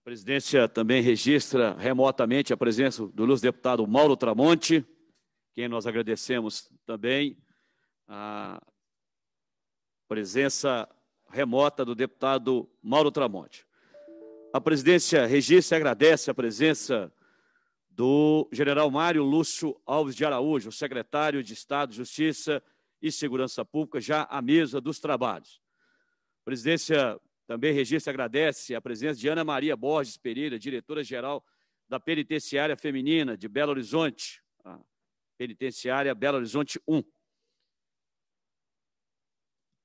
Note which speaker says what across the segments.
Speaker 1: A presidência também registra remotamente a presença do nosso deputado Mauro Tramonte, quem nós agradecemos também a presença remota do deputado Mauro Tramonte. A presidência registra e agradece a presença do general Mário Lúcio Alves de Araújo, secretário de Estado, Justiça e Segurança Pública, já à mesa dos trabalhos. A presidência também, Registro agradece a presença de Ana Maria Borges Pereira, diretora-geral da Penitenciária Feminina de Belo Horizonte, Penitenciária Belo Horizonte 1.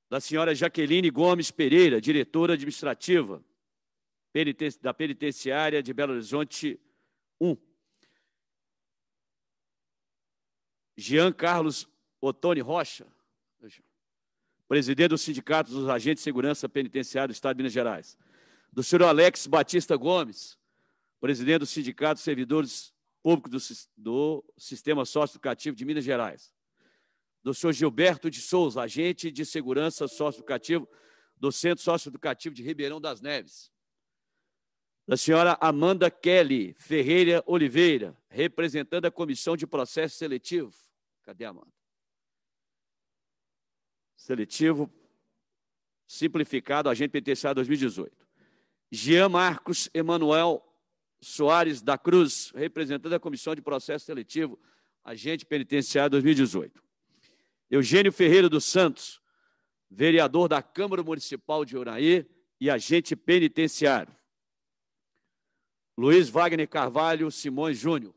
Speaker 1: Da senhora Jaqueline Gomes Pereira, diretora administrativa da Penitenciária de Belo Horizonte 1. Jean Carlos Otoni Rocha, presidente do Sindicato dos Agentes de Segurança Penitenciária do Estado de Minas Gerais. Do senhor Alex Batista Gomes, presidente do Sindicato dos Servidores Públicos do, do Sistema educativo de Minas Gerais. Do senhor Gilberto de Souza, agente de segurança Sócio-Educativo do Centro Sócio-Educativo de Ribeirão das Neves. Da senhora Amanda Kelly Ferreira Oliveira, representando a Comissão de Processo Seletivo. Cadê a Amanda? seletivo simplificado, agente penitenciário 2018. Jean Marcos Emanuel Soares da Cruz, representante da Comissão de Processo Seletivo, agente penitenciário 2018. Eugênio Ferreira dos Santos, vereador da Câmara Municipal de Uraí e agente penitenciário. Luiz Wagner Carvalho Simões Júnior.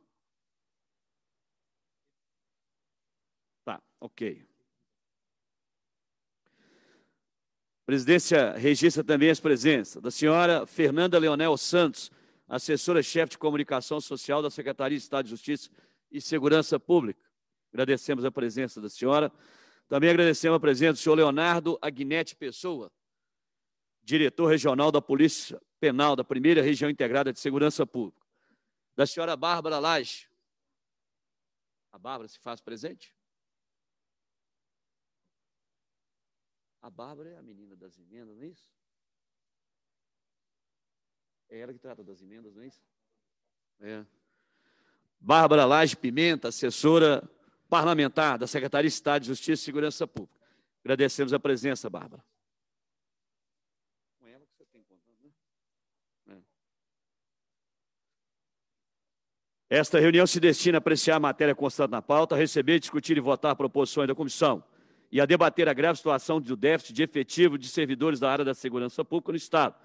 Speaker 1: Tá, ok. presidência registra também as presenças da senhora Fernanda Leonel Santos, assessora-chefe de comunicação social da Secretaria de Estado de Justiça e Segurança Pública. Agradecemos a presença da senhora. Também agradecemos a presença do senhor Leonardo Agnetti Pessoa, diretor regional da Polícia Penal da Primeira Região Integrada de Segurança Pública. Da senhora Bárbara Lage. A Bárbara se faz presente? A Bárbara é a menina das emendas, não é isso? É ela que trata das emendas, não é isso? É. Bárbara Laje Pimenta, assessora parlamentar da Secretaria de Estado de Justiça e Segurança Pública. Agradecemos a presença, Bárbara. Com ela que você tem contato, né? é. Esta reunião se destina a apreciar a matéria constante na pauta, receber, discutir e votar proposições da comissão e a debater a grave situação do déficit de efetivo de servidores da área da segurança pública no Estado,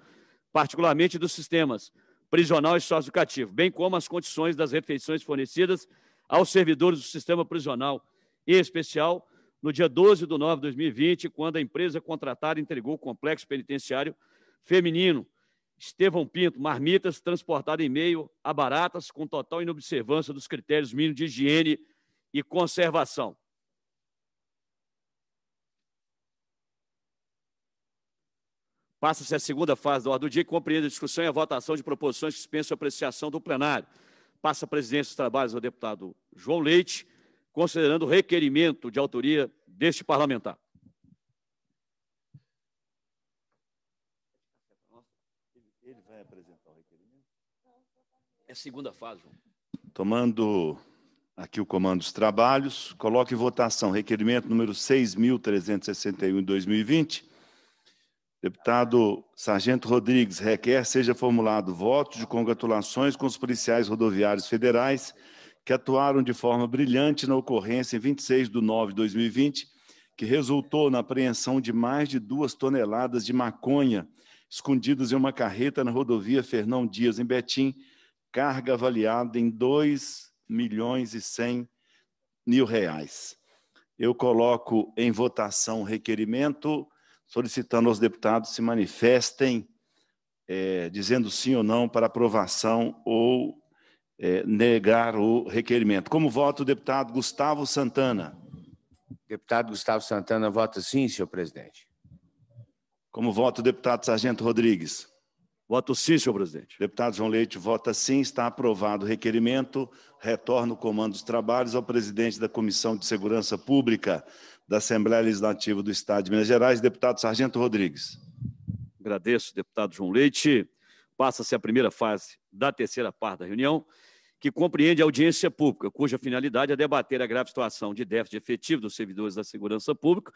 Speaker 1: particularmente dos sistemas prisional e socioeducativo, bem como as condições das refeições fornecidas aos servidores do sistema prisional, em especial no dia 12 de nove de 2020, quando a empresa contratada entregou o complexo penitenciário feminino Estevão Pinto, marmitas transportadas em meio a baratas com total inobservância dos critérios mínimos de higiene e conservação. Passa-se a segunda fase da ordem do dia, compreendendo compreende a discussão e a votação de proposições que dispensam a apreciação do plenário. Passa a presidência dos trabalhos ao deputado João Leite, considerando o requerimento de autoria deste parlamentar.
Speaker 2: Ele vai apresentar o requerimento? É segunda fase, João. Tomando aqui o comando dos trabalhos, coloque em votação requerimento número 6.361 de 2020 Deputado Sargento Rodrigues, requer seja formulado voto de congratulações com os policiais rodoviários federais que atuaram de forma brilhante na ocorrência em 26 de 9 de 2020, que resultou na apreensão de mais de duas toneladas de maconha escondidas em uma carreta na rodovia Fernão Dias, em Betim, carga avaliada em 2 milhões e 100 mil reais. Eu coloco em votação o requerimento solicitando aos deputados se manifestem é, dizendo sim ou não para aprovação ou é, negar o requerimento. Como vota o deputado Gustavo Santana? Deputado Gustavo Santana vota sim, senhor presidente. Como vota o deputado Sargento Rodrigues? Voto sim, senhor presidente. Deputado João Leite vota sim, está aprovado o requerimento. Retorno o comando dos trabalhos ao presidente da Comissão de Segurança Pública da Assembleia Legislativa do Estado de Minas Gerais, deputado Sargento Rodrigues.
Speaker 1: Agradeço, deputado João Leite. Passa-se a primeira fase da terceira parte da reunião, que compreende a audiência pública, cuja finalidade é debater a grave situação de déficit efetivo dos servidores da segurança pública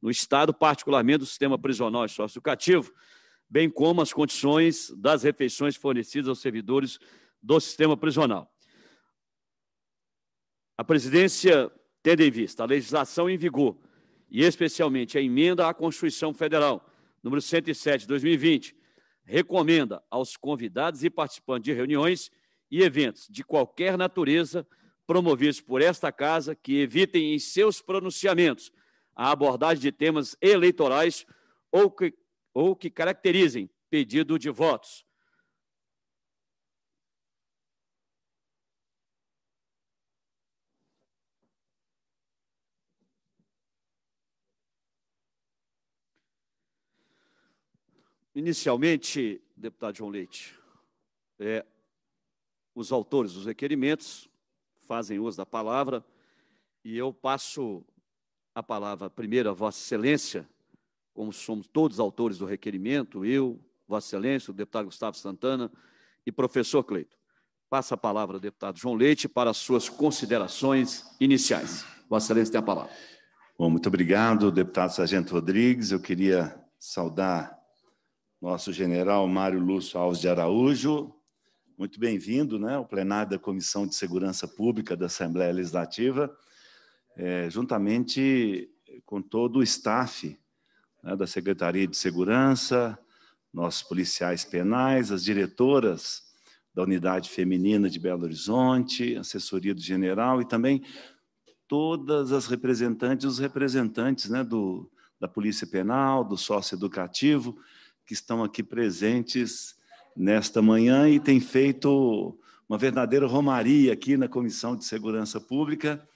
Speaker 1: no Estado, particularmente do sistema prisional e socioeducativo, bem como as condições das refeições fornecidas aos servidores do sistema prisional. A presidência tendo em vista a legislação em vigor e especialmente a emenda à Constituição Federal, número 107 de 2020, recomenda aos convidados e participantes de reuniões e eventos de qualquer natureza promovidos por esta Casa que evitem em seus pronunciamentos a abordagem de temas eleitorais ou que, ou que caracterizem pedido de votos Inicialmente, deputado João Leite, é, os autores dos requerimentos fazem uso da palavra e eu passo a palavra primeiro a Vossa Excelência, como somos todos autores do requerimento, eu, Vossa Excelência, o deputado Gustavo Santana e professor Cleito. Passa a palavra ao deputado João Leite para as suas considerações iniciais. Vossa Excelência tem a palavra.
Speaker 2: Bom, muito obrigado, deputado Sargento Rodrigues. Eu queria saudar nosso general Mário Lúcio Alves de Araújo. Muito bem-vindo né, ao plenário da Comissão de Segurança Pública da Assembleia Legislativa, é, juntamente com todo o staff né, da Secretaria de Segurança, nossos policiais penais, as diretoras da Unidade Feminina de Belo Horizonte, assessoria do general e também todas as representantes, os representantes né, do, da Polícia Penal, do Sócio Educativo, que estão aqui presentes nesta manhã e têm feito uma verdadeira romaria aqui na Comissão de Segurança Pública,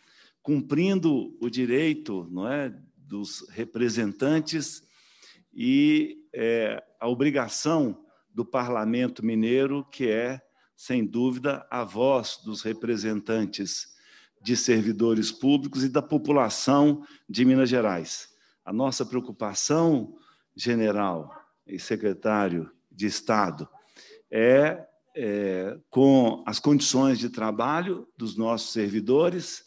Speaker 2: cumprindo o direito não é, dos representantes e é, a obrigação do Parlamento Mineiro, que é, sem dúvida, a voz dos representantes de servidores públicos e da população de Minas Gerais. A nossa preocupação, general, e secretário de Estado, é, é com as condições de trabalho dos nossos servidores,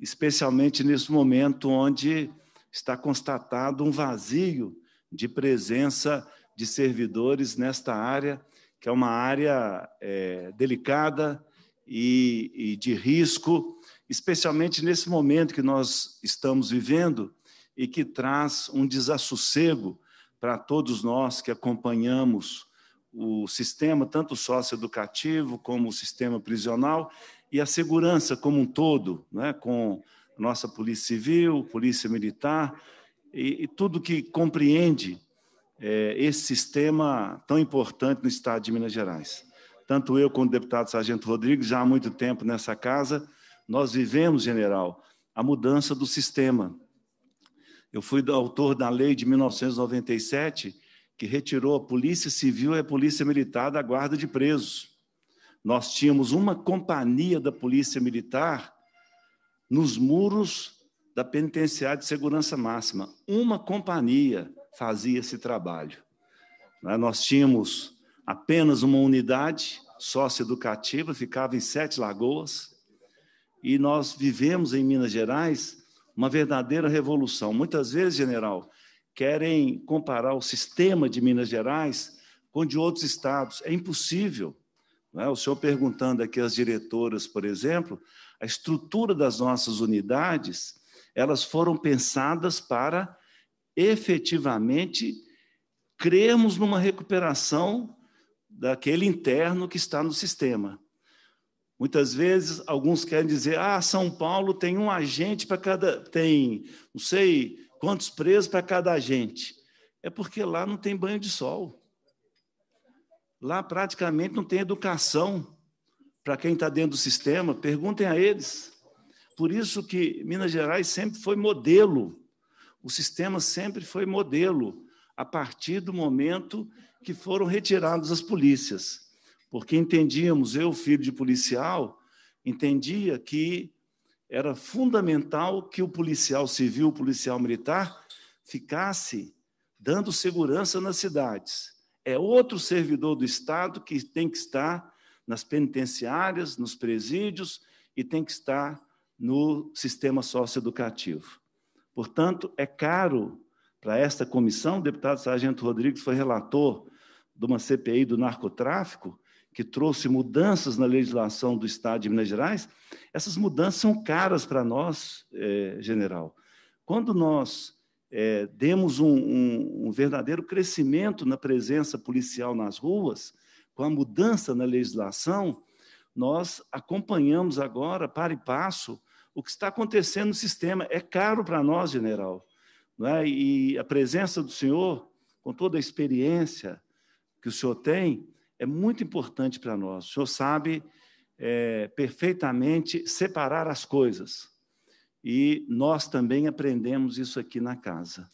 Speaker 2: especialmente nesse momento onde está constatado um vazio de presença de servidores nesta área, que é uma área é, delicada e, e de risco, especialmente nesse momento que nós estamos vivendo e que traz um desassossego para todos nós que acompanhamos o sistema, tanto socioeducativo como o sistema prisional, e a segurança como um todo, né, com nossa Polícia Civil, Polícia Militar, e, e tudo que compreende é, esse sistema tão importante no Estado de Minas Gerais. Tanto eu quanto o deputado Sargento Rodrigues, já há muito tempo nessa casa, nós vivemos, general, a mudança do sistema, eu fui autor da lei de 1997 que retirou a Polícia Civil e a Polícia Militar da guarda de presos. Nós tínhamos uma companhia da Polícia Militar nos muros da Penitenciária de Segurança Máxima. Uma companhia fazia esse trabalho. Né? Nós tínhamos apenas uma unidade socioeducativa, ficava em Sete Lagoas, e nós vivemos em Minas Gerais uma verdadeira revolução. Muitas vezes, general, querem comparar o sistema de Minas Gerais com o de outros estados. É impossível. É? O senhor perguntando aqui às diretoras, por exemplo, a estrutura das nossas unidades, elas foram pensadas para efetivamente crermos numa recuperação daquele interno que está no sistema. Muitas vezes alguns querem dizer: "Ah, São Paulo tem um agente para cada tem, não sei, quantos presos para cada agente". É porque lá não tem banho de sol. Lá praticamente não tem educação para quem está dentro do sistema, perguntem a eles. Por isso que Minas Gerais sempre foi modelo. O sistema sempre foi modelo a partir do momento que foram retirados as polícias porque entendíamos, eu, filho de policial, entendia que era fundamental que o policial civil, o policial militar, ficasse dando segurança nas cidades. É outro servidor do Estado que tem que estar nas penitenciárias, nos presídios e tem que estar no sistema socioeducativo. Portanto, é caro para esta comissão, o deputado Sargento Rodrigues foi relator de uma CPI do narcotráfico, que trouxe mudanças na legislação do Estado de Minas Gerais, essas mudanças são caras para nós, é, general. Quando nós é, demos um, um, um verdadeiro crescimento na presença policial nas ruas, com a mudança na legislação, nós acompanhamos agora, para e passo, o que está acontecendo no sistema. É caro para nós, general. É? E a presença do senhor, com toda a experiência que o senhor tem, é muito importante para nós. O senhor sabe é, perfeitamente separar as coisas. E nós também aprendemos isso aqui na casa.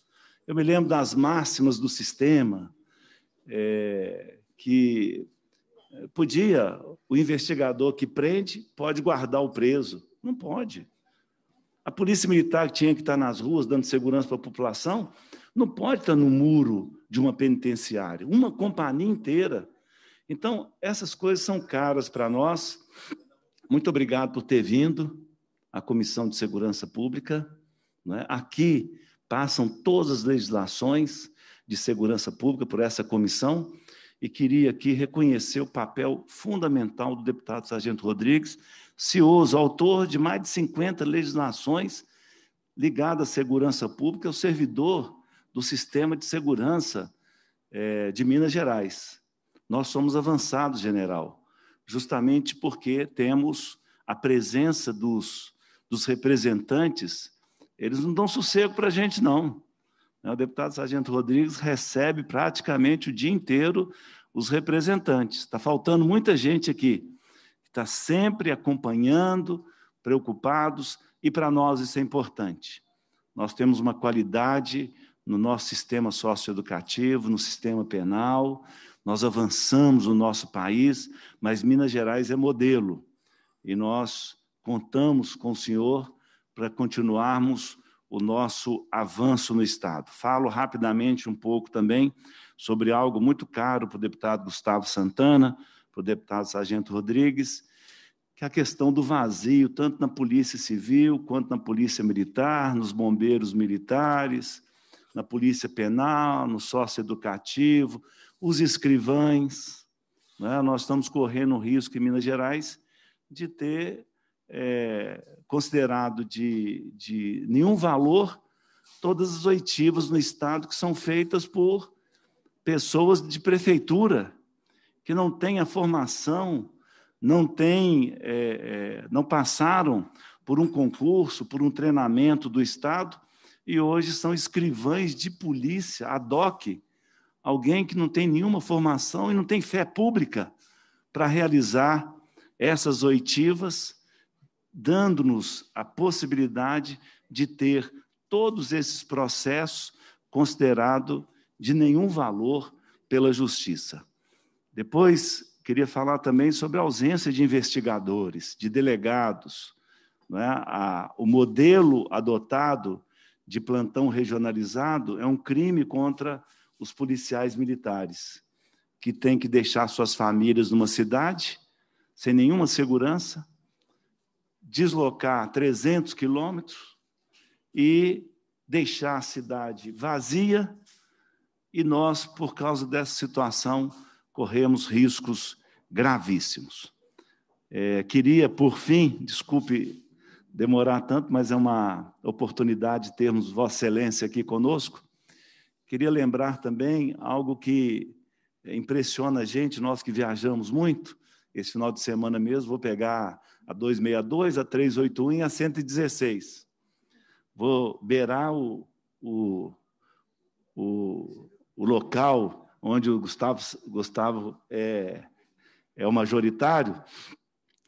Speaker 2: Eu me lembro das máximas do sistema, é, que é, podia, o investigador que prende pode guardar o preso. Não pode. A polícia militar que tinha que estar nas ruas dando segurança para a população, não pode estar no muro de uma penitenciária. Uma companhia inteira então, essas coisas são caras para nós. Muito obrigado por ter vindo à Comissão de Segurança Pública. É? Aqui passam todas as legislações de segurança pública por essa comissão e queria aqui reconhecer o papel fundamental do deputado Sargento Rodrigues, cioso, autor de mais de 50 legislações ligadas à segurança pública, é o servidor do sistema de segurança eh, de Minas Gerais. Nós somos avançados, general, justamente porque temos a presença dos, dos representantes. Eles não dão sossego para a gente, não. Né, o deputado Sargento Rodrigues recebe praticamente o dia inteiro os representantes. Está faltando muita gente aqui, que está sempre acompanhando, preocupados, e para nós isso é importante. Nós temos uma qualidade no nosso sistema socioeducativo, no sistema penal, nós avançamos no nosso país, mas Minas Gerais é modelo. E nós contamos com o senhor para continuarmos o nosso avanço no Estado. Falo rapidamente um pouco também sobre algo muito caro para o deputado Gustavo Santana, para o deputado Sargento Rodrigues, que é a questão do vazio, tanto na Polícia Civil, quanto na Polícia Militar, nos bombeiros militares, na Polícia Penal, no sócio educativo, os escrivães. Né? Nós estamos correndo o risco em Minas Gerais de ter é, considerado de, de nenhum valor todas as oitivas no Estado que são feitas por pessoas de prefeitura que não têm a formação, não têm, é, é, não passaram por um concurso, por um treinamento do Estado e hoje são escrivães de polícia, ad hoc, alguém que não tem nenhuma formação e não tem fé pública para realizar essas oitivas, dando-nos a possibilidade de ter todos esses processos considerado de nenhum valor pela justiça. Depois, queria falar também sobre a ausência de investigadores, de delegados, é? a, o modelo adotado de plantão regionalizado é um crime contra a os policiais militares, que têm que deixar suas famílias numa cidade, sem nenhuma segurança, deslocar 300 quilômetros e deixar a cidade vazia, e nós, por causa dessa situação, corremos riscos gravíssimos. É, queria, por fim, desculpe demorar tanto, mas é uma oportunidade termos Vossa Excelência aqui conosco. Queria lembrar também algo que é, impressiona a gente, nós que viajamos muito, esse final de semana mesmo, vou pegar a 262, a 381 e a 116. Vou beirar o, o, o, o local onde o Gustavo, Gustavo é, é o majoritário.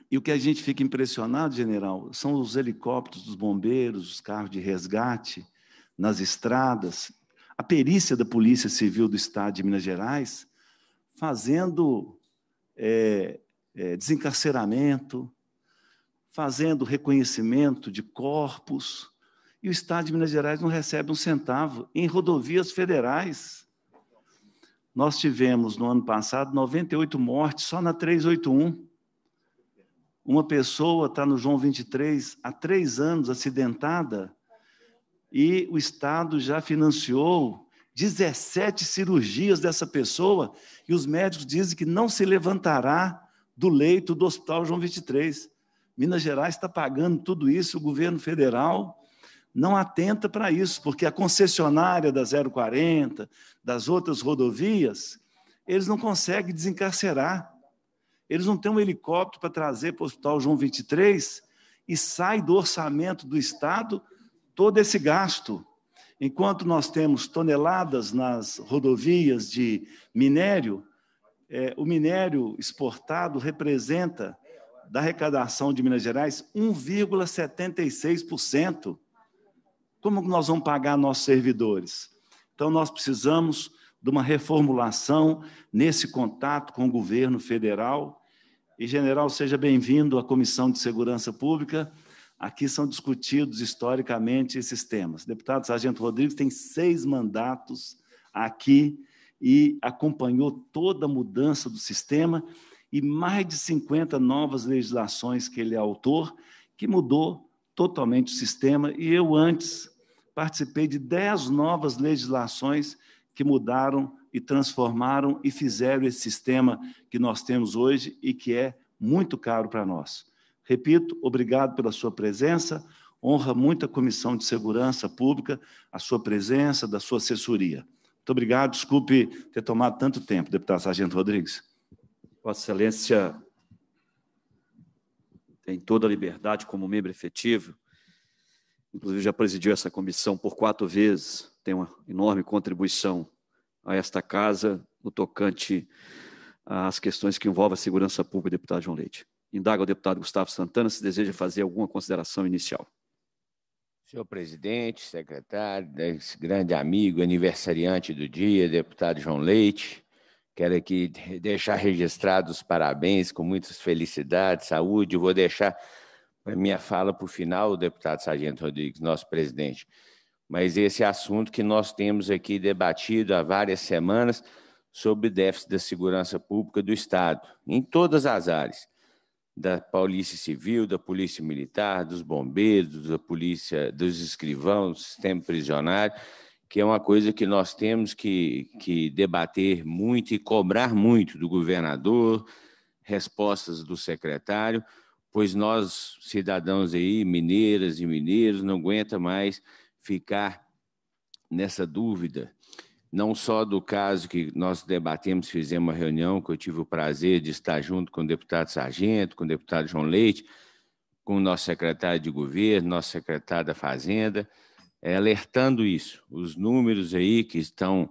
Speaker 2: E o que a gente fica impressionado, general, são os helicópteros dos bombeiros, os carros de resgate nas estradas, a perícia da Polícia Civil do Estado de Minas Gerais, fazendo é, é, desencarceramento, fazendo reconhecimento de corpos, e o Estado de Minas Gerais não recebe um centavo em rodovias federais. Nós tivemos, no ano passado, 98 mortes só na 381. Uma pessoa está no João 23 há três anos acidentada e o Estado já financiou 17 cirurgias dessa pessoa e os médicos dizem que não se levantará do leito do Hospital João 23. Minas Gerais está pagando tudo isso, o governo federal não atenta para isso, porque a concessionária da 040, das outras rodovias, eles não conseguem desencarcerar. Eles não têm um helicóptero para trazer para o Hospital João 23 e sai do orçamento do Estado todo esse gasto, enquanto nós temos toneladas nas rodovias de minério, é, o minério exportado representa, da arrecadação de Minas Gerais, 1,76%. Como nós vamos pagar nossos servidores? Então, nós precisamos de uma reformulação nesse contato com o governo federal. E, general, seja bem-vindo à Comissão de Segurança Pública. Aqui são discutidos historicamente esses temas. O deputado Sargento Rodrigues tem seis mandatos aqui e acompanhou toda a mudança do sistema e mais de 50 novas legislações que ele é autor, que mudou totalmente o sistema. E eu, antes, participei de dez novas legislações que mudaram e transformaram e fizeram esse sistema que nós temos hoje e que é muito caro para nós. Repito, obrigado pela sua presença. Honra muito a Comissão de Segurança Pública, a sua presença, da sua assessoria. Muito obrigado. Desculpe ter tomado tanto tempo, deputado Sargento Rodrigues. Vossa Excelência tem toda a liberdade
Speaker 1: como membro efetivo. Inclusive, já presidiu essa comissão por quatro vezes. Tem uma enorme contribuição a esta casa no tocante às questões que envolvem a segurança pública, deputado João Leite. Indaga o deputado Gustavo Santana se deseja fazer
Speaker 3: alguma consideração inicial. Senhor presidente, secretário, esse grande amigo, aniversariante do dia, deputado João Leite, quero aqui deixar registrados os parabéns com muitas felicidades, saúde. Vou deixar a minha fala para o final, deputado Sargento Rodrigues, nosso presidente. Mas esse é assunto que nós temos aqui debatido há várias semanas sobre o déficit da segurança pública do Estado, em todas as áreas da Polícia Civil, da Polícia Militar, dos bombeiros, da polícia, dos escrivãos, do sistema prisional, que é uma coisa que nós temos que, que debater muito e cobrar muito do governador, respostas do secretário, pois nós, cidadãos aí, mineiras e mineiros, não aguenta mais ficar nessa dúvida não só do caso que nós debatemos, fizemos uma reunião, que eu tive o prazer de estar junto com o deputado Sargento, com o deputado João Leite, com o nosso secretário de governo, nosso secretário da Fazenda, é, alertando isso. Os números aí que estão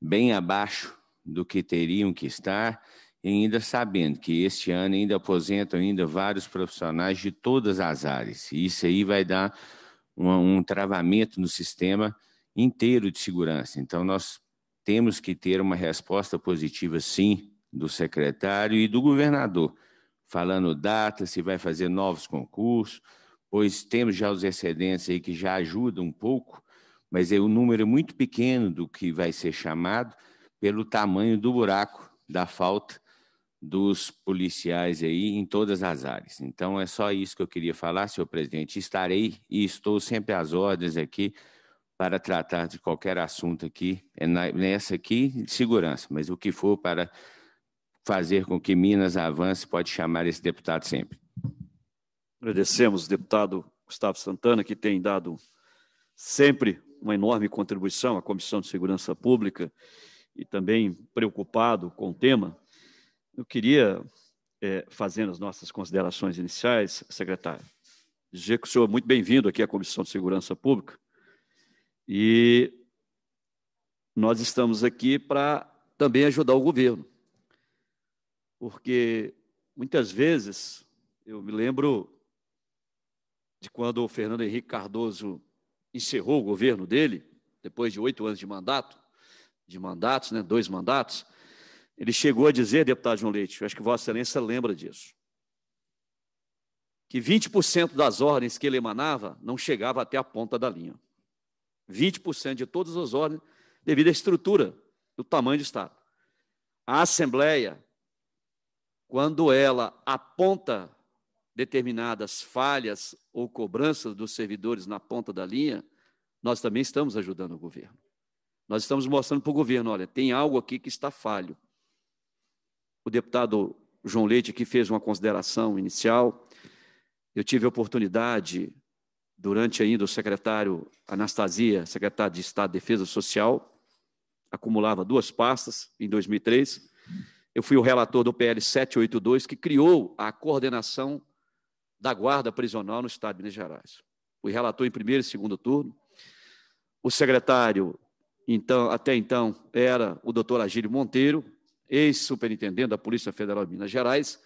Speaker 3: bem abaixo do que teriam que estar, e ainda sabendo que este ano ainda aposentam ainda vários profissionais de todas as áreas. E isso aí vai dar um, um travamento no sistema inteiro de segurança. Então, nós temos que ter uma resposta positiva, sim, do secretário e do governador, falando data, se vai fazer novos concursos, pois temos já os excedentes aí que já ajudam um pouco, mas é um número é muito pequeno do que vai ser chamado pelo tamanho do buraco da falta dos policiais aí em todas as áreas. Então é só isso que eu queria falar, senhor presidente. Estarei e estou sempre às ordens aqui para tratar de qualquer assunto aqui, é nessa aqui de segurança, mas o que for para fazer com que Minas avance, pode chamar esse deputado sempre. Agradecemos,
Speaker 1: deputado Gustavo Santana, que tem dado sempre uma enorme contribuição à Comissão de Segurança Pública e também preocupado com o tema. Eu queria, é, fazendo as nossas considerações iniciais, secretário, dizer que o senhor é muito bem-vindo aqui à Comissão de Segurança Pública. E nós estamos aqui para também ajudar o governo. Porque muitas vezes, eu me lembro de quando o Fernando Henrique Cardoso encerrou o governo dele, depois de oito anos de mandato, de mandatos, né, dois mandatos, ele chegou a dizer, deputado João Leite, eu acho que Vossa Excelência lembra disso, que 20% das ordens que ele emanava não chegava até a ponta da linha. 20% de todas as ordens, devido à estrutura do tamanho do Estado. A Assembleia, quando ela aponta determinadas falhas ou cobranças dos servidores na ponta da linha, nós também estamos ajudando o governo. Nós estamos mostrando para o governo: olha, tem algo aqui que está falho. O deputado João Leite que fez uma consideração inicial. Eu tive a oportunidade durante ainda o secretário Anastasia, secretário de Estado de Defesa Social, acumulava duas pastas em 2003. Eu fui o relator do PL 782, que criou a coordenação da Guarda Prisional no Estado de Minas Gerais. Fui relator em primeiro e segundo turno. O secretário, então, até então, era o doutor Agílio Monteiro, ex-superintendente da Polícia Federal de Minas Gerais,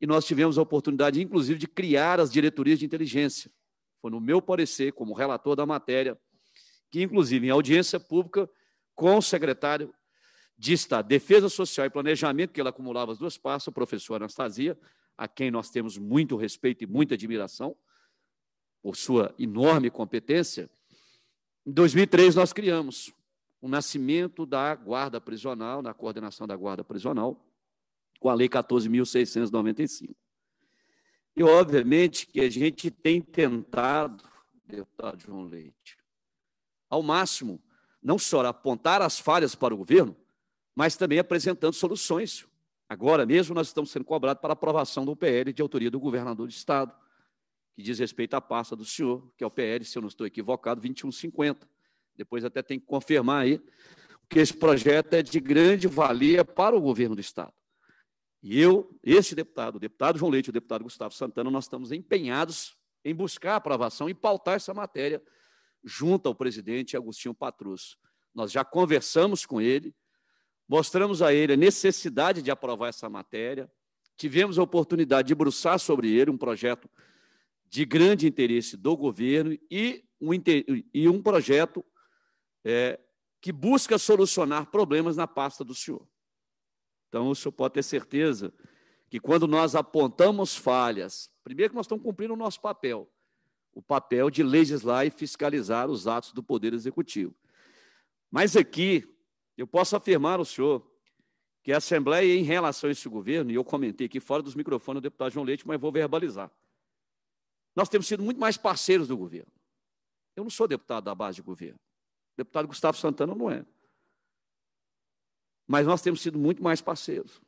Speaker 1: e nós tivemos a oportunidade, inclusive, de criar as diretorias de inteligência foi no meu parecer, como relator da matéria, que inclusive em audiência pública com o secretário de Estado, Defesa Social e Planejamento, que ele acumulava as duas pastas, o professor Anastasia, a quem nós temos muito respeito e muita admiração, por sua enorme competência, em 2003 nós criamos o nascimento da guarda prisional, na coordenação da guarda prisional, com a Lei 14.695. E, obviamente, que a gente tem tentado, deputado João Leite, ao máximo, não só apontar as falhas para o governo, mas também apresentando soluções. Agora mesmo nós estamos sendo cobrados para aprovação do PL de autoria do governador do Estado, que diz respeito à pasta do senhor, que é o PL, se eu não estou equivocado, 2150. Depois até tem que confirmar aí, porque esse projeto é de grande valia para o governo do Estado. E eu, este deputado, o deputado João Leite e o deputado Gustavo Santana, nós estamos empenhados em buscar a aprovação e pautar essa matéria junto ao presidente Agostinho Patrus. Nós já conversamos com ele, mostramos a ele a necessidade de aprovar essa matéria, tivemos a oportunidade de bruçar sobre ele um projeto de grande interesse do governo e um, e um projeto é, que busca solucionar problemas na pasta do senhor. Então, o senhor pode ter certeza que quando nós apontamos falhas, primeiro que nós estamos cumprindo o nosso papel, o papel de legislar e fiscalizar os atos do Poder Executivo. Mas aqui, eu posso afirmar ao senhor que a Assembleia, em relação a esse governo, e eu comentei aqui fora dos microfones o deputado João Leite, mas vou verbalizar, nós temos sido muito mais parceiros do governo. Eu não sou deputado da base de governo. deputado Gustavo Santana não é. Mas nós temos sido muito mais parceiros.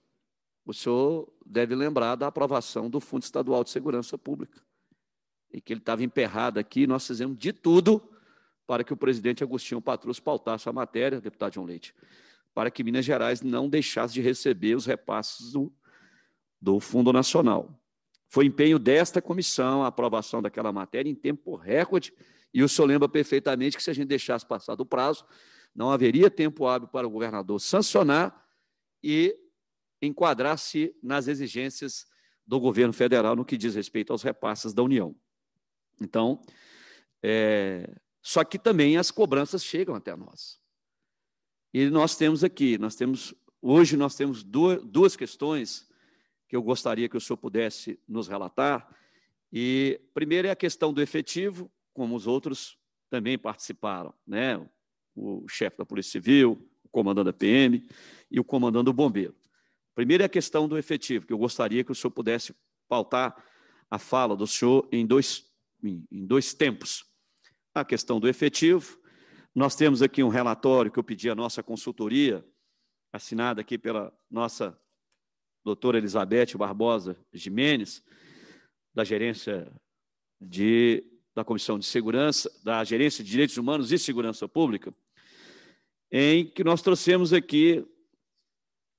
Speaker 1: O senhor deve lembrar da aprovação do Fundo Estadual de Segurança Pública, e que ele estava emperrado aqui, nós fizemos de tudo para que o presidente Agostinho Patrus pautasse a matéria, deputado João Leite, para que Minas Gerais não deixasse de receber os repasses do, do Fundo Nacional. Foi empenho desta comissão a aprovação daquela matéria em tempo recorde, e o senhor lembra perfeitamente que se a gente deixasse passar do prazo, não haveria tempo hábil para o governador sancionar e enquadrar-se nas exigências do governo federal no que diz respeito aos repasses da União. Então, é, só que também as cobranças chegam até nós. E nós temos aqui, nós temos hoje nós temos duas, duas questões que eu gostaria que o senhor pudesse nos relatar. E primeiro é a questão do efetivo, como os outros também participaram, né? o chefe da Polícia Civil, o comandante da PM e o comandante do Bombeiro. Primeiro é a questão do efetivo, que eu gostaria que o senhor pudesse pautar a fala do senhor em dois, em dois tempos. A questão do efetivo, nós temos aqui um relatório que eu pedi à nossa consultoria, assinado aqui pela nossa doutora Elizabeth Barbosa Jimenez, da gerência de, da Comissão de Segurança, da Gerência de Direitos Humanos e Segurança Pública, em que nós trouxemos aqui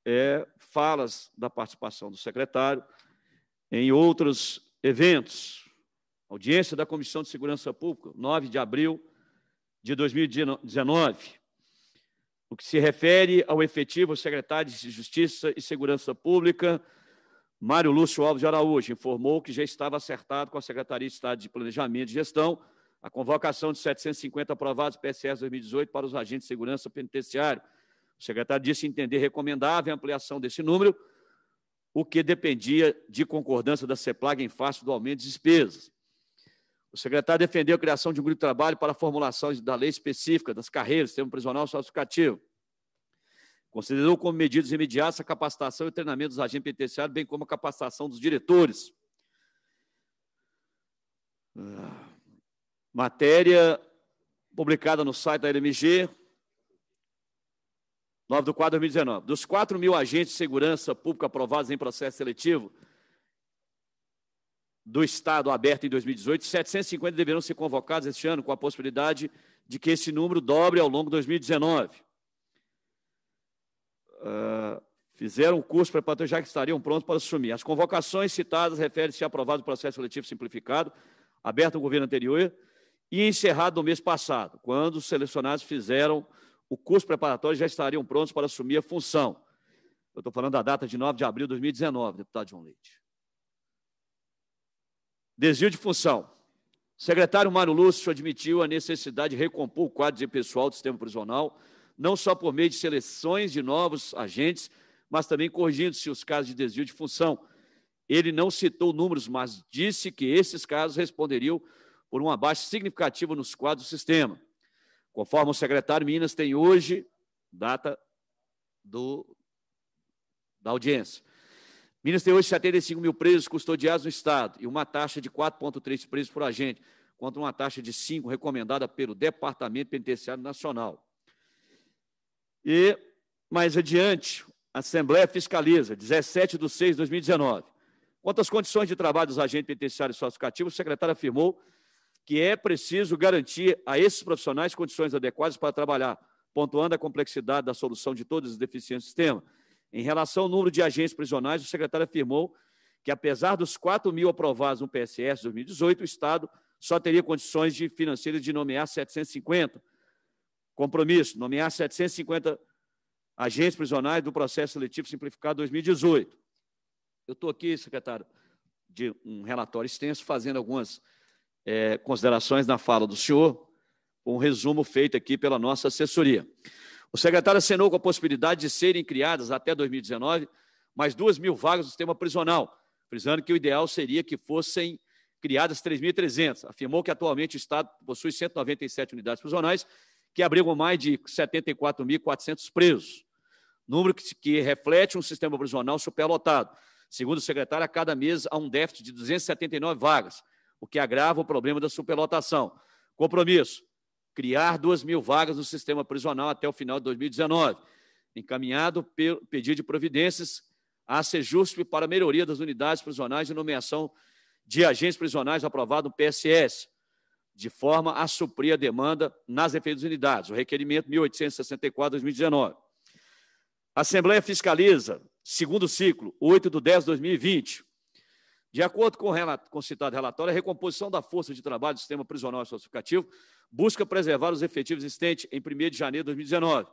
Speaker 1: é, falas da participação do secretário em outros eventos. Audiência da Comissão de Segurança Pública, 9 de abril de 2019. O que se refere ao efetivo secretário de Justiça e Segurança Pública, Mário Lúcio Alves de Araújo, informou que já estava acertado com a Secretaria de Estado de Planejamento e Gestão a convocação de 750 aprovados PSS 2018 para os agentes de segurança penitenciário. O secretário disse entender recomendável a ampliação desse número, o que dependia de concordância da CEPLAG em face do aumento de despesas. O secretário defendeu a criação de um grupo de trabalho para a formulação da lei específica das carreiras, sistema prisional socioeducativo. Considerou como medidas imediatas a capacitação e treinamento dos agentes penitenciários, bem como a capacitação dos diretores. Ah. Matéria publicada no site da LMG, 9 do 4 de 2019. Dos 4 mil agentes de segurança pública aprovados em processo seletivo do Estado aberto em 2018, 750 deverão ser convocados este ano, com a possibilidade de que esse número dobre ao longo de 2019. Uh, ah, fizeram o curso preparatório já que estariam prontos para assumir. As convocações citadas referem-se a aprovado o processo seletivo simplificado, aberto ao governo anterior, e encerrado no mês passado, quando os selecionados fizeram o curso preparatório já estariam prontos para assumir a função. Eu estou falando da data de 9 de abril de 2019, deputado João Leite. Desvio de função. O secretário Mário Lúcio admitiu a necessidade de recompor o quadro de pessoal do sistema prisional, não só por meio de seleções de novos agentes, mas também corrigindo-se os casos de desvio de função. Ele não citou números, mas disse que esses casos responderiam por uma baixa significativa nos quadros do sistema. Conforme o secretário Minas tem hoje, data do, da audiência. Minas tem hoje 75 mil presos custodiados no Estado e uma taxa de 4,3 presos por agente, contra uma taxa de 5 recomendada pelo Departamento Penitenciário Nacional. E, mais adiante, a Assembleia fiscaliza, 17 de 6 de 2019. Quanto às condições de trabalho dos agentes penitenciários cativos, o secretário afirmou que é preciso garantir a esses profissionais condições adequadas para trabalhar, pontuando a complexidade da solução de todas as deficiências do sistema. Em relação ao número de agentes prisionais, o secretário afirmou que, apesar dos 4 mil aprovados no PSS 2018, o Estado só teria condições de financeiras de nomear 750. Compromisso, nomear 750 agentes prisionais do processo seletivo simplificado 2018. Eu estou aqui, secretário, de um relatório extenso, fazendo algumas é, considerações na fala do senhor, um resumo feito aqui pela nossa assessoria. O secretário acenou com a possibilidade de serem criadas até 2019 mais duas mil vagas do sistema prisional, frisando que o ideal seria que fossem criadas 3.300. Afirmou que atualmente o Estado possui 197 unidades prisionais que abrigam mais de 74.400 presos, número que, que reflete um sistema prisional superlotado. Segundo o secretário, a cada mês há um déficit de 279 vagas o que agrava o problema da superlotação. Compromisso: criar 2 mil vagas no sistema prisional até o final de 2019. Encaminhado pelo pedido de providências a Sejusp para a melhoria das unidades prisionais e nomeação de agentes prisionais aprovado no PSS, de forma a suprir a demanda nas referidas unidades. O requerimento 1864-2019. Assembleia fiscaliza, segundo ciclo, 8 de 10 de 2020, de acordo com o, relato, com citado relatório, a recomposição da força de trabalho do sistema prisional classificativo busca preservar os efetivos existentes em 1 de janeiro de 2019,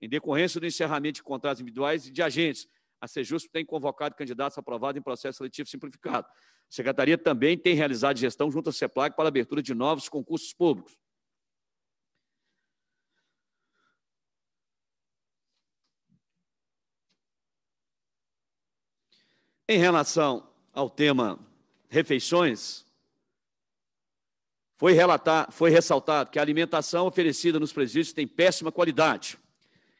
Speaker 1: em decorrência do encerramento de contratos individuais e de agentes. A Sejusp tem convocado candidatos aprovados em processo seletivo simplificado. A Secretaria também tem realizado gestão junto à CEPLAG para a abertura de novos concursos públicos. Em relação ao tema refeições, foi, relatar, foi ressaltado que a alimentação oferecida nos presídios tem péssima qualidade.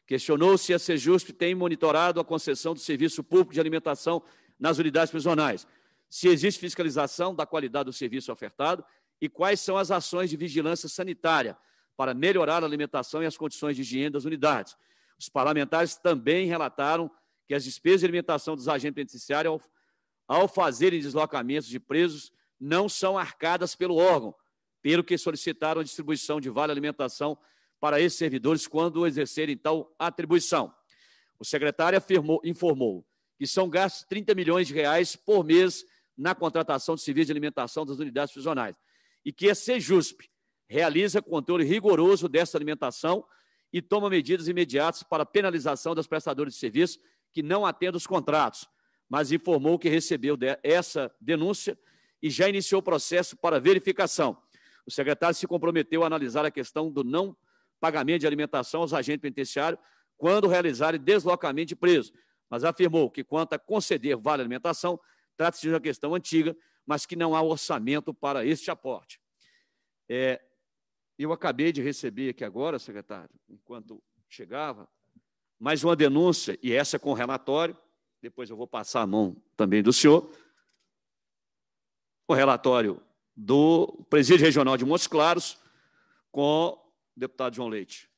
Speaker 1: Questionou-se a SEJUSP tem monitorado a concessão do serviço público de alimentação nas unidades prisionais. Se existe fiscalização da qualidade do serviço ofertado e quais são as ações de vigilância sanitária para melhorar a alimentação e as condições de higiene das unidades. Os parlamentares também relataram que as despesas de alimentação dos agentes penitenciários ao fazerem deslocamentos de presos, não são arcadas pelo órgão, pelo que solicitaram a distribuição de vale alimentação para esses servidores quando exercerem tal atribuição. O secretário afirmou, informou que são gastos 30 milhões de reais por mês na contratação de serviços de alimentação das unidades prisionais e que a CEJUSP realiza controle rigoroso dessa alimentação e toma medidas imediatas para penalização das prestadoras de serviço que não atendam os contratos mas informou que recebeu essa denúncia e já iniciou o processo para verificação. O secretário se comprometeu a analisar a questão do não pagamento de alimentação aos agentes penitenciários quando realizarem deslocamento de preso, mas afirmou que, quanto a conceder vale alimentação, trata-se de uma questão antiga, mas que não há orçamento para este aporte. É, eu acabei de receber aqui agora, secretário, enquanto chegava, mais uma denúncia, e essa com relatório, depois eu vou passar a mão também do senhor, o relatório do Presídio Regional de Montes Claros com o deputado João Leite,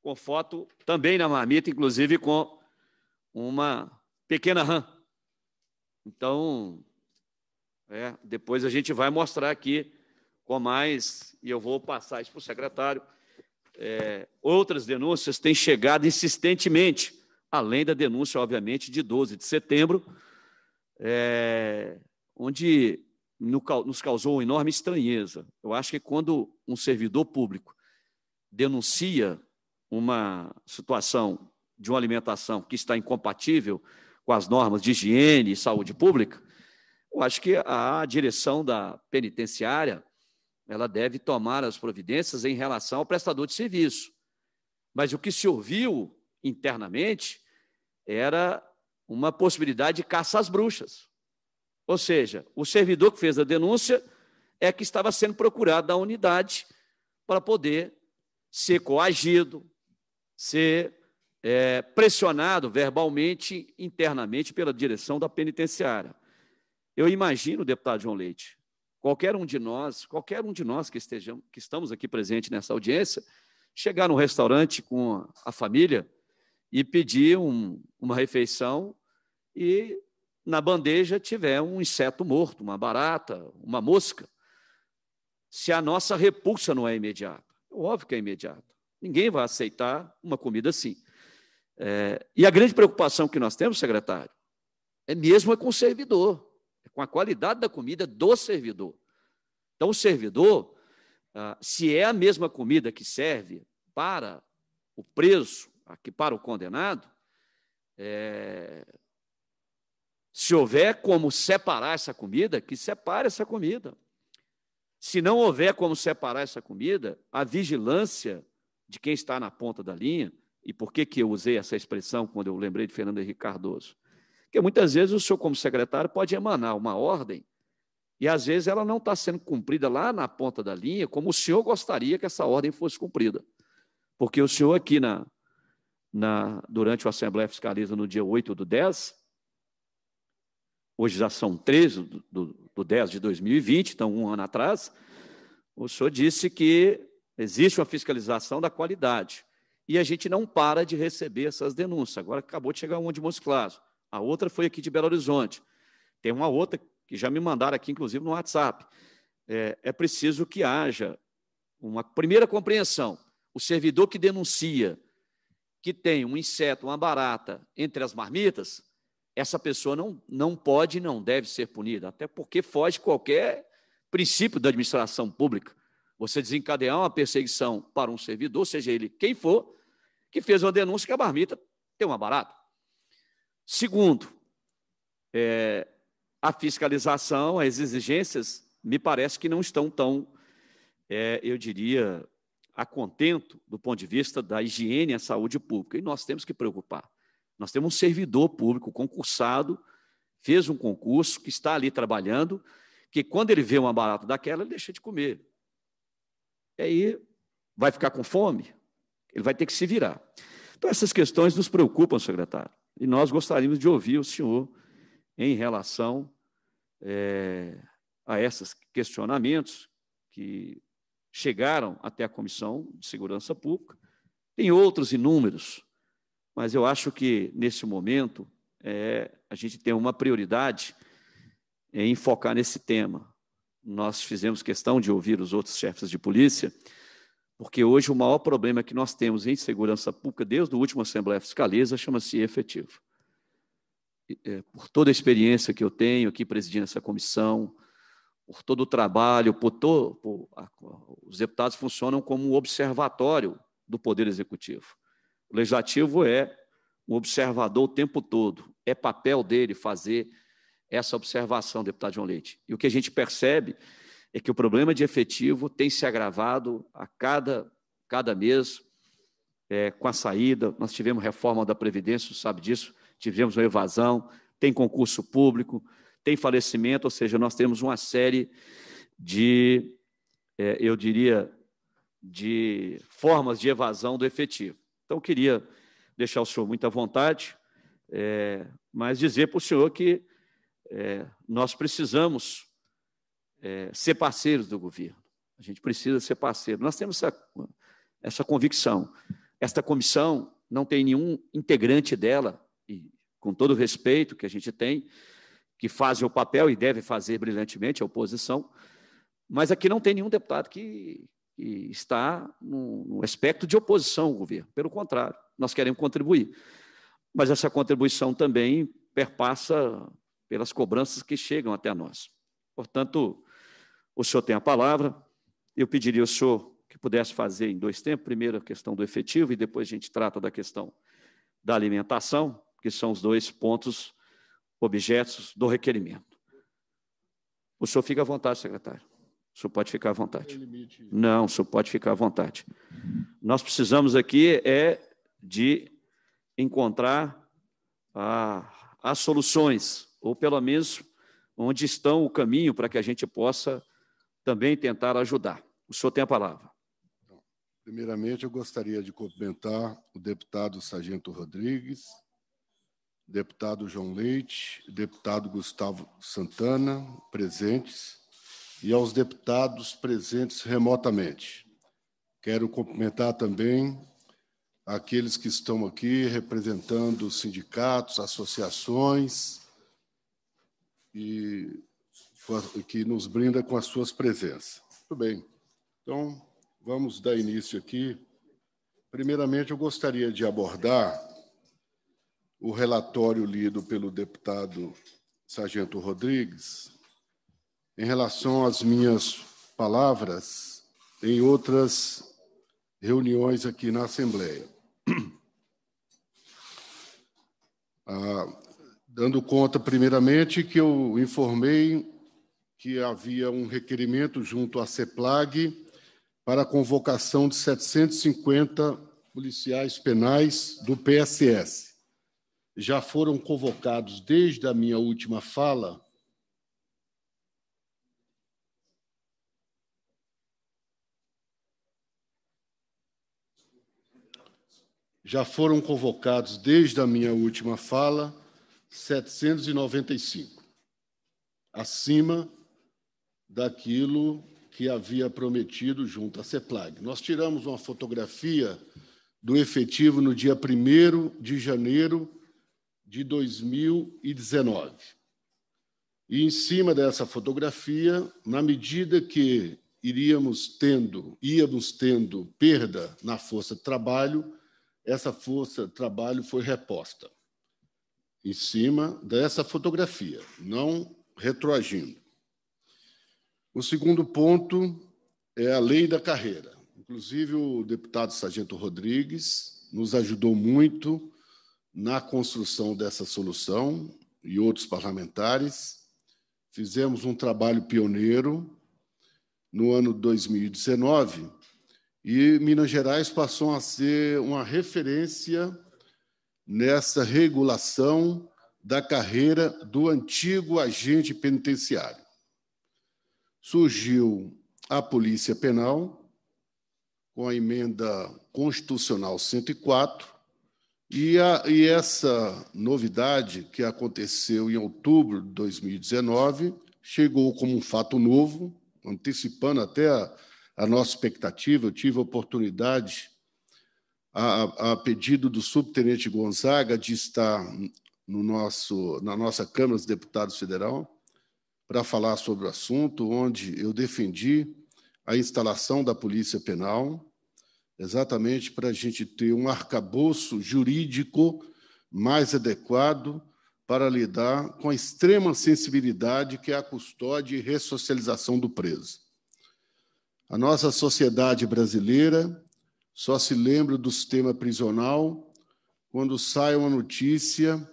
Speaker 1: com foto também na marmita, inclusive com uma pequena RAM. Então, é, depois a gente vai mostrar aqui com mais, e eu vou passar isso para o secretário. É, outras denúncias têm chegado insistentemente além da denúncia, obviamente, de 12 de setembro, é, onde no, nos causou uma enorme estranheza. Eu acho que quando um servidor público denuncia uma situação de uma alimentação que está incompatível com as normas de higiene e saúde pública, eu acho que a direção da penitenciária ela deve tomar as providências em relação ao prestador de serviço. Mas o que se ouviu internamente era uma possibilidade de caça às bruxas. Ou seja, o servidor que fez a denúncia é que estava sendo procurado da unidade para poder ser coagido, ser é, pressionado verbalmente, internamente, pela direção da penitenciária. Eu imagino, deputado João Leite, qualquer um de nós, qualquer um de nós que, estejamos, que estamos aqui presente nessa audiência, chegar num restaurante com a família e pedir um, uma refeição e na bandeja tiver um inseto morto, uma barata, uma mosca, se a nossa repulsa não é imediata. Óbvio que é imediata. Ninguém vai aceitar uma comida assim. É, e a grande preocupação que nós temos, secretário, é mesmo é com o servidor, é com a qualidade da comida do servidor. Então, o servidor, ah, se é a mesma comida que serve para o preso, aqui para o condenado, é, se houver como separar essa comida, que separe essa comida. Se não houver como separar essa comida, a vigilância de quem está na ponta da linha, e por que, que eu usei essa expressão quando eu lembrei de Fernando Henrique Cardoso? Porque muitas vezes o senhor, como secretário, pode emanar uma ordem e às vezes ela não está sendo cumprida lá na ponta da linha como o senhor gostaria que essa ordem fosse cumprida. Porque o senhor, aqui na, na, durante a Assembleia Fiscaliza no dia 8 do 10, hoje já são 13 do, do, 10 de 2020, então um ano atrás, o senhor disse que existe uma fiscalização da qualidade e a gente não para de receber essas denúncias. Agora acabou de chegar uma de Montes a outra foi aqui de Belo Horizonte, tem uma outra que já me mandaram aqui, inclusive, no WhatsApp. É, é preciso que haja uma primeira compreensão. O servidor que denuncia que tem um inseto, uma barata entre as marmitas, essa pessoa não, não pode e não deve ser punida, até porque foge qualquer princípio da administração pública. Você desencadear uma perseguição para um servidor, seja ele quem for, que fez uma denúncia que a marmita tem uma barata. Segundo, é, a fiscalização, as exigências, me parece que não estão tão, é, eu diria, a contento do ponto de vista da higiene e a saúde pública. E nós temos que preocupar. Nós temos um servidor público concursado, fez um concurso, que está ali trabalhando, que quando ele vê uma barata daquela, ele deixa de comer. E aí vai ficar com fome? Ele vai ter que se virar. Então, essas questões nos preocupam, secretário. E nós gostaríamos de ouvir o senhor em relação é, a esses questionamentos que chegaram até a Comissão de Segurança Pública. Tem outros inúmeros, mas eu acho que, nesse momento, é, a gente tem uma prioridade em focar nesse tema. Nós fizemos questão de ouvir os outros chefes de polícia, porque hoje o maior problema que nós temos em segurança pública, desde o último Assembleia Fiscaliza, chama-se efetivo. É, por toda a experiência que eu tenho aqui presidindo essa comissão, por todo o trabalho, por to, por, os deputados funcionam como um observatório do Poder Executivo. O Legislativo é um observador o tempo todo, é papel dele fazer essa observação, deputado João Leite. E o que a gente percebe é que o problema de efetivo tem se agravado a cada, cada mês, é, com a saída, nós tivemos reforma da Previdência, sabe disso, tivemos uma evasão, tem concurso público, tem falecimento, ou seja, nós temos uma série de, é, eu diria, de formas de evasão do efetivo. Então, queria deixar o senhor muito à vontade, é, mas dizer para o senhor que é, nós precisamos é, ser parceiros do governo. A gente precisa ser parceiro. Nós temos essa, essa convicção. Esta comissão não tem nenhum integrante dela, e com todo o respeito que a gente tem, que fazem o papel e devem fazer brilhantemente a oposição, mas aqui não tem nenhum deputado que, que está no, no aspecto de oposição ao governo. Pelo contrário, nós queremos contribuir. Mas essa contribuição também perpassa pelas cobranças que chegam até nós. Portanto, o senhor tem a palavra. Eu pediria ao senhor que pudesse fazer em dois tempos: primeiro a questão do efetivo e depois a gente trata da questão da alimentação, que são os dois pontos objetos do requerimento. O senhor fica à vontade, secretário. O senhor pode ficar à vontade. Não, o senhor pode ficar à vontade. Nós precisamos aqui é de encontrar as soluções, ou pelo menos onde estão o caminho para que a gente possa também tentar ajudar. O senhor tem a palavra.
Speaker 4: Primeiramente, eu gostaria de cumprimentar o deputado Sargento Rodrigues, deputado João Leite, deputado Gustavo Santana, presentes, e aos deputados presentes remotamente. Quero cumprimentar também aqueles que estão aqui representando sindicatos, associações, e que nos brinda com as suas presenças. Muito bem. Então, vamos dar início aqui. Primeiramente, eu gostaria de abordar o relatório lido pelo deputado Sargento Rodrigues em relação às minhas palavras em outras reuniões aqui na Assembleia. Ah, dando conta, primeiramente, que eu informei que havia um requerimento junto à CEPLAG para a convocação de 750 policiais penais do PSS já foram convocados desde a minha última fala. Já foram convocados desde a minha última fala 795, acima daquilo que havia prometido junto à CEPLAG. Nós tiramos uma fotografia do efetivo no dia 1 de janeiro de 2019. E em cima dessa fotografia, na medida que iríamos tendo, íamos tendo perda na força de trabalho, essa força de trabalho foi reposta em cima dessa fotografia, não retroagindo. O segundo ponto é a lei da carreira. Inclusive, o deputado Sargento Rodrigues nos ajudou muito na construção dessa solução e outros parlamentares. Fizemos um trabalho pioneiro no ano 2019 e Minas Gerais passou a ser uma referência nessa regulação da carreira do antigo agente penitenciário. Surgiu a Polícia Penal, com a emenda constitucional 104, e, a, e essa novidade que aconteceu em outubro de 2019 chegou como um fato novo, antecipando até a, a nossa expectativa. Eu tive a oportunidade, a, a pedido do subtenente Gonzaga, de estar no nosso, na nossa Câmara dos Deputados Federal para falar sobre o assunto, onde eu defendi a instalação da Polícia Penal exatamente para a gente ter um arcabouço jurídico mais adequado para lidar com a extrema sensibilidade que é a custódia e ressocialização do preso. A nossa sociedade brasileira só se lembra do sistema prisional quando sai uma notícia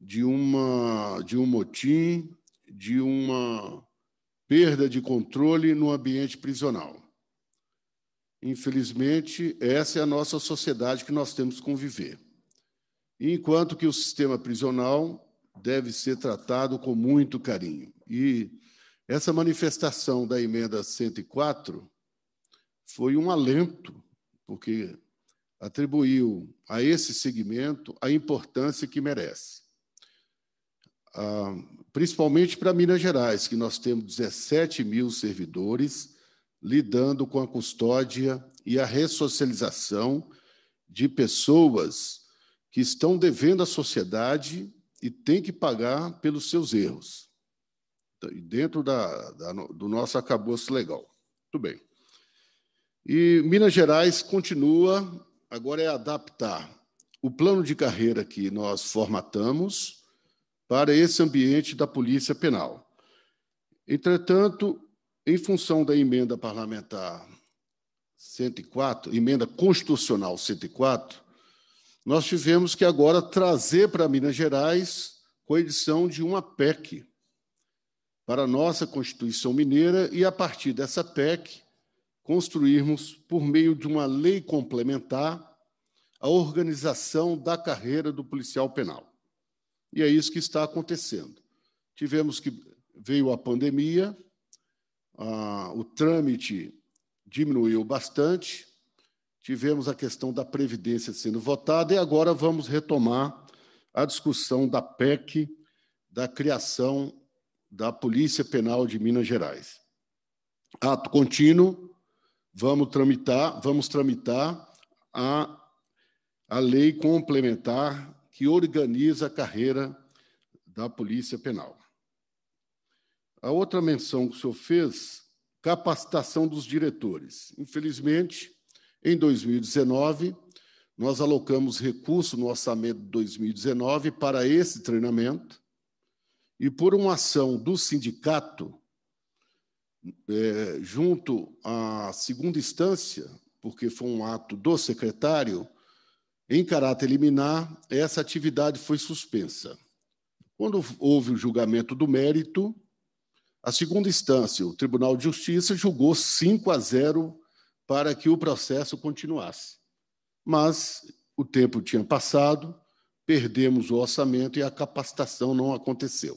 Speaker 4: de uma de um motim, de uma perda de controle no ambiente prisional. Infelizmente, essa é a nossa sociedade que nós temos que conviver. Enquanto que o sistema prisional deve ser tratado com muito carinho. E essa manifestação da emenda 104 foi um alento, porque atribuiu a esse segmento a importância que merece. Ah, principalmente para Minas Gerais, que nós temos 17 mil servidores lidando com a custódia e a ressocialização de pessoas que estão devendo à sociedade e têm que pagar pelos seus erros. Então, dentro da, da, do nosso acabouço legal. Muito bem. E Minas Gerais continua, agora é adaptar o plano de carreira que nós formatamos para esse ambiente da Polícia Penal. Entretanto, em função da emenda parlamentar 104, emenda constitucional 104, nós tivemos que agora trazer para Minas Gerais com a edição de uma PEC para a nossa Constituição Mineira e, a partir dessa PEC, construirmos, por meio de uma lei complementar, a organização da carreira do policial penal. E é isso que está acontecendo. Tivemos que. Veio a pandemia, ah, o trâmite diminuiu bastante, tivemos a questão da Previdência sendo votada e agora vamos retomar a discussão da PEC, da criação da Polícia Penal de Minas Gerais. Ato contínuo, vamos tramitar, vamos tramitar a, a lei complementar que organiza a carreira da Polícia Penal. A outra menção que o senhor fez, capacitação dos diretores. Infelizmente, em 2019, nós alocamos recurso no orçamento de 2019 para esse treinamento e por uma ação do sindicato, é, junto à segunda instância, porque foi um ato do secretário, em caráter liminar, essa atividade foi suspensa. Quando houve o julgamento do mérito, a segunda instância, o Tribunal de Justiça, julgou 5 a 0 para que o processo continuasse. Mas o tempo tinha passado, perdemos o orçamento e a capacitação não aconteceu.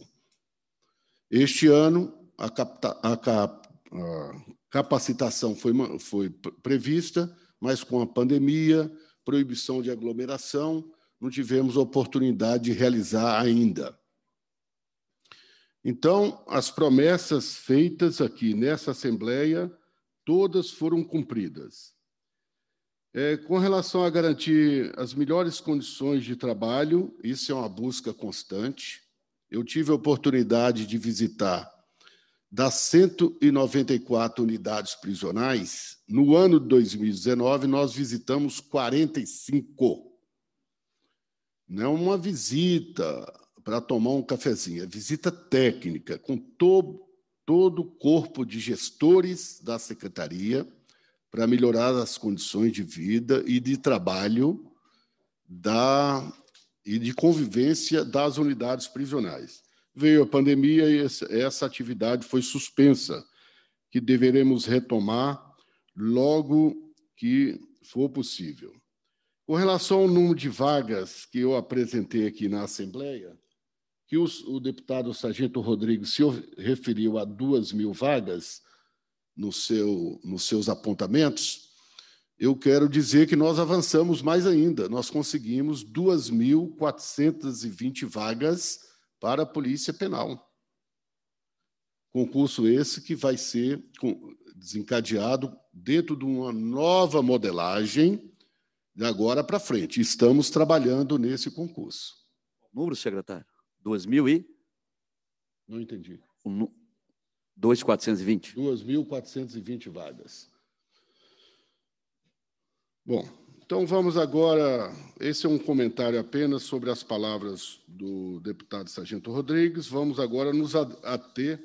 Speaker 4: Este ano, a, capta, a, cap, a capacitação foi, foi prevista, mas com a pandemia, proibição de aglomeração, não tivemos oportunidade de realizar ainda. Então, as promessas feitas aqui nessa Assembleia, todas foram cumpridas. É, com relação a garantir as melhores condições de trabalho, isso é uma busca constante. Eu tive a oportunidade de visitar das 194 unidades prisionais, no ano de 2019, nós visitamos 45. Não é uma visita, para tomar um cafezinho. É visita técnica com to todo o corpo de gestores da secretaria para melhorar as condições de vida e de trabalho da e de convivência das unidades prisionais. Veio a pandemia e essa atividade foi suspensa, que deveremos retomar logo que for possível. Com relação ao número de vagas que eu apresentei aqui na Assembleia, que os, o deputado Sargento Rodrigues se referiu a duas mil vagas no seu, nos seus apontamentos, eu quero dizer que nós avançamos mais ainda. Nós conseguimos 2.420 vagas para a Polícia Penal. Concurso esse que vai ser desencadeado dentro de uma nova modelagem de agora para frente. Estamos trabalhando nesse concurso. Número, secretário. 2000 e? Não entendi. 2.420? 2.420 vagas. Bom, então vamos agora. Esse é um comentário apenas sobre as palavras do deputado Sargento Rodrigues. Vamos agora nos ater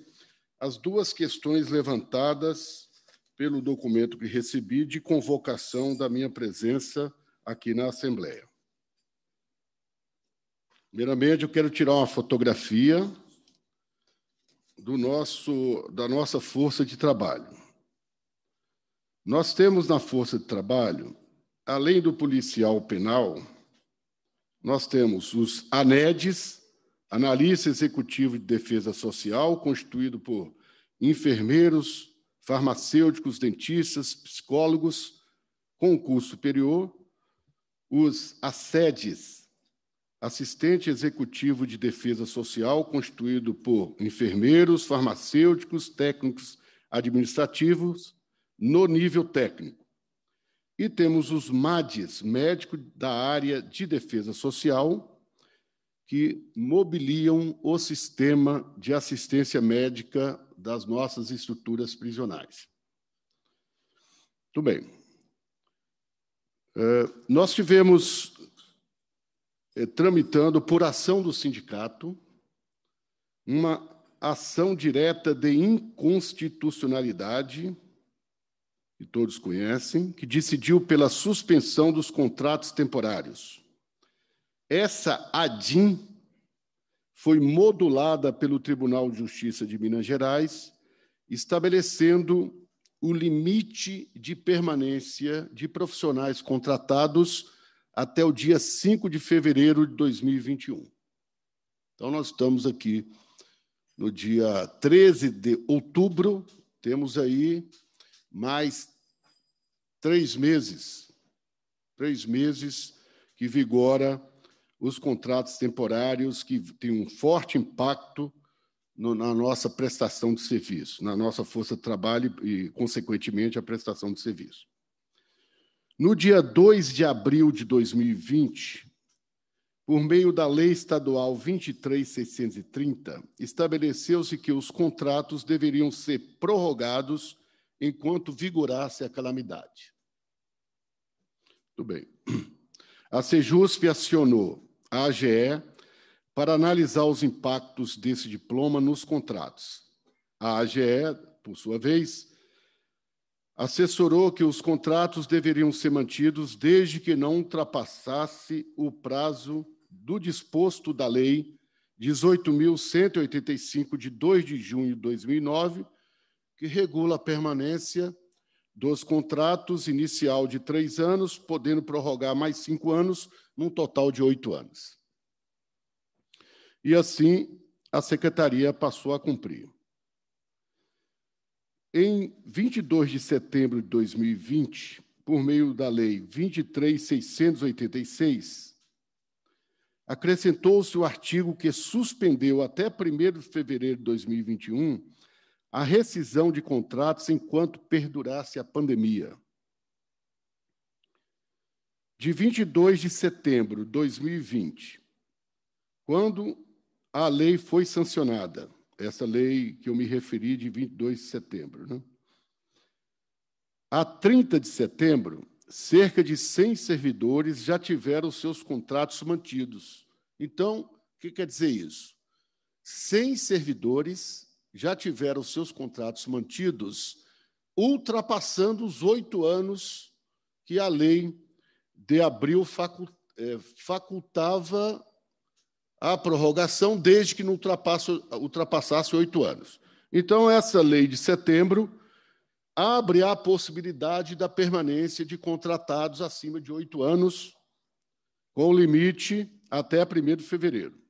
Speaker 4: às duas questões levantadas pelo documento que recebi de convocação da minha presença aqui na Assembleia. Primeiramente, eu quero tirar uma fotografia do nosso, da nossa força de trabalho. Nós temos na força de trabalho, além do policial penal, nós temos os ANEDs, Analista Executivo de Defesa Social, constituído por enfermeiros, farmacêuticos, dentistas, psicólogos com curso superior, os ASEDs, assistente executivo de defesa social, constituído por enfermeiros, farmacêuticos, técnicos administrativos, no nível técnico. E temos os MADES, médicos da área de defesa social, que mobiliam o sistema de assistência médica das nossas estruturas prisionais. Muito bem. Uh, nós tivemos é, tramitando por ação do sindicato uma ação direta de inconstitucionalidade, que todos conhecem, que decidiu pela suspensão dos contratos temporários. Essa ADIM foi modulada pelo Tribunal de Justiça de Minas Gerais, estabelecendo o limite de permanência de profissionais contratados até o dia 5 de fevereiro de 2021. Então, nós estamos aqui no dia 13 de outubro, temos aí mais três meses, três meses que vigora os contratos temporários que têm um forte impacto no, na nossa prestação de serviço, na nossa força de trabalho e, consequentemente, a prestação de serviço. No dia 2 de abril de 2020, por meio da Lei Estadual 23630, estabeleceu-se que os contratos deveriam ser prorrogados enquanto vigorasse a calamidade. Tudo bem. A Sejusp acionou a AGE para analisar os impactos desse diploma nos contratos. A AGE, por sua vez, assessorou que os contratos deveriam ser mantidos desde que não ultrapassasse o prazo do disposto da Lei 18.185, de 2 de junho de 2009, que regula a permanência dos contratos inicial de três anos, podendo prorrogar mais cinco anos, num total de oito anos. E assim a secretaria passou a cumprir. Em 22 de setembro de 2020, por meio da Lei 23.686, acrescentou-se o artigo que suspendeu até 1 de fevereiro de 2021 a rescisão de contratos enquanto perdurasse a pandemia. De 22 de setembro de 2020, quando a lei foi sancionada, essa lei que eu me referi de 22 de setembro. Né? A 30 de setembro, cerca de 100 servidores já tiveram seus contratos mantidos. Então, o que quer dizer isso? 100 servidores já tiveram seus contratos mantidos, ultrapassando os oito anos que a lei de abril eh, facultava a prorrogação desde que não ultrapassasse oito anos. Então, essa lei de setembro abre a possibilidade da permanência de contratados acima de oito anos, com limite até 1 de fevereiro.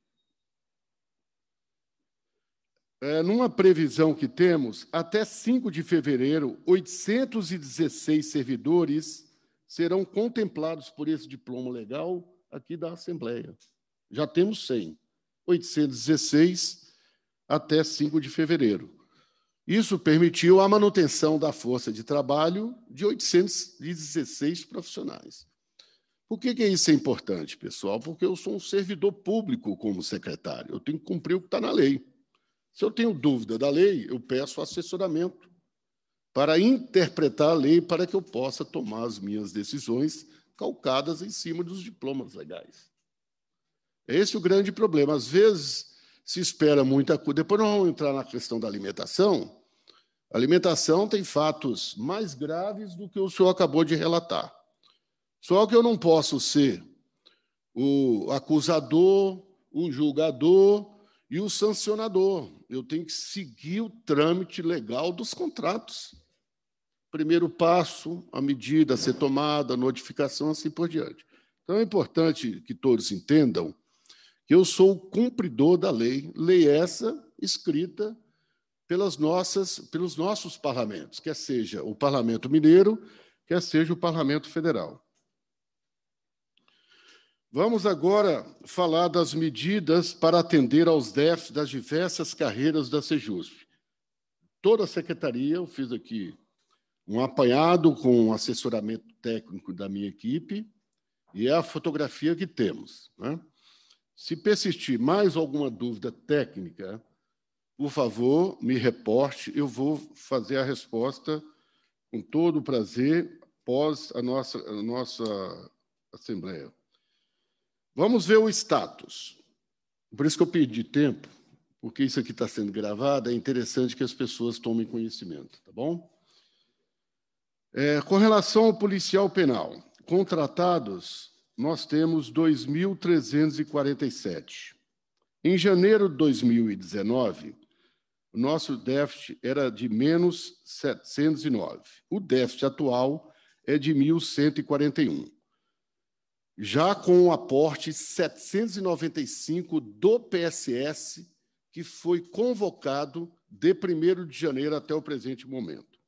Speaker 4: É, numa previsão que temos, até 5 de fevereiro, 816 servidores serão contemplados por esse diploma legal aqui da Assembleia já temos 100, 816 até 5 de fevereiro. Isso permitiu a manutenção da força de trabalho de 816 profissionais. Por que, que isso é importante, pessoal? Porque eu sou um servidor público como secretário, eu tenho que cumprir o que está na lei. Se eu tenho dúvida da lei, eu peço assessoramento para interpretar a lei para que eu possa tomar as minhas decisões calcadas em cima dos diplomas legais. Esse é o grande problema. Às vezes se espera muita coisa. Depois nós vamos entrar na questão da alimentação. A alimentação tem fatos mais graves do que o senhor acabou de relatar. Só que eu não posso ser o acusador, o julgador e o sancionador. Eu tenho que seguir o trâmite legal dos contratos. Primeiro passo, a medida a ser tomada, a notificação, assim por diante. Então é importante que todos entendam eu sou o cumpridor da lei, lei essa escrita pelas nossas, pelos nossos parlamentos, quer seja o Parlamento Mineiro, quer seja o Parlamento Federal. Vamos agora falar das medidas para atender aos déficits das diversas carreiras da Sejusp. Toda a secretaria, eu fiz aqui um apanhado com um assessoramento técnico da minha equipe, e é a fotografia que temos. Né? Se persistir mais alguma dúvida técnica, por favor, me reporte, eu vou fazer a resposta com todo o prazer após a nossa, a nossa Assembleia. Vamos ver o status. Por isso que eu pedi tempo, porque isso aqui está sendo gravado, é interessante que as pessoas tomem conhecimento, tá bom? É, com relação ao policial penal, contratados nós temos 2.347. Em janeiro de 2019, o nosso déficit era de menos 709. O déficit atual é de 1.141. Já com o aporte 795 do PSS, que foi convocado de 1 de janeiro até o presente momento.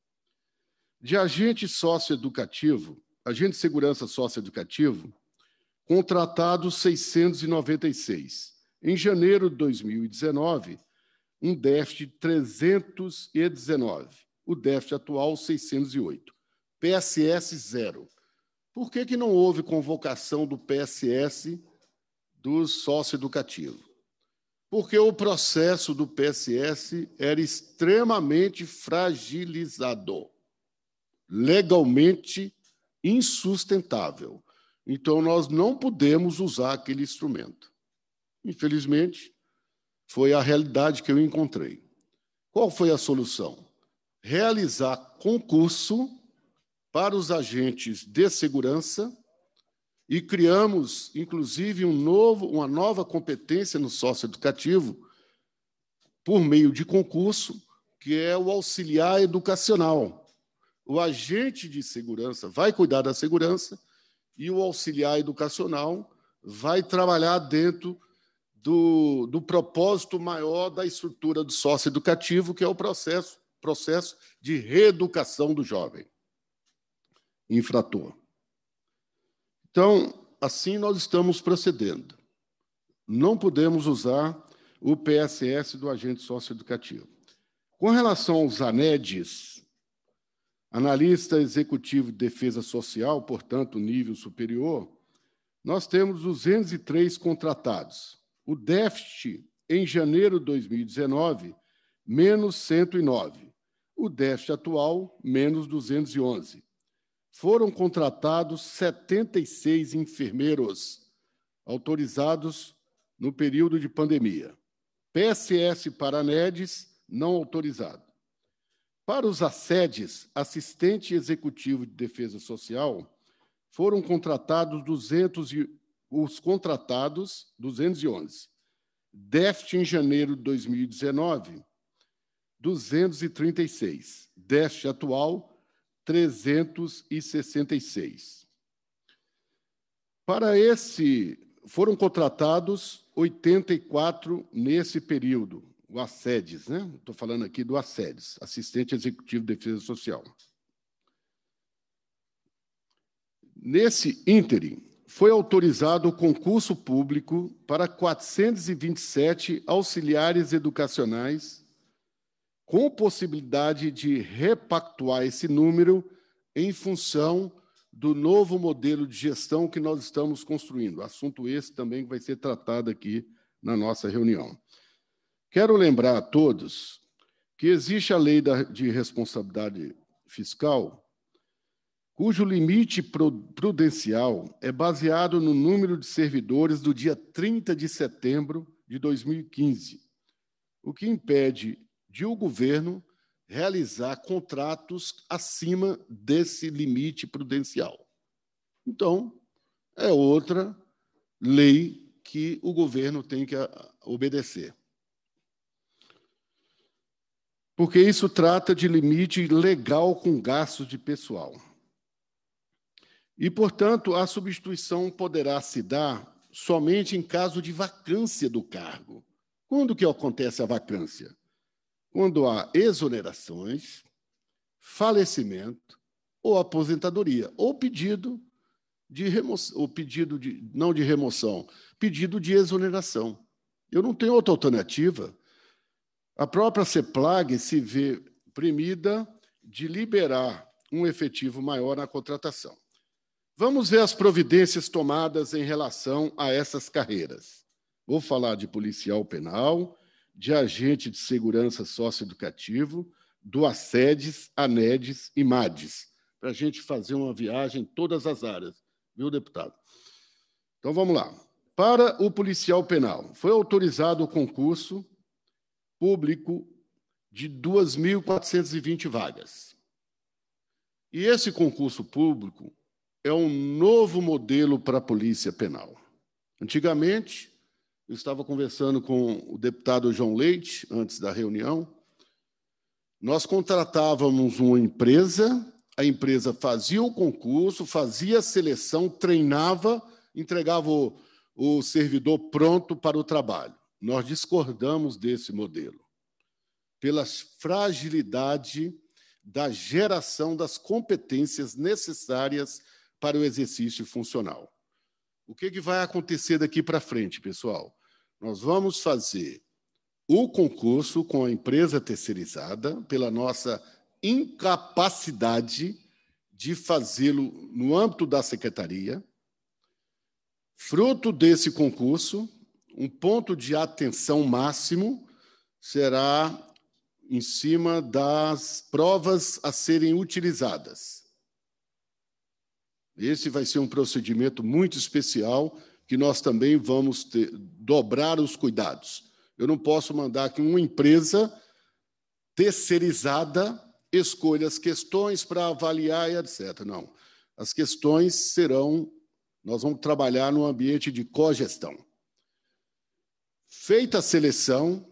Speaker 4: De agente socioeducativo, agente de segurança socioeducativo, contratados 696. Em janeiro de 2019, um déficit de 319. O déficit atual, 608. PSS, zero. Por que, que não houve convocação do PSS do sócio-educativo? Porque o processo do PSS era extremamente fragilizador, legalmente insustentável. Então, nós não podemos usar aquele instrumento. Infelizmente, foi a realidade que eu encontrei. Qual foi a solução? Realizar concurso para os agentes de segurança e criamos, inclusive, um novo, uma nova competência no sócio educativo por meio de concurso, que é o auxiliar educacional. O agente de segurança vai cuidar da segurança e o auxiliar educacional vai trabalhar dentro do, do propósito maior da estrutura do sócio educativo, que é o processo, processo de reeducação do jovem infrator. Então, assim nós estamos procedendo. Não podemos usar o PSS do agente sócio educativo. Com relação aos ANEDs, analista executivo de defesa social, portanto, nível superior, nós temos 203 contratados. O déficit em janeiro de 2019, menos 109. O déficit atual, menos 211. Foram contratados 76 enfermeiros autorizados no período de pandemia. PSS Paranedes, não autorizado. Para os assedes, assistente executivo de defesa social, foram contratados 200 e, os contratados 211. Déficit em janeiro de 2019, 236. Déficit atual, 366. Para esse, foram contratados 84 nesse período, o ACEDES, né? Estou falando aqui do ACEDES, Assistente Executivo de Defesa Social. Nesse ínterim, foi autorizado o concurso público para 427 auxiliares educacionais, com possibilidade de repactuar esse número em função do novo modelo de gestão que nós estamos construindo. Assunto esse também vai ser tratado aqui na nossa reunião. Quero lembrar a todos que existe a lei de responsabilidade fiscal, cujo limite prudencial é baseado no número de servidores do dia 30 de setembro de 2015, o que impede de o governo realizar contratos acima desse limite prudencial. Então, é outra lei que o governo tem que ah, obedecer porque isso trata de limite legal com gastos de pessoal. E, portanto, a substituição poderá se dar somente em caso de vacância do cargo. Quando que acontece a vacância? Quando há exonerações, falecimento ou aposentadoria, ou pedido de remoção, ou pedido de não de remoção, pedido de exoneração. Eu não tenho outra alternativa a própria CEPLAG se vê primida de liberar um efetivo maior na contratação. Vamos ver as providências tomadas em relação a essas carreiras. Vou falar de policial penal, de agente de segurança socioeducativo, do Acedes, ANEDES e MADES, para a gente fazer uma viagem em todas as áreas, viu, deputado? Então vamos lá. Para o policial penal, foi autorizado o concurso público de 2.420 vagas. E esse concurso público é um novo modelo para a Polícia Penal. Antigamente, eu estava conversando com o deputado João Leite, antes da reunião, nós contratávamos uma empresa, a empresa fazia o concurso, fazia a seleção, treinava, entregava o, o servidor pronto para o trabalho. Nós discordamos desse modelo pela fragilidade da geração das competências necessárias para o exercício funcional. O que, é que vai acontecer daqui para frente, pessoal? Nós vamos fazer o concurso com a empresa terceirizada pela nossa incapacidade de fazê-lo no âmbito da secretaria. Fruto desse concurso, um ponto de atenção máximo será em cima das provas a serem utilizadas. Esse vai ser um procedimento muito especial que nós também vamos ter, dobrar os cuidados. Eu não posso mandar que uma empresa terceirizada escolha as questões para avaliar e etc. Não. As questões serão. Nós vamos trabalhar no ambiente de cogestão. Feita a seleção,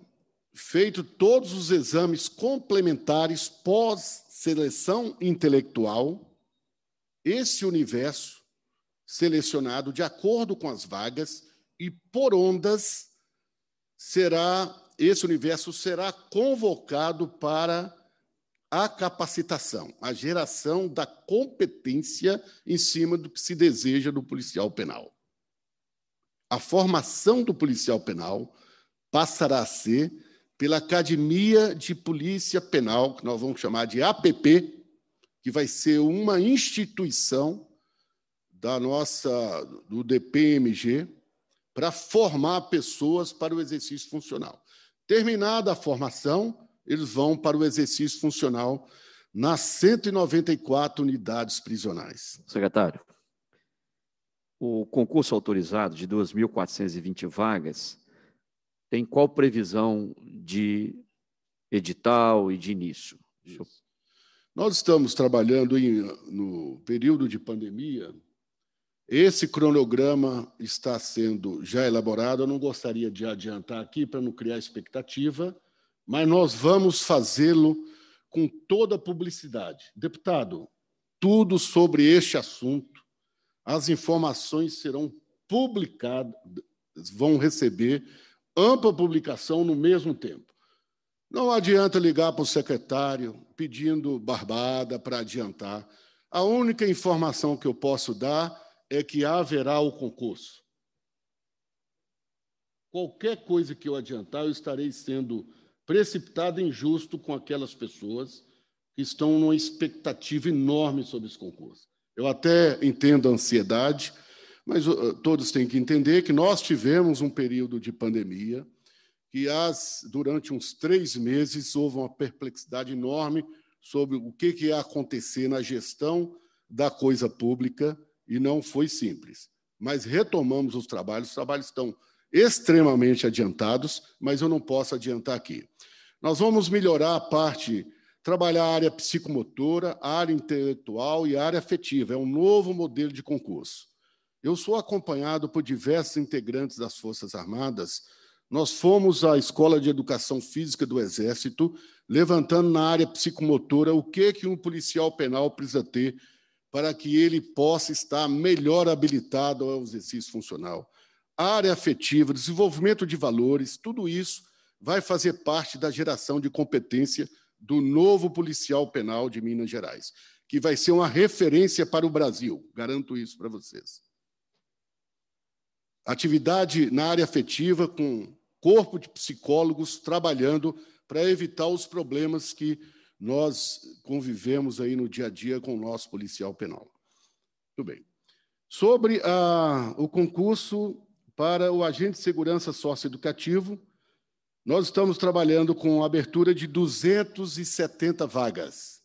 Speaker 4: feito todos os exames complementares pós-seleção intelectual, esse universo selecionado de acordo com as vagas e por ondas será esse universo será convocado para a capacitação, a geração da competência em cima do que se deseja do policial penal. A formação do policial penal passará a ser pela Academia de Polícia Penal, que nós vamos chamar de APP, que vai ser uma instituição da nossa do DPMG para formar pessoas para o exercício funcional. Terminada a formação, eles vão para o exercício funcional nas 194 unidades prisionais. Secretário, o concurso autorizado de
Speaker 1: 2.420 vagas tem qual previsão de edital e de início?
Speaker 4: Nós estamos trabalhando em, no período de pandemia. Esse cronograma está sendo já elaborado. Eu não gostaria de adiantar aqui para não criar expectativa, mas nós vamos fazê-lo com toda a publicidade. Deputado, tudo sobre este assunto, as informações serão publicadas, vão receber ampla publicação no mesmo tempo. Não adianta ligar para o secretário pedindo barbada para adiantar. A única informação que eu posso dar é que haverá o concurso. Qualquer coisa que eu adiantar, eu estarei sendo precipitado e injusto com aquelas pessoas que estão numa expectativa enorme sobre esse concurso. Eu até entendo a ansiedade, mas uh, todos têm que entender que nós tivemos um período de pandemia, que as, durante uns três meses houve uma perplexidade enorme sobre o que, que ia acontecer na gestão da coisa pública, e não foi simples. Mas retomamos os trabalhos, os trabalhos estão extremamente adiantados, mas eu não posso adiantar aqui. Nós vamos melhorar a parte, trabalhar a área psicomotora, a área intelectual e a área afetiva. É um novo modelo de concurso. Eu sou acompanhado por diversos integrantes das Forças Armadas. Nós fomos à Escola de Educação Física do Exército, levantando na área psicomotora o que que um policial penal precisa ter para que ele possa estar melhor habilitado ao exercício funcional. Área afetiva, desenvolvimento de valores, tudo isso vai fazer parte da geração de competência do novo policial penal de Minas Gerais, que vai ser uma referência para o Brasil, garanto isso para vocês. Atividade na área afetiva com corpo de psicólogos trabalhando para evitar os problemas que nós convivemos aí no dia a dia com o nosso policial penal. Muito bem. Sobre a, ah, o concurso para o agente de segurança socioeducativo, nós estamos trabalhando com a abertura de 270 vagas.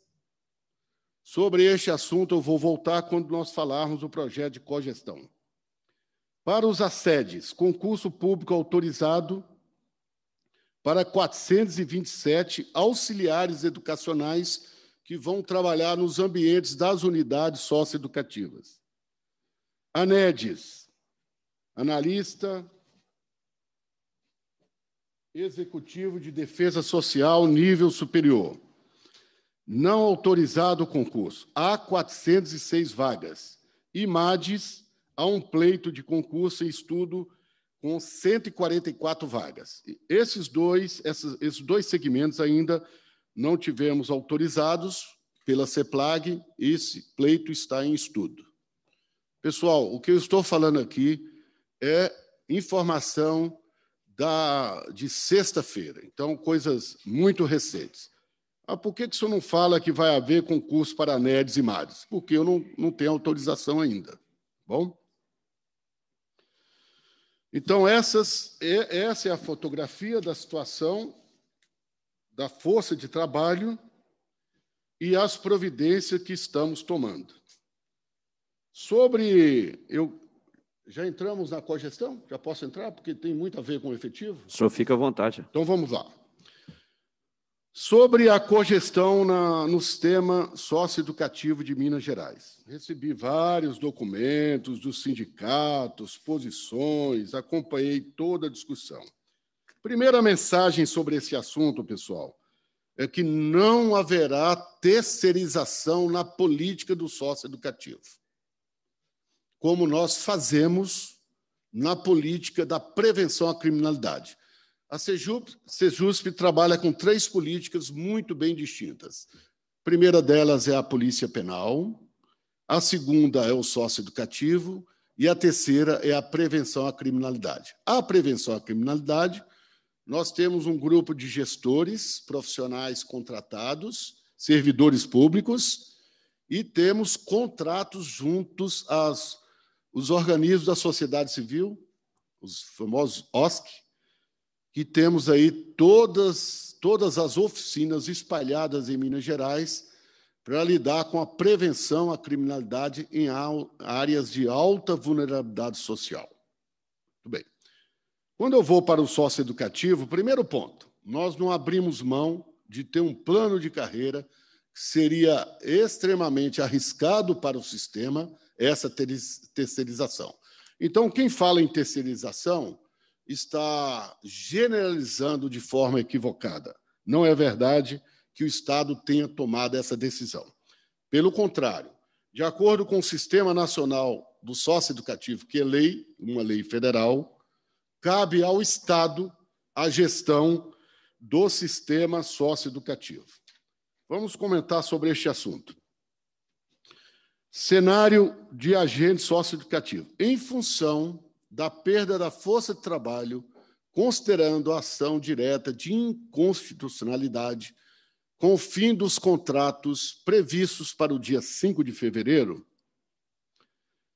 Speaker 4: Sobre este assunto, eu vou voltar quando nós falarmos do projeto de cogestão. Para os assedes, concurso público autorizado para 427 auxiliares educacionais que vão trabalhar nos ambientes das unidades socioeducativas. ANEDES, analista executivo de defesa social nível superior. Não autorizado o concurso. Há 406 vagas. IMADES, há um pleito de concurso e estudo com 144 vagas. Esses dois, essas, esses dois segmentos ainda não tivemos autorizados pela CEPLAG, esse pleito está em estudo. Pessoal, o que eu estou falando aqui é informação da, de sexta-feira, então coisas muito recentes. Ah, por que, que o senhor não fala que vai haver concurso para NEDs e MADs? Porque eu não, não tenho autorização ainda. Tá bom? Então, essas, essa é a fotografia da situação da força de trabalho e as providências que estamos tomando. Sobre. Eu, já entramos na cogestão? Já posso entrar? Porque tem muito a ver com o efetivo. O senhor fica à vontade. Então vamos lá. Sobre a cogestão na, no sistema socioeducativo de Minas Gerais. Recebi vários documentos dos sindicatos, posições, acompanhei toda a discussão. Primeira mensagem sobre esse assunto, pessoal, é que não haverá terceirização na política do socioeducativo, como nós fazemos na política da prevenção à criminalidade. A Sejusp trabalha com três políticas muito bem distintas. A primeira delas é a polícia penal, a segunda é o sócio educativo e a terceira é a prevenção à criminalidade. A prevenção à criminalidade, nós temos um grupo de gestores profissionais contratados, servidores públicos, e temos contratos juntos aos os organismos da sociedade civil, os famosos OSC, e temos aí todas, todas as oficinas espalhadas em Minas Gerais para lidar com a prevenção à criminalidade em áreas de alta vulnerabilidade social. Muito bem. Quando eu vou para o sócio educativo, primeiro ponto, nós não abrimos mão de ter um plano de carreira que seria extremamente arriscado para o sistema essa terceirização. Então, quem fala em terceirização está generalizando de forma equivocada. Não é verdade que o Estado tenha tomado essa decisão. Pelo contrário, de acordo com o Sistema Nacional do Sócio Educativo, que é lei, uma lei federal, cabe ao Estado a gestão do sistema socioeducativo. Vamos comentar sobre este assunto. Cenário de agente socioeducativo. Em função da perda da força de trabalho, considerando a ação direta de inconstitucionalidade com o fim dos contratos previstos para o dia 5 de fevereiro,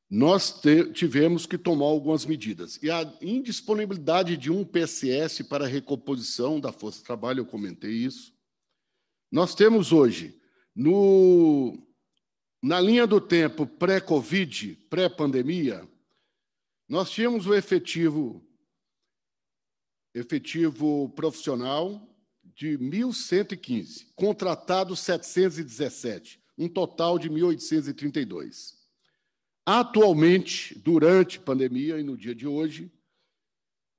Speaker 4: nós tivemos que tomar algumas medidas. E a indisponibilidade de um PSS para recomposição da força de trabalho, eu comentei isso. Nós temos hoje, no, na linha do tempo pré-Covid, pré-pandemia, nós tínhamos o efetivo efetivo profissional de 1.115, contratados 717, um total de 1.832. Atualmente, durante a pandemia e no dia de hoje,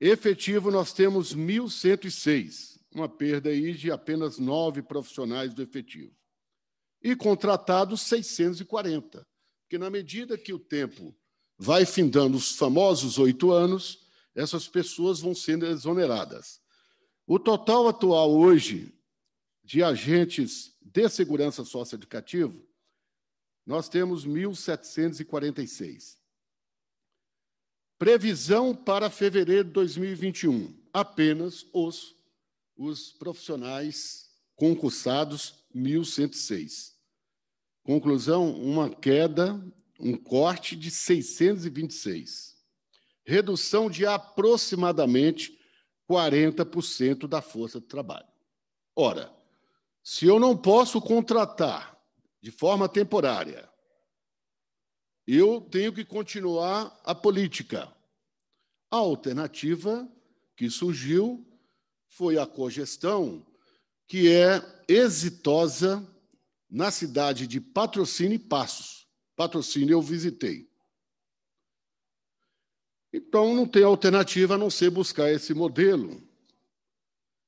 Speaker 4: efetivo nós temos 1.106, uma perda aí de apenas nove profissionais do efetivo. E contratados 640, porque na medida que o tempo vai findando os famosos oito anos, essas pessoas vão sendo exoneradas. O total atual hoje de agentes de segurança socioeducativo, nós temos 1.746. Previsão para fevereiro de 2021, apenas os, os profissionais concursados, 1.106. Conclusão, uma queda um corte de 626, redução de aproximadamente 40% da força de trabalho. Ora, se eu não posso contratar de forma temporária, eu tenho que continuar a política. A alternativa que surgiu foi a cogestão, que é exitosa na cidade de Patrocínio e Passos patrocínio eu visitei. Então, não tem alternativa a não ser buscar esse modelo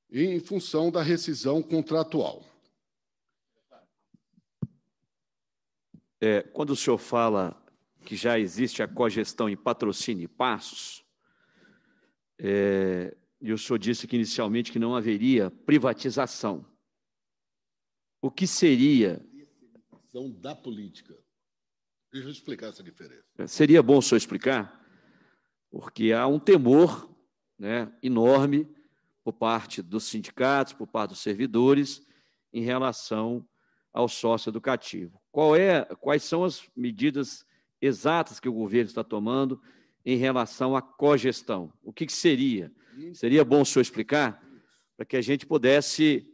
Speaker 4: em função da rescisão contratual.
Speaker 1: É, quando o senhor fala que já existe a cogestão em patrocínio e passos, é, e o senhor disse que inicialmente que não haveria privatização. O que seria?
Speaker 4: Da política eu explicar essa diferença.
Speaker 1: Seria bom o senhor explicar, porque há um temor né, enorme por parte dos sindicatos, por parte dos servidores, em relação ao sócio educativo. Qual é, quais são as medidas exatas que o governo está tomando em relação à cogestão? O que, que seria? Seria bom o senhor explicar para que a gente pudesse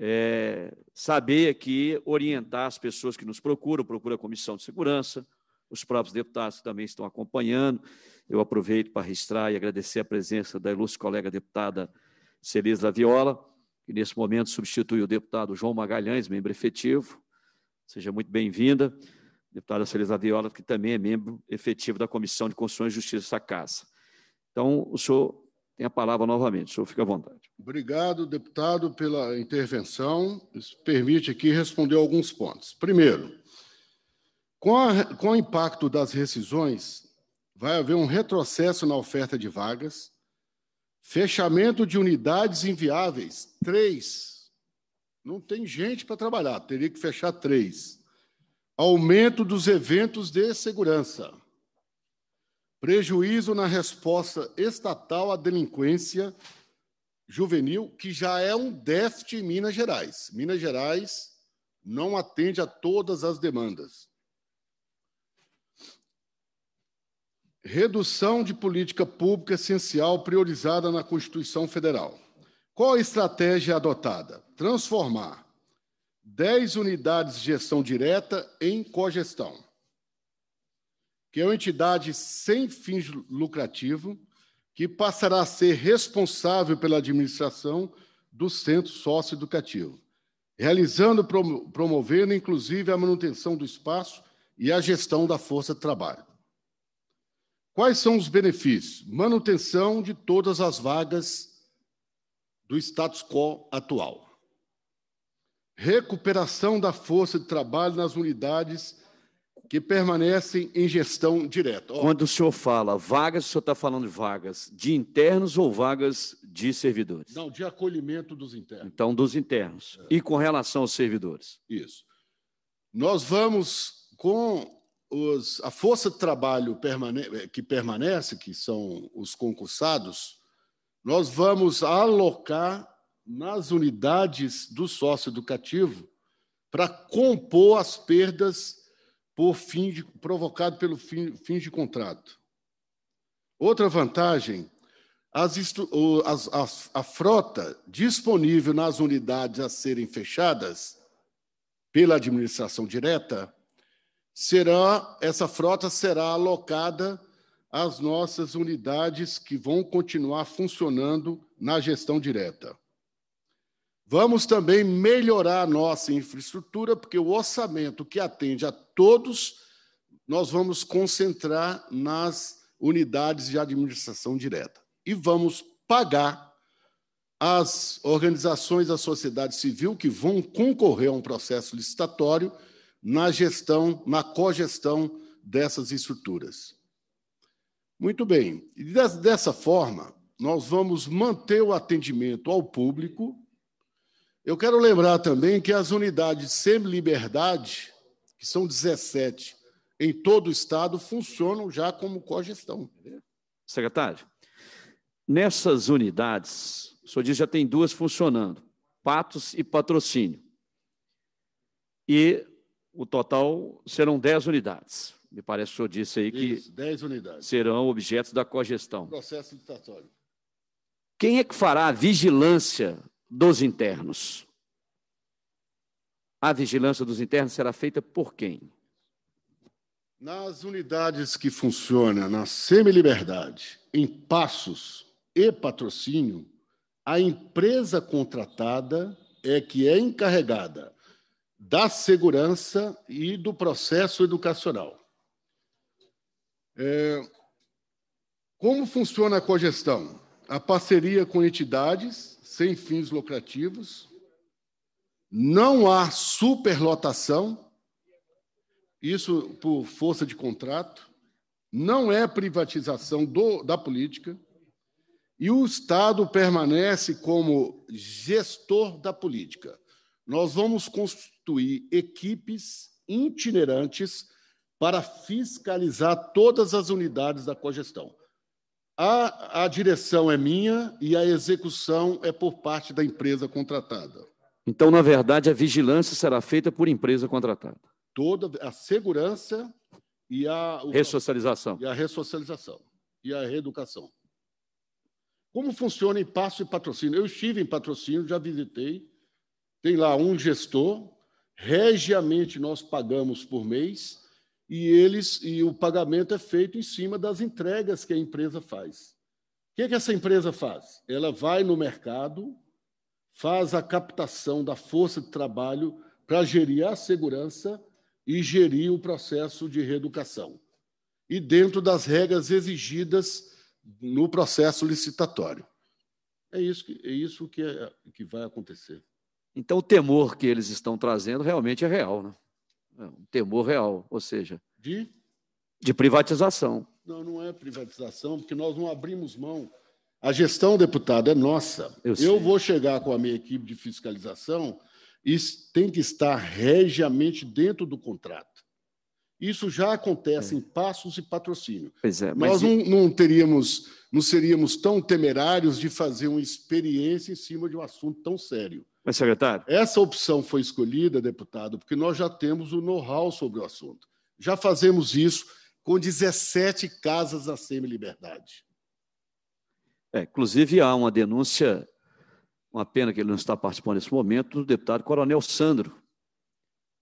Speaker 1: é, saber aqui orientar as pessoas que nos procuram, procura a Comissão de Segurança, os próprios deputados que também estão acompanhando. Eu aproveito para registrar e agradecer a presença da ilustre colega deputada Celise Viola, que nesse momento substitui o deputado João Magalhães, membro efetivo. Seja muito bem-vinda. Deputada Celise Viola, que também é membro efetivo da Comissão de Constituição e Justiça da casa. Então, o senhor tem a palavra novamente. O senhor fica à vontade.
Speaker 4: Obrigado, deputado, pela intervenção. Isso permite aqui responder alguns pontos. Primeiro, com, a, com o impacto das rescisões, vai haver um retrocesso na oferta de vagas, fechamento de unidades inviáveis, três. Não tem gente para trabalhar, teria que fechar três. Aumento dos eventos de segurança prejuízo na resposta estatal à delinquência juvenil, que já é um déficit em Minas Gerais. Minas Gerais não atende a todas as demandas. Redução de política pública essencial priorizada na Constituição Federal. Qual a estratégia adotada? Transformar 10 unidades de gestão direta em cogestão que é uma entidade sem fins lucrativos que passará a ser responsável pela administração do centro socioeducativo, realizando, promovendo, inclusive, a manutenção do espaço e a gestão da força de trabalho. Quais são os benefícios? Manutenção de todas as vagas do status quo atual. Recuperação da força de trabalho nas unidades que permanecem em gestão direta. Quando
Speaker 1: o senhor fala vagas, o senhor está falando de vagas de internos ou vagas de servidores?
Speaker 4: Não, de acolhimento dos internos. Então, dos internos. É. E com relação aos servidores? Isso. Nós vamos, com os, a força de trabalho permane eh, que permanece, que são os concursados, nós vamos alocar nas unidades do sócio educativo para compor as perdas por fim de, provocado pelo fim, fim de contrato. Outra vantagem, as, as, as, a frota disponível nas unidades a serem fechadas pela administração direta será essa frota será alocada às nossas unidades que vão continuar funcionando na gestão direta. Vamos também melhorar a nossa infraestrutura, porque o orçamento que atende a todos, nós vamos concentrar nas unidades de administração direta. E vamos pagar as organizações da sociedade civil que vão concorrer a um processo licitatório na gestão, na cogestão dessas estruturas. Muito bem. E dessa forma, nós vamos manter o atendimento ao público eu quero lembrar também que as unidades semi-liberdade, que são 17 em todo o estado, funcionam já como cogestão.
Speaker 1: Secretário, nessas unidades, o senhor diz já tem duas funcionando, Patos e Patrocínio. E o total serão 10 unidades. Me parece que o senhor disse aí Isso,
Speaker 4: que
Speaker 1: serão objetos da cogestão.
Speaker 4: Processo ditatório.
Speaker 1: Quem é que fará a vigilância dos internos. A vigilância dos internos será feita por quem?
Speaker 4: Nas unidades que funcionam na Semiliberdade, em Passos e Patrocínio, a empresa contratada é que é encarregada da segurança e do processo educacional. É, como funciona a cogestão? A parceria com entidades sem fins lucrativos, não há superlotação, isso por força de contrato, não é privatização do, da política, e o Estado permanece como gestor da política. Nós vamos constituir equipes itinerantes para fiscalizar todas as unidades da cogestão a, a direção é minha e a execução é por parte da empresa contratada.
Speaker 1: Então, na verdade, a vigilância será feita por empresa contratada.
Speaker 4: Toda a segurança e a o, ressocialização. E a ressocialização e a reeducação. Como funciona em passo e patrocínio? Eu estive em patrocínio, já visitei. Tem lá um gestor, regiamente nós pagamos por mês e eles e o pagamento é feito em cima das entregas que a empresa faz. O que, é que essa empresa faz? Ela vai no mercado, faz a captação da força de trabalho para gerir a segurança e gerir o processo de reeducação. E dentro das regras exigidas no processo licitatório. É isso que, é isso que, é, que vai acontecer.
Speaker 1: Então, o temor que eles estão trazendo realmente é real, né? É um temor real, ou seja,
Speaker 4: de, de privatização. Não, não é privatização, porque nós não abrimos mão. A gestão, deputado, é nossa. Eu, eu vou chegar com a minha equipe de fiscalização e tem que estar regiamente dentro do contrato. Isso já acontece é. em passos e patrocínio. Pois é, Nós não, não, teríamos, não seríamos tão temerários de fazer uma experiência em cima de um assunto tão sério. Mas, secretário. Essa opção foi escolhida, deputado, porque nós já temos o know-how sobre o assunto. Já fazemos isso com 17 casas da semi-liberdade.
Speaker 1: É, inclusive, há uma denúncia, uma pena que ele não está participando nesse momento, do deputado Coronel Sandro.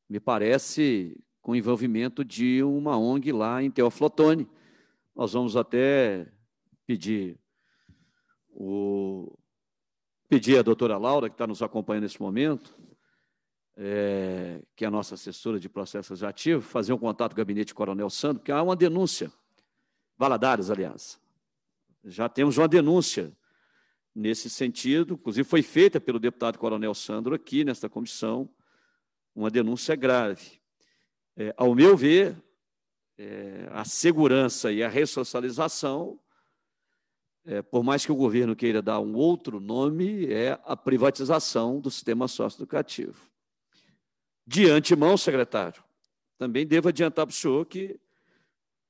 Speaker 1: Me parece com o envolvimento de uma ONG lá em Teoflotone. Nós vamos até pedir o pedir à doutora Laura, que está nos acompanhando nesse momento, é, que é a nossa assessora de processo legislativo, fazer um contato com o gabinete Coronel Sandro, porque há uma denúncia, Valadares, aliás. Já temos uma denúncia nesse sentido, inclusive foi feita pelo deputado Coronel Sandro aqui nesta comissão, uma denúncia grave. É, ao meu ver, é, a segurança e a ressocialização, é, por mais que o governo queira dar um outro nome, é a privatização do sistema socioeducativo. De antemão, secretário, também devo adiantar para o senhor que,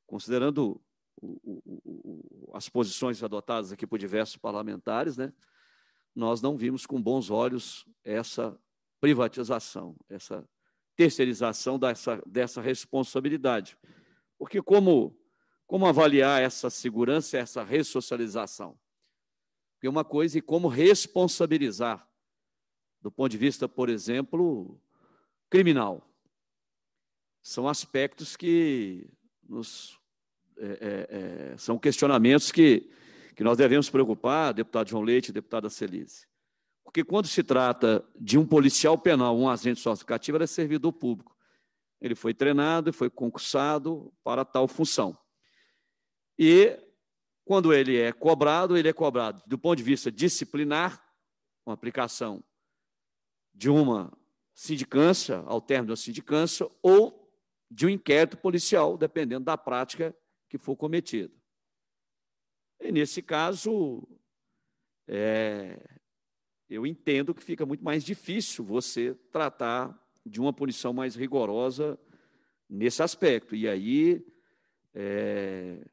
Speaker 1: considerando o, o, o, as posições adotadas aqui por diversos parlamentares, né, nós não vimos com bons olhos essa privatização, essa terceirização dessa, dessa responsabilidade. Porque como, como avaliar essa segurança, essa ressocialização? E uma coisa e como responsabilizar, do ponto de vista, por exemplo, criminal. São aspectos que nos. É, é, é são questionamentos que, que nós devemos preocupar, deputado João Leite deputada Celise. Porque quando se trata de um policial penal, um agente cativo, ele é servidor público. Ele foi treinado e foi concursado para tal função. E quando ele é cobrado, ele é cobrado do ponto de vista disciplinar, com aplicação de uma sindicância, ao término da sindicância, ou de um inquérito policial, dependendo da prática que for cometida. E nesse caso, é, eu entendo que fica muito mais difícil você tratar de uma punição mais rigorosa nesse aspecto. E aí é,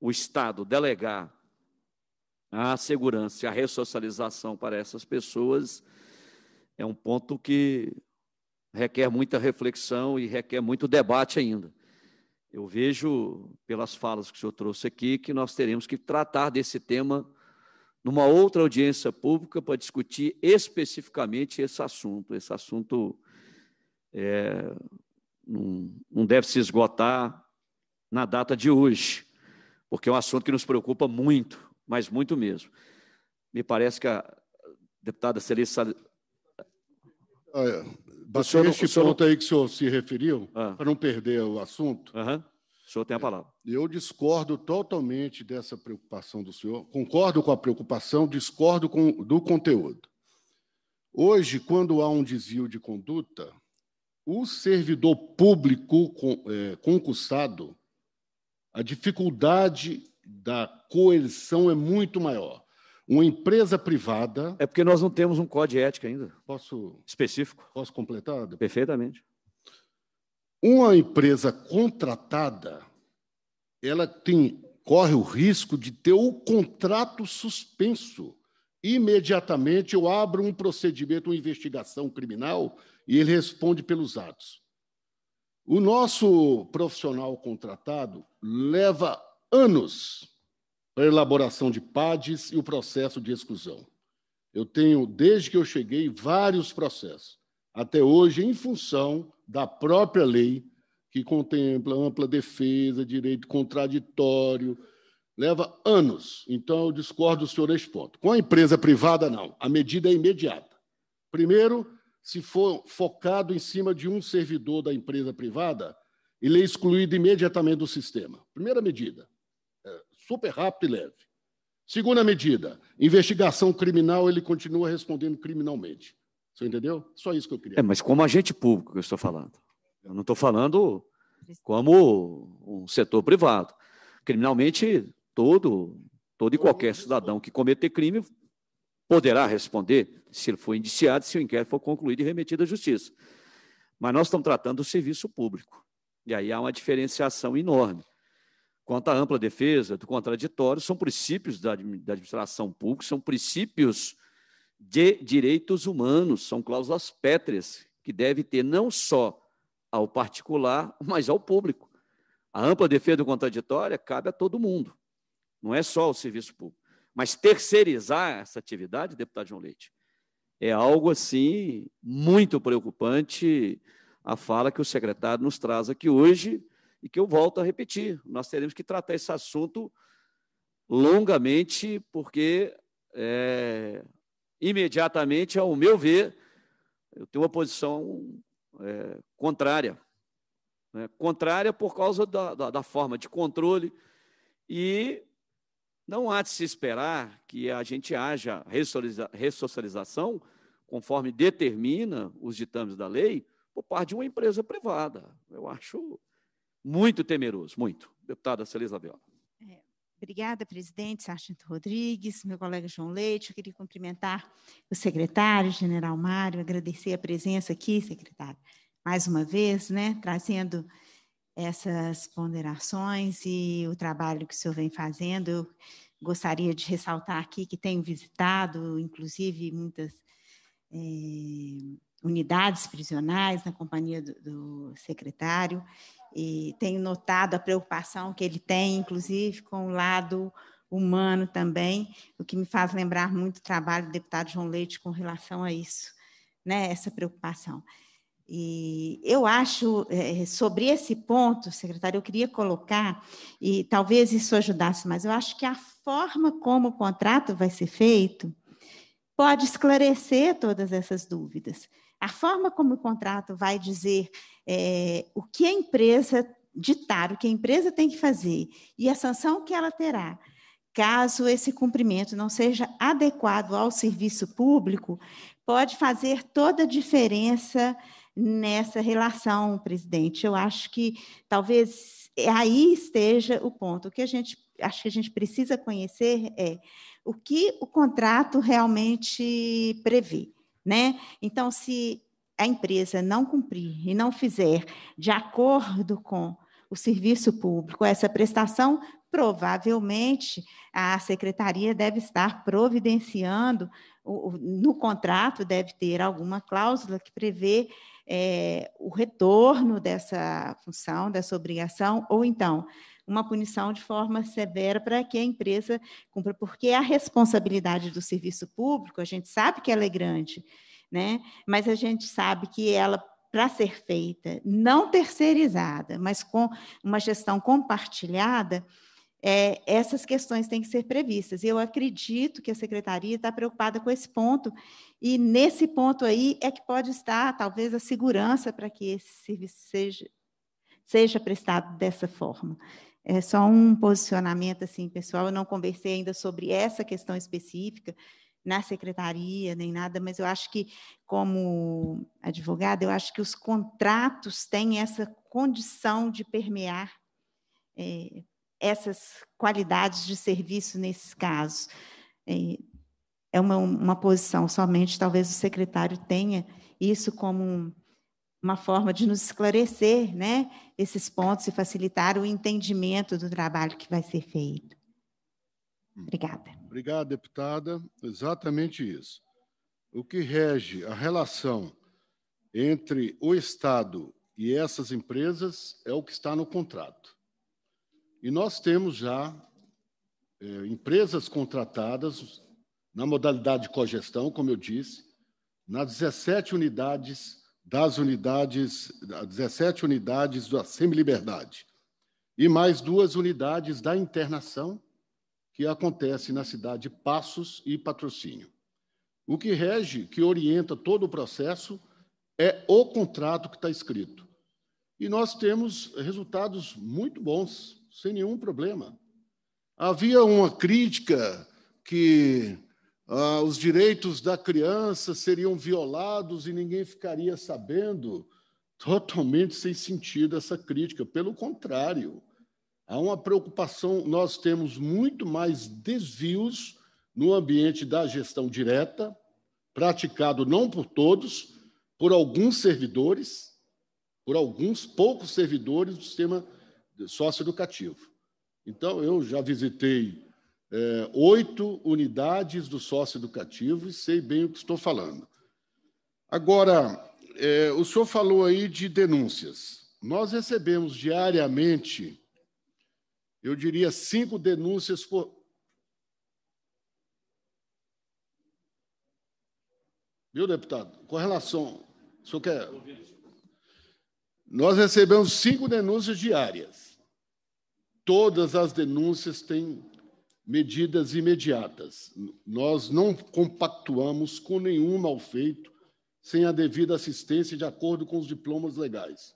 Speaker 1: o Estado delegar a segurança e a ressocialização para essas pessoas é um ponto que requer muita reflexão e requer muito debate ainda. Eu vejo, pelas falas que o senhor trouxe aqui, que nós teremos que tratar desse tema numa outra audiência pública para discutir especificamente esse assunto. Esse assunto é, não, não deve se esgotar na data de hoje, porque é um assunto que nos preocupa muito, mas muito mesmo. Me parece que a deputada Celeste.
Speaker 4: Olha, bateu ponto aí que o senhor se referiu, ah. para não perder o assunto. Uhum senhor tem a é, palavra. Eu discordo totalmente dessa preocupação do senhor. Concordo com a preocupação, discordo com, do conteúdo. Hoje, quando há um desvio de conduta, o servidor público é, concursado, a dificuldade da coerção é muito maior. Uma empresa privada. É porque nós não temos um código ético ainda. Posso. Específico. Posso completar? Perfeitamente. Uma empresa contratada, ela tem, corre o risco de ter o contrato suspenso. Imediatamente eu abro um procedimento, uma investigação criminal, e ele responde pelos atos. O nosso profissional contratado leva anos para a elaboração de PADs e o processo de exclusão. Eu tenho, desde que eu cheguei, vários processos até hoje em função da própria lei, que contempla ampla defesa, direito contraditório, leva anos. Então, eu discordo do senhor nesse ponto. Com a empresa privada, não. A medida é imediata. Primeiro, se for focado em cima de um servidor da empresa privada, ele é excluído imediatamente do sistema. Primeira medida. É super rápido e leve. Segunda medida, investigação criminal, ele continua respondendo criminalmente. Você entendeu? Só isso que eu queria. É, mas como
Speaker 1: agente público que eu estou falando. Eu não estou falando como um setor privado. Criminalmente, todo, todo e qualquer cidadão que cometer crime poderá responder se ele for indiciado, se o inquérito for concluído e remetido à justiça. Mas nós estamos tratando do serviço público. E aí há uma diferenciação enorme. Quanto à ampla defesa do contraditório, são princípios da administração pública, são princípios de direitos humanos, são cláusulas pétreas que deve ter não só ao particular, mas ao público. A ampla defesa contraditória cabe a todo mundo, não é só ao serviço público. Mas terceirizar essa atividade, deputado João Leite, é algo assim muito preocupante. A fala que o secretário nos traz aqui hoje e que eu volto a repetir, nós teremos que tratar esse assunto longamente, porque é, imediatamente, ao meu ver, eu tenho uma posição é, contrária. Né? Contrária por causa da, da, da forma de controle e não há de se esperar que a gente haja ressocialização, conforme determina os ditames da lei, por parte de uma empresa privada. Eu acho muito temeroso, muito. Deputada Celisa Viola.
Speaker 5: Obrigada, presidente Sargento Rodrigues, meu colega João Leite. Eu queria cumprimentar o secretário, general Mário, agradecer a presença aqui, secretário, mais uma vez, né, trazendo essas ponderações e o trabalho que o senhor vem fazendo. Eu gostaria de ressaltar aqui que tenho visitado, inclusive, muitas é, unidades prisionais na companhia do, do secretário e tenho notado a preocupação que ele tem, inclusive com o lado humano também, o que me faz lembrar muito o trabalho do deputado João Leite com relação a isso, né? essa preocupação. E eu acho, é, sobre esse ponto, secretário, eu queria colocar, e talvez isso ajudasse, mas eu acho que a forma como o contrato vai ser feito pode esclarecer todas essas dúvidas. A forma como o contrato vai dizer é, o que a empresa ditar, o que a empresa tem que fazer e a sanção que ela terá, caso esse cumprimento não seja adequado ao serviço público, pode fazer toda a diferença nessa relação, presidente. Eu acho que talvez aí esteja o ponto. O que a gente acho que a gente precisa conhecer é o que o contrato realmente prevê né? Então, se a empresa não cumprir e não fizer de acordo com o serviço público essa prestação, provavelmente a secretaria deve estar providenciando, no contrato deve ter alguma cláusula que prevê é, o retorno dessa função, dessa obrigação, ou então uma punição de forma severa para que a empresa cumpra, porque é a responsabilidade do serviço público, a gente sabe que ela é grande, né? mas a gente sabe que ela para ser feita, não terceirizada, mas com uma gestão compartilhada, é, essas questões têm que ser previstas. Eu acredito que a secretaria está preocupada com esse ponto, e nesse ponto aí é que pode estar, talvez, a segurança para que esse serviço seja, seja prestado dessa forma. É só um posicionamento assim, pessoal. Eu não conversei ainda sobre essa questão específica na secretaria nem nada, mas eu acho que como advogada, eu acho que os contratos têm essa condição de permear é, essas qualidades de serviço nesses casos. É, é uma, uma posição somente, talvez o secretário tenha isso como um, uma forma de nos esclarecer né, esses pontos e facilitar o entendimento do trabalho que vai ser feito.
Speaker 4: Hum. Obrigada. Obrigado, deputada. Exatamente isso. O que rege a relação entre o Estado e essas empresas é o que está no contrato. E nós temos já é, empresas contratadas na modalidade de cogestão, como eu disse, nas 17 unidades das unidades, 17 unidades da Semiliberdade e mais duas unidades da internação que acontece na cidade de Passos e Patrocínio. O que rege, que orienta todo o processo, é o contrato que está escrito. E nós temos resultados muito bons, sem nenhum problema. Havia uma crítica que ah, os direitos da criança seriam violados e ninguém ficaria sabendo. Totalmente sem sentido essa crítica. Pelo contrário, há uma preocupação. Nós temos muito mais desvios no ambiente da gestão direta, praticado não por todos, por alguns servidores, por alguns poucos servidores do sistema socioeducativo. Então, eu já visitei é, oito unidades do sócio educativo e sei bem o que estou falando. Agora, é, o senhor falou aí de denúncias. Nós recebemos diariamente, eu diria, cinco denúncias por. Viu, deputado? Com relação. O senhor quer. Nós recebemos cinco denúncias diárias. Todas as denúncias têm medidas imediatas. Nós não compactuamos com nenhum malfeito sem a devida assistência de acordo com os diplomas legais.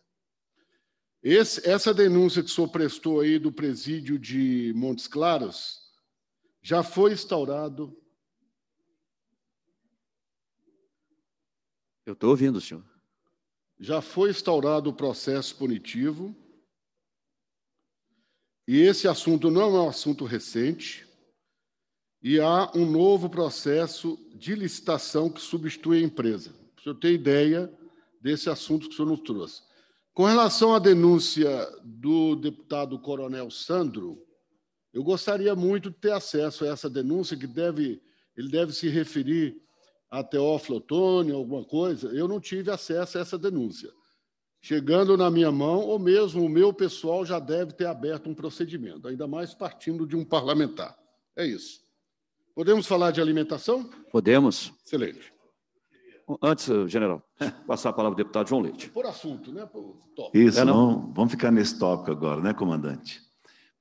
Speaker 4: Esse, essa denúncia que o senhor prestou aí do presídio de Montes Claros já foi instaurado.
Speaker 1: Eu estou ouvindo, senhor.
Speaker 4: Já foi instaurado o processo punitivo e esse assunto não é um assunto recente, e há um novo processo de licitação que substitui a empresa. o senhor tem ideia desse assunto que o senhor nos trouxe. Com relação à denúncia do deputado Coronel Sandro, eu gostaria muito de ter acesso a essa denúncia, que deve, ele deve se referir a Teófilo Otônio, alguma coisa. Eu não tive acesso a essa denúncia chegando na minha mão, ou mesmo o meu pessoal já deve ter aberto um procedimento, ainda mais partindo de um parlamentar. É isso. Podemos falar de alimentação?
Speaker 1: Podemos.
Speaker 4: Excelente.
Speaker 2: Antes, general, passar a palavra ao deputado João Leite.
Speaker 4: Por assunto, né? Por tópico. Isso, é, não?
Speaker 2: vamos ficar nesse tópico agora, né, comandante?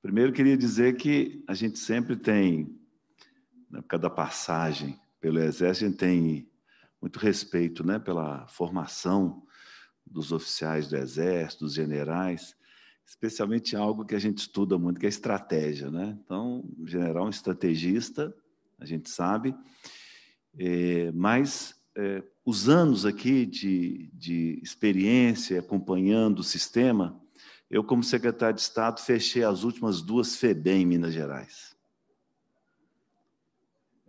Speaker 2: Primeiro, queria dizer que a gente sempre tem, na né, época da passagem pelo Exército, a gente tem muito respeito né, pela formação dos oficiais do exército, dos generais, especialmente algo que a gente estuda muito, que é estratégia. Né? Então, o general é um estrategista, a gente sabe, é, mas é, os anos aqui de, de experiência acompanhando o sistema, eu, como secretário de Estado, fechei as últimas duas FEBEM em Minas Gerais.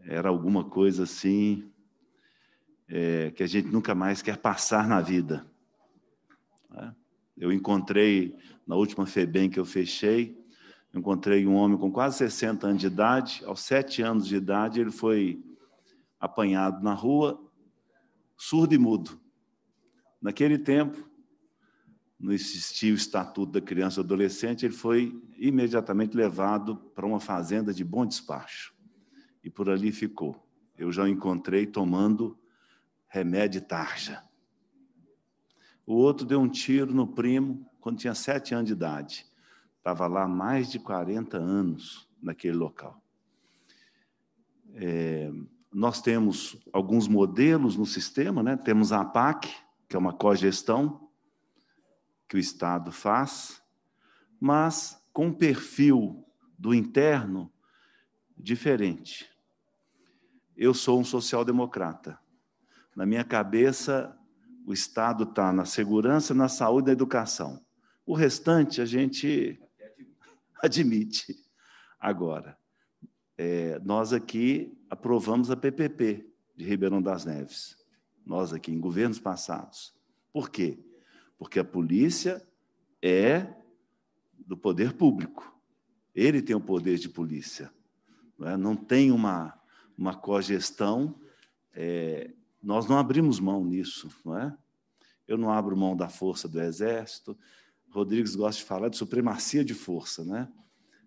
Speaker 2: Era alguma coisa assim é, que a gente nunca mais quer passar na vida. Né? Eu encontrei, na última FEBEM que eu fechei, encontrei um homem com quase 60 anos de idade, aos 7 anos de idade, ele foi apanhado na rua, surdo e mudo. Naquele tempo, não existia o Estatuto da Criança e Adolescente, ele foi imediatamente levado para uma fazenda de bom despacho. E por ali ficou. Eu já o encontrei tomando remédio tarja. O outro deu um tiro no primo quando tinha sete anos de idade. Estava lá mais de 40 anos naquele local. É, nós temos alguns modelos no sistema, né? temos a APAC, que é uma cogestão que o Estado faz, mas com um perfil do interno diferente. Eu sou um social-democrata. Na minha cabeça, o Estado está na segurança, na saúde e na educação. O restante a gente admite. Agora, é, nós aqui aprovamos a PPP de Ribeirão das Neves, nós aqui, em governos passados. Por quê? Porque a polícia é do poder público. Ele tem o poder de polícia. Não, é? não tem uma, uma cogestão é, nós não abrimos mão nisso, não é? Eu não abro mão da força do exército. Rodrigues gosta de falar de supremacia de força, né?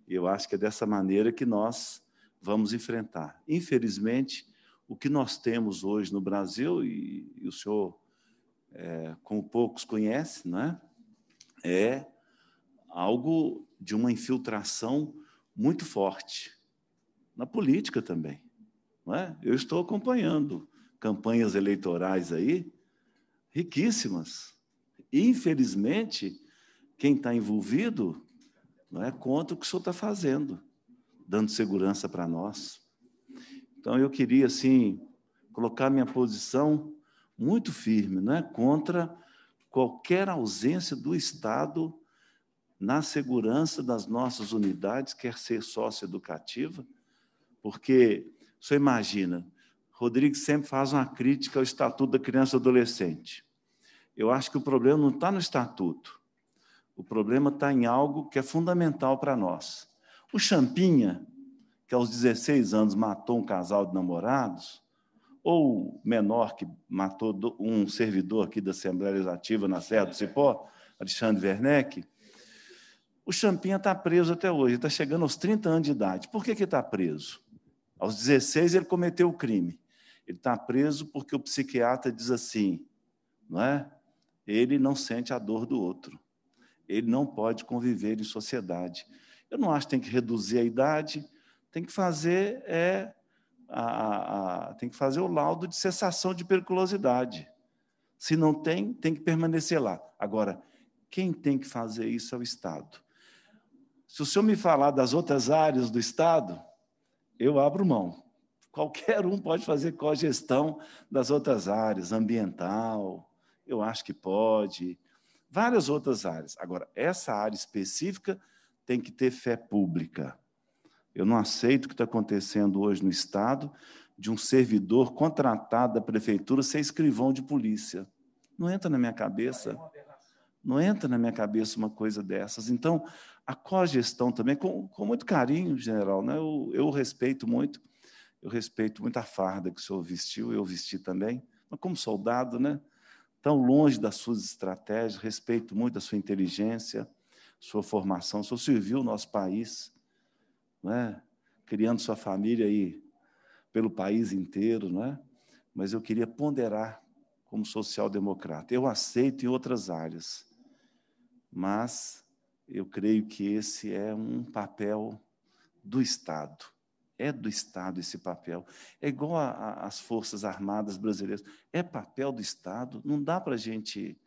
Speaker 2: E eu acho que é dessa maneira que nós vamos enfrentar. Infelizmente, o que nós temos hoje no Brasil, e, e o senhor, é, como poucos conhece, né? é algo de uma infiltração muito forte na política também. Não é? Eu estou acompanhando campanhas eleitorais aí, riquíssimas. Infelizmente, quem está envolvido não é contra o que o senhor está fazendo, dando segurança para nós. Então, eu queria, assim, colocar minha posição muito firme, não é contra qualquer ausência do Estado na segurança das nossas unidades, quer ser educativa porque, você imagina, Rodrigues sempre faz uma crítica ao Estatuto da Criança e Adolescente. Eu acho que o problema não está no Estatuto. O problema está em algo que é fundamental para nós. O Champinha, que aos 16 anos matou um casal de namorados, ou o menor que matou um servidor aqui da Assembleia Legislativa na Serra do Cipó, Alexandre Werneck, o Champinha está preso até hoje, está chegando aos 30 anos de idade. Por que, que está preso? Aos 16 ele cometeu o crime. Ele está preso porque o psiquiatra diz assim, não é? Ele não sente a dor do outro. Ele não pode conviver em sociedade. Eu não acho que tem que reduzir a idade, tem que fazer é a, a, a, tem que fazer o laudo de cessação de periculosidade. Se não tem, tem que permanecer lá. Agora, quem tem que fazer isso é o Estado. Se o senhor me falar das outras áreas do Estado, eu abro mão. Qualquer um pode fazer cogestão das outras áreas, ambiental, eu acho que pode, várias outras áreas. Agora, essa área específica tem que ter fé pública. Eu não aceito o que está acontecendo hoje no Estado de um servidor contratado da prefeitura ser escrivão de polícia. Não entra na minha cabeça. Não entra na minha cabeça uma coisa dessas. Então, a cogestão também, com, com muito carinho, general, né? eu, eu respeito muito, eu respeito muito a farda que o senhor vestiu, eu vesti também, mas como soldado, né? Tão longe das suas estratégias, respeito muito a sua inteligência, sua formação. O senhor serviu o nosso país, né? criando sua família aí pelo país inteiro, né? mas eu queria ponderar como social-democrata. Eu aceito em outras áreas, mas eu creio que esse é um papel do Estado é do Estado esse papel. É igual às Forças Armadas Brasileiras. É papel do Estado. Não dá para a gente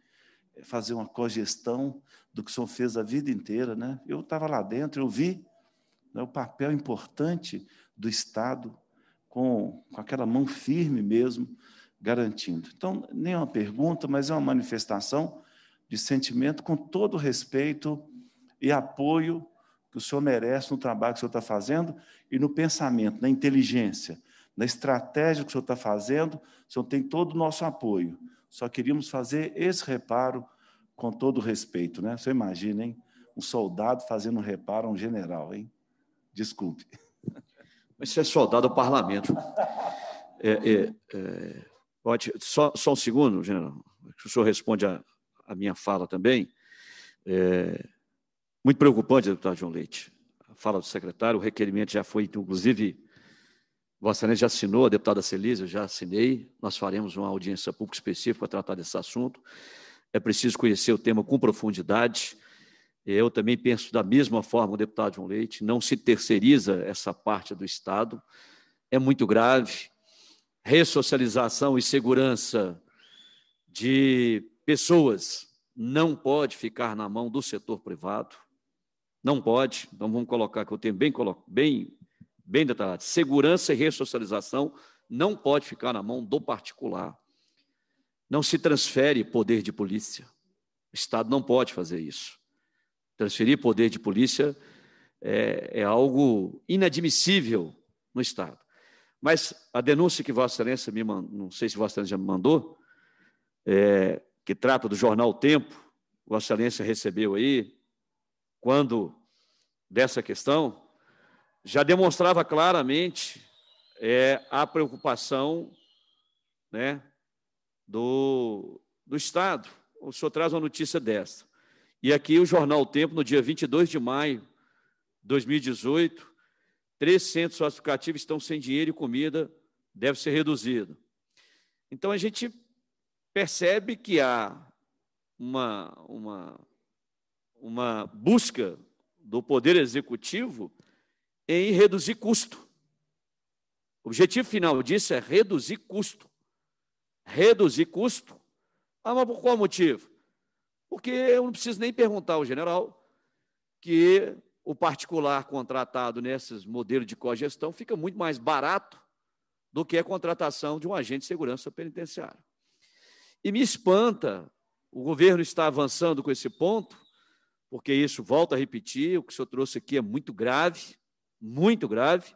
Speaker 2: fazer uma cogestão do que o senhor fez a vida inteira. Né? Eu estava lá dentro, eu vi né, o papel importante do Estado com, com aquela mão firme mesmo, garantindo. Então, nem é uma pergunta, mas é uma manifestação de sentimento com todo respeito e apoio que o senhor merece no trabalho que o senhor está fazendo e no pensamento, na inteligência, na estratégia que o senhor está fazendo. O senhor tem todo o nosso apoio. Só queríamos fazer esse reparo com todo o respeito, né? Você imagina, hein? Um soldado fazendo um reparo a um general, hein? Desculpe.
Speaker 1: Mas você é soldado ao parlamento. É, é, é, pode, só, só um segundo, general, que o senhor responde a, a minha fala também. É, muito preocupante, deputado João Leite. A fala do secretário, o requerimento já foi, inclusive, Vossa Excelência já assinou, a deputada Celise, eu já assinei. Nós faremos uma audiência pública específica para tratar desse assunto. É preciso conhecer o tema com profundidade. Eu também penso da mesma forma, deputado João Leite, não se terceiriza essa parte do Estado. É muito grave. Ressocialização e segurança de pessoas não pode ficar na mão do setor privado. Não pode, então vamos colocar que eu tenho bem, bem, bem detalhado. Segurança e ressocialização não pode ficar na mão do particular. Não se transfere poder de polícia. O Estado não pode fazer isso. Transferir poder de polícia é, é algo inadmissível no Estado. Mas a denúncia que Vossa Excelência me mandou, não sei se Vossa Excelência já me mandou, é, que trata do jornal Tempo, Vossa Excelência recebeu aí, quando dessa questão, já demonstrava claramente é, a preocupação né, do, do Estado. O senhor traz uma notícia desta. E aqui o jornal o Tempo, no dia 22 de maio de 2018, três centros classificativos estão sem dinheiro e comida deve ser reduzido. Então a gente percebe que há uma, uma uma busca do Poder Executivo em reduzir custo. O objetivo final disso é reduzir custo. Reduzir custo. Ah, mas por qual motivo? Porque eu não preciso nem perguntar ao general que o particular contratado nesses modelos de cogestão fica muito mais barato do que a contratação de um agente de segurança penitenciária. E me espanta, o governo está avançando com esse ponto, porque isso, volta a repetir, o que o senhor trouxe aqui é muito grave, muito grave,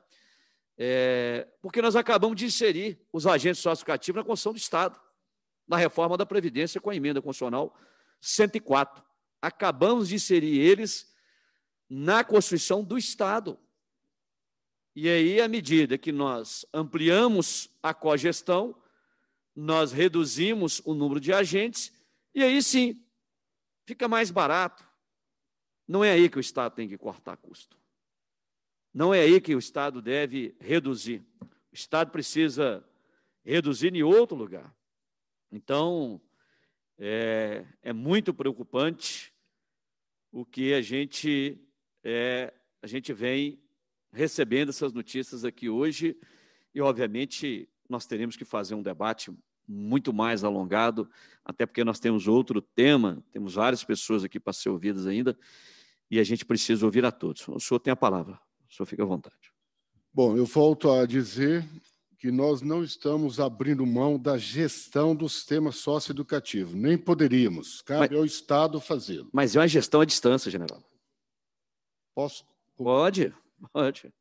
Speaker 1: é, porque nós acabamos de inserir os agentes socioeducativos na Constituição do Estado, na reforma da Previdência com a emenda constitucional 104. Acabamos de inserir eles na Constituição do Estado. E aí, à medida que nós ampliamos a cogestão, nós reduzimos o número de agentes, e aí sim, fica mais barato, não é aí que o Estado tem que cortar custo. Não é aí que o Estado deve reduzir. O Estado precisa reduzir em outro lugar. Então, é, é muito preocupante o que a gente, é, a gente vem recebendo essas notícias aqui hoje. E, obviamente, nós teremos que fazer um debate muito mais alongado, até porque nós temos outro tema, temos várias pessoas aqui para ser ouvidas ainda, e a gente precisa ouvir a todos. O senhor tem a palavra, o senhor fica à vontade.
Speaker 4: Bom, eu volto a dizer que nós não estamos abrindo mão da gestão do sistema socioeducativo, nem poderíamos, cabe mas, ao Estado fazê-lo. Mas é uma gestão à
Speaker 1: distância, general.
Speaker 4: Posso? Pode, pode.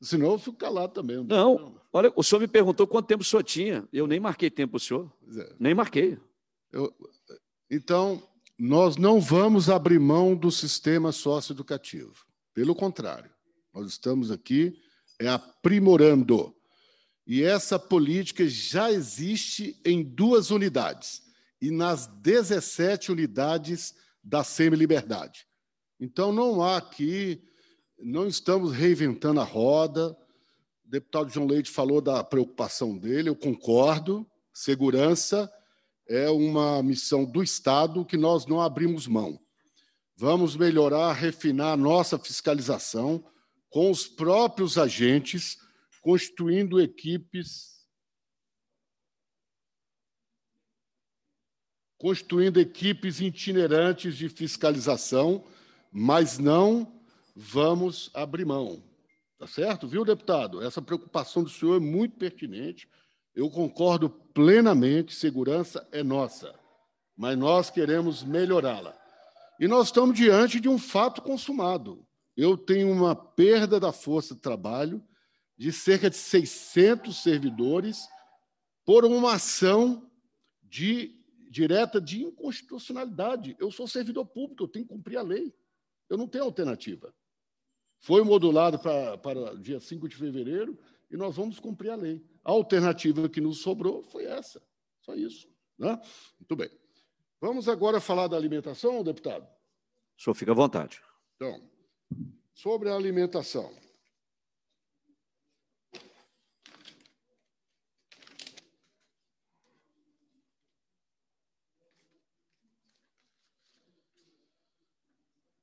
Speaker 1: Senão eu fico calado também. Não, não. olha, o senhor me perguntou quanto tempo o senhor tinha, eu nem marquei tempo para o senhor,
Speaker 4: é. nem marquei. Eu, então, nós não vamos abrir mão do sistema socioeducativo. Pelo contrário, nós estamos aqui é aprimorando. E essa política já existe em duas unidades e nas 17 unidades da semi-liberdade. Então, não há aqui, não estamos reinventando a roda. O deputado João Leite falou da preocupação dele, eu concordo, segurança, é uma missão do Estado que nós não abrimos mão. Vamos melhorar, refinar nossa fiscalização com os próprios agentes, constituindo equipes. Constituindo equipes itinerantes de fiscalização, mas não vamos abrir mão. Tá certo, viu, deputado? Essa preocupação do senhor é muito pertinente. Eu concordo plenamente, segurança é nossa, mas nós queremos melhorá-la. E nós estamos diante de um fato consumado. Eu tenho uma perda da força de trabalho de cerca de 600 servidores por uma ação de, direta de inconstitucionalidade. Eu sou servidor público, eu tenho que cumprir a lei. Eu não tenho alternativa. Foi modulado para, para dia 5 de fevereiro e nós vamos cumprir a lei. A alternativa que nos sobrou foi essa. Só isso. Né? Muito bem. Vamos agora falar da alimentação, deputado?
Speaker 1: O senhor fica à vontade.
Speaker 4: Então, sobre a alimentação.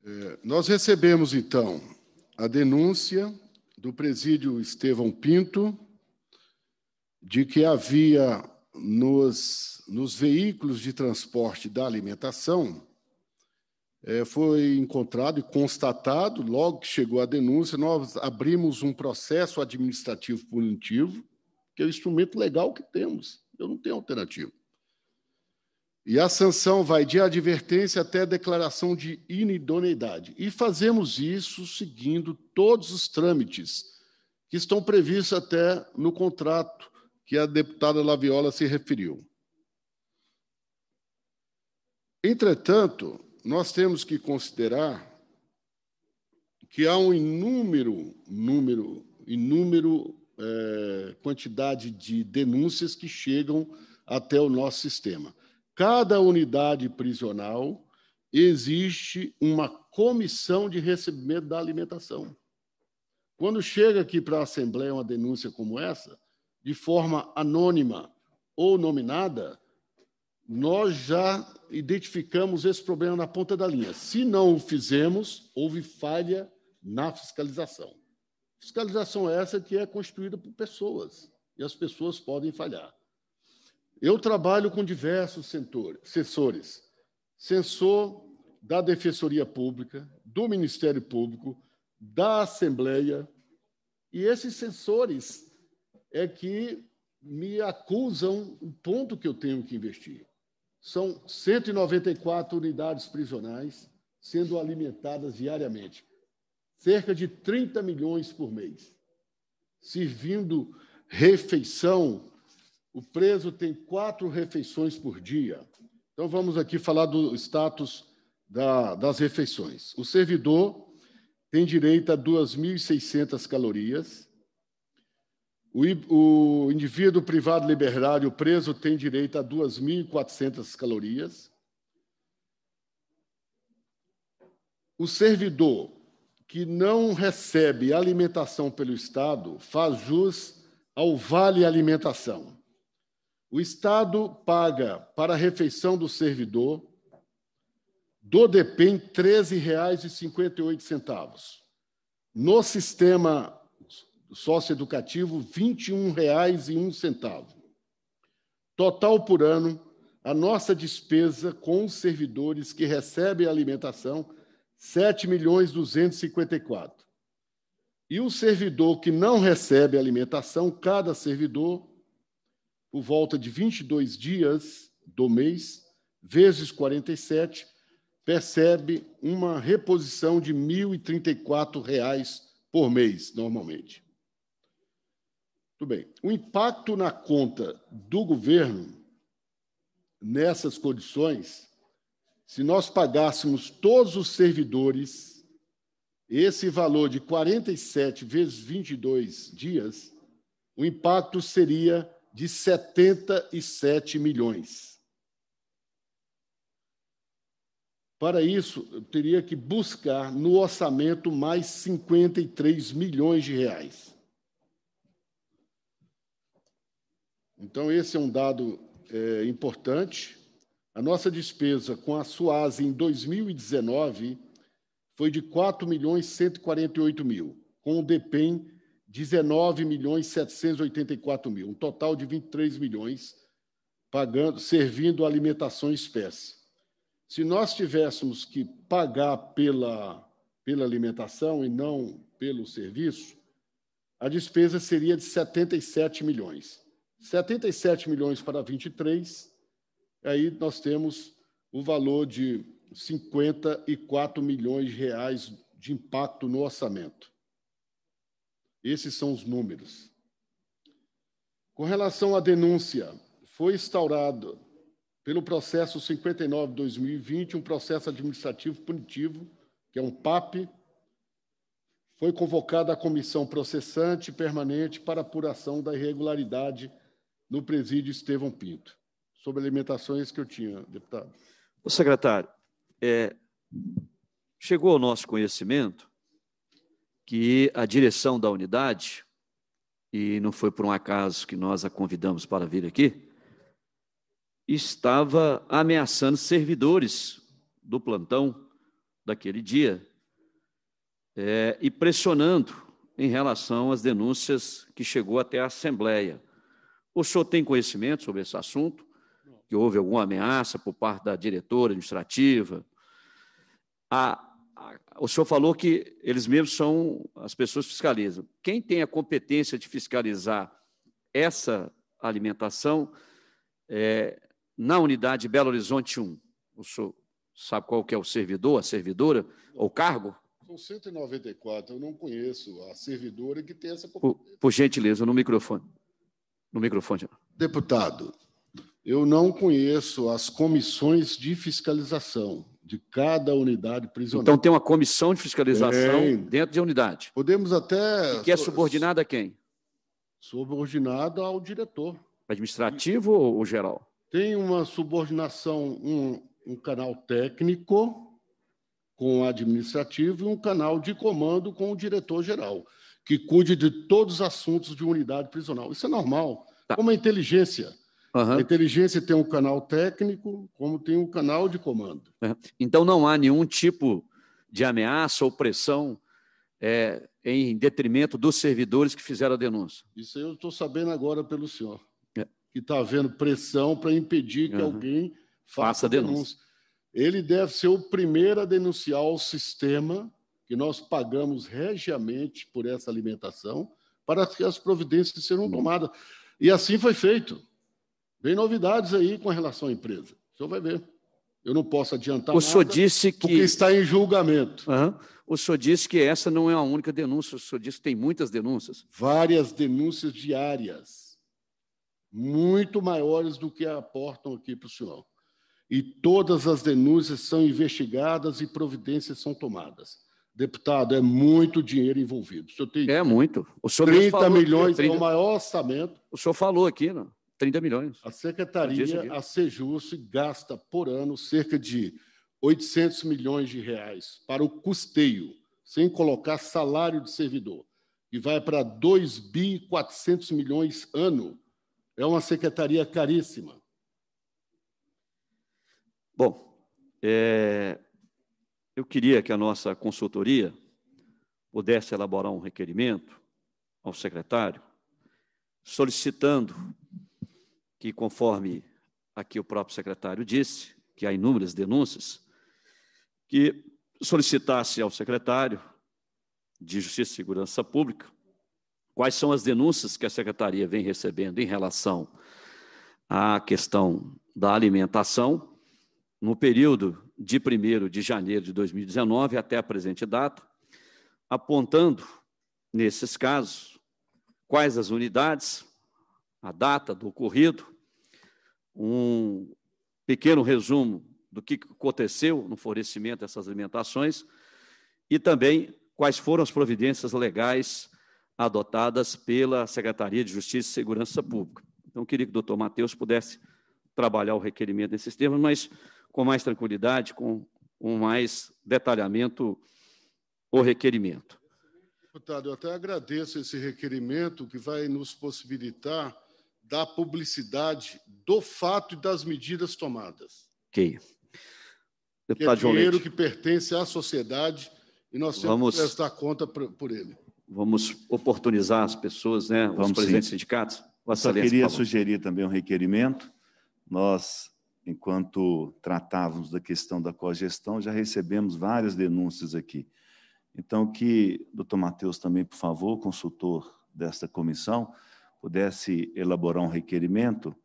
Speaker 4: É, nós recebemos, então, a denúncia do presídio Estevão Pinto, de que havia nos, nos veículos de transporte da alimentação, é, foi encontrado e constatado, logo que chegou a denúncia, nós abrimos um processo administrativo punitivo, que é o instrumento legal que temos. Eu não tenho alternativa. E a sanção vai de advertência até declaração de inidoneidade. E fazemos isso seguindo todos os trâmites que estão previstos até no contrato que a deputada Laviola se referiu. Entretanto, nós temos que considerar que há um inúmero, número, inúmero é, quantidade de denúncias que chegam até o nosso sistema. Cada unidade prisional existe uma comissão de recebimento da alimentação. Quando chega aqui para a Assembleia uma denúncia como essa, de forma anônima ou nominada, nós já identificamos esse problema na ponta da linha. Se não o fizemos, houve falha na fiscalização. Fiscalização é essa que é constituída por pessoas, e as pessoas podem falhar. Eu trabalho com diversos sensores. Sensor da Defensoria Pública, do Ministério Público, da Assembleia, e esses sensores é que me acusam o ponto que eu tenho que investir. São 194 unidades prisionais sendo alimentadas diariamente, cerca de 30 milhões por mês, servindo refeição. O preso tem quatro refeições por dia. Então, vamos aqui falar do status da, das refeições. O servidor tem direito a 2.600 calorias, o, o indivíduo privado de liberdade, o preso, tem direito a 2.400 calorias. O servidor que não recebe alimentação pelo Estado faz jus ao vale alimentação. O Estado paga para a refeição do servidor do DEPEN R$ 13,58. No sistema socioeducativo R$ 21,01. Total por ano, a nossa despesa com os servidores que recebem alimentação, R$ milhões E o servidor que não recebe alimentação, cada servidor, por volta de 22 dias do mês, vezes 47, percebe uma reposição de R$ 1.034 por mês, normalmente. Tudo bem. O impacto na conta do governo, nessas condições, se nós pagássemos todos os servidores esse valor de 47 vezes 22 dias, o impacto seria de 77 milhões. Para isso, eu teria que buscar no orçamento mais 53 milhões de reais. Então, esse é um dado é, importante. A nossa despesa com a SUASE em 2019 foi de 4 milhões 148 mil, com o DEPEN 19 milhões 784 mil, um total de 23 milhões pagando, servindo alimentação em espécie. Se nós tivéssemos que pagar pela, pela alimentação e não pelo serviço, a despesa seria de 77 milhões. 77 milhões para 23, aí nós temos o valor de 54 milhões de reais de impacto no orçamento. Esses são os números. Com relação à denúncia, foi instaurado pelo processo 59/2020 um processo administrativo punitivo, que é um PAP. Foi convocada a comissão processante permanente para apuração da irregularidade no presídio Estevão Pinto. Sobre alimentações é que eu tinha, deputado.
Speaker 1: O secretário, é, chegou ao nosso conhecimento que a direção da unidade, e não foi por um acaso que nós a convidamos para vir aqui, estava ameaçando servidores do plantão daquele dia é, e pressionando em relação às denúncias que chegou até a Assembleia. O senhor tem conhecimento sobre esse assunto? Que houve alguma ameaça por parte da diretora administrativa? A, a, o senhor falou que eles mesmos são as pessoas que fiscalizam. Quem tem a competência de fiscalizar essa alimentação é, na unidade Belo Horizonte 1? O senhor sabe qual que é o servidor, a servidora ou cargo?
Speaker 4: São 194, eu não conheço a servidora que tem essa competência.
Speaker 1: Por, por gentileza, no microfone no microfone.
Speaker 4: Deputado, eu não conheço as comissões de fiscalização de cada unidade prisional. Então tem
Speaker 1: uma comissão de fiscalização dentro de unidade.
Speaker 4: Podemos até. E que é
Speaker 1: subordinada a quem?
Speaker 4: Subordinada ao diretor. Administrativo e... ou geral? Tem uma subordinação, um, um canal técnico com o administrativo e um canal de comando com o diretor-geral que cuide de todos os assuntos de unidade prisional. Isso é normal. Tá. Como a inteligência. Uhum. A inteligência tem um canal técnico, como tem um canal de comando.
Speaker 1: É. Então não há nenhum tipo de ameaça ou pressão é, em detrimento dos servidores que fizeram
Speaker 4: a denúncia. Isso eu estou sabendo agora pelo senhor, é. que está havendo pressão para impedir que uhum. alguém faça, faça a denúncia. denúncia. Ele deve ser o primeiro a denunciar o sistema que nós pagamos regiamente por essa alimentação para que as providências sejam tomadas. E assim foi feito. Vem novidades aí com relação à empresa. O senhor vai ver. Eu não posso adiantar o nada, senhor disse que... porque está em julgamento. Uhum.
Speaker 1: O senhor disse que essa não é a única denúncia. O senhor disse que tem muitas denúncias.
Speaker 4: Várias denúncias diárias, muito maiores do que aportam aqui para o senhor. E todas as denúncias são investigadas e providências são tomadas. Deputado, é muito dinheiro envolvido. é muito. O senhor 30 falou, milhões 30... é o maior orçamento. O senhor falou aqui, não? Né? 30 milhões. A Secretaria, a Sejus, gasta por ano cerca de 800 milhões de reais para o custeio, sem colocar salário de servidor, e vai para 2,400 milhões ano. É uma secretaria caríssima.
Speaker 1: Bom, é, eu queria que a nossa consultoria pudesse elaborar um requerimento ao secretário, solicitando que, conforme aqui o próprio secretário disse, que há inúmeras denúncias, que solicitasse ao secretário de Justiça e Segurança Pública quais são as denúncias que a secretaria vem recebendo em relação à questão da alimentação no período de 1 de janeiro de 2019 até a presente data, apontando, nesses casos, quais as unidades, a data do ocorrido, um pequeno resumo do que aconteceu no fornecimento dessas alimentações e também quais foram as providências legais adotadas pela Secretaria de Justiça e Segurança Pública. Então, queria que o doutor Matheus pudesse trabalhar o requerimento nesses termos, mas com mais tranquilidade, com, com mais detalhamento o requerimento.
Speaker 4: Deputado, eu até agradeço esse requerimento que vai nos possibilitar dar publicidade do fato e das medidas tomadas.
Speaker 1: Ok. Deputado que é dinheiro que
Speaker 4: pertence à sociedade e nós temos vamos, que prestar conta por ele.
Speaker 1: Vamos oportunizar as pessoas, né, vamos os presidentes sim. sindicatos. Vossa só queria sugerir
Speaker 2: também um requerimento. Nós enquanto tratávamos da questão da cogestão, já recebemos várias denúncias aqui. Então, que o doutor Matheus também, por favor, consultor desta comissão, pudesse elaborar um requerimento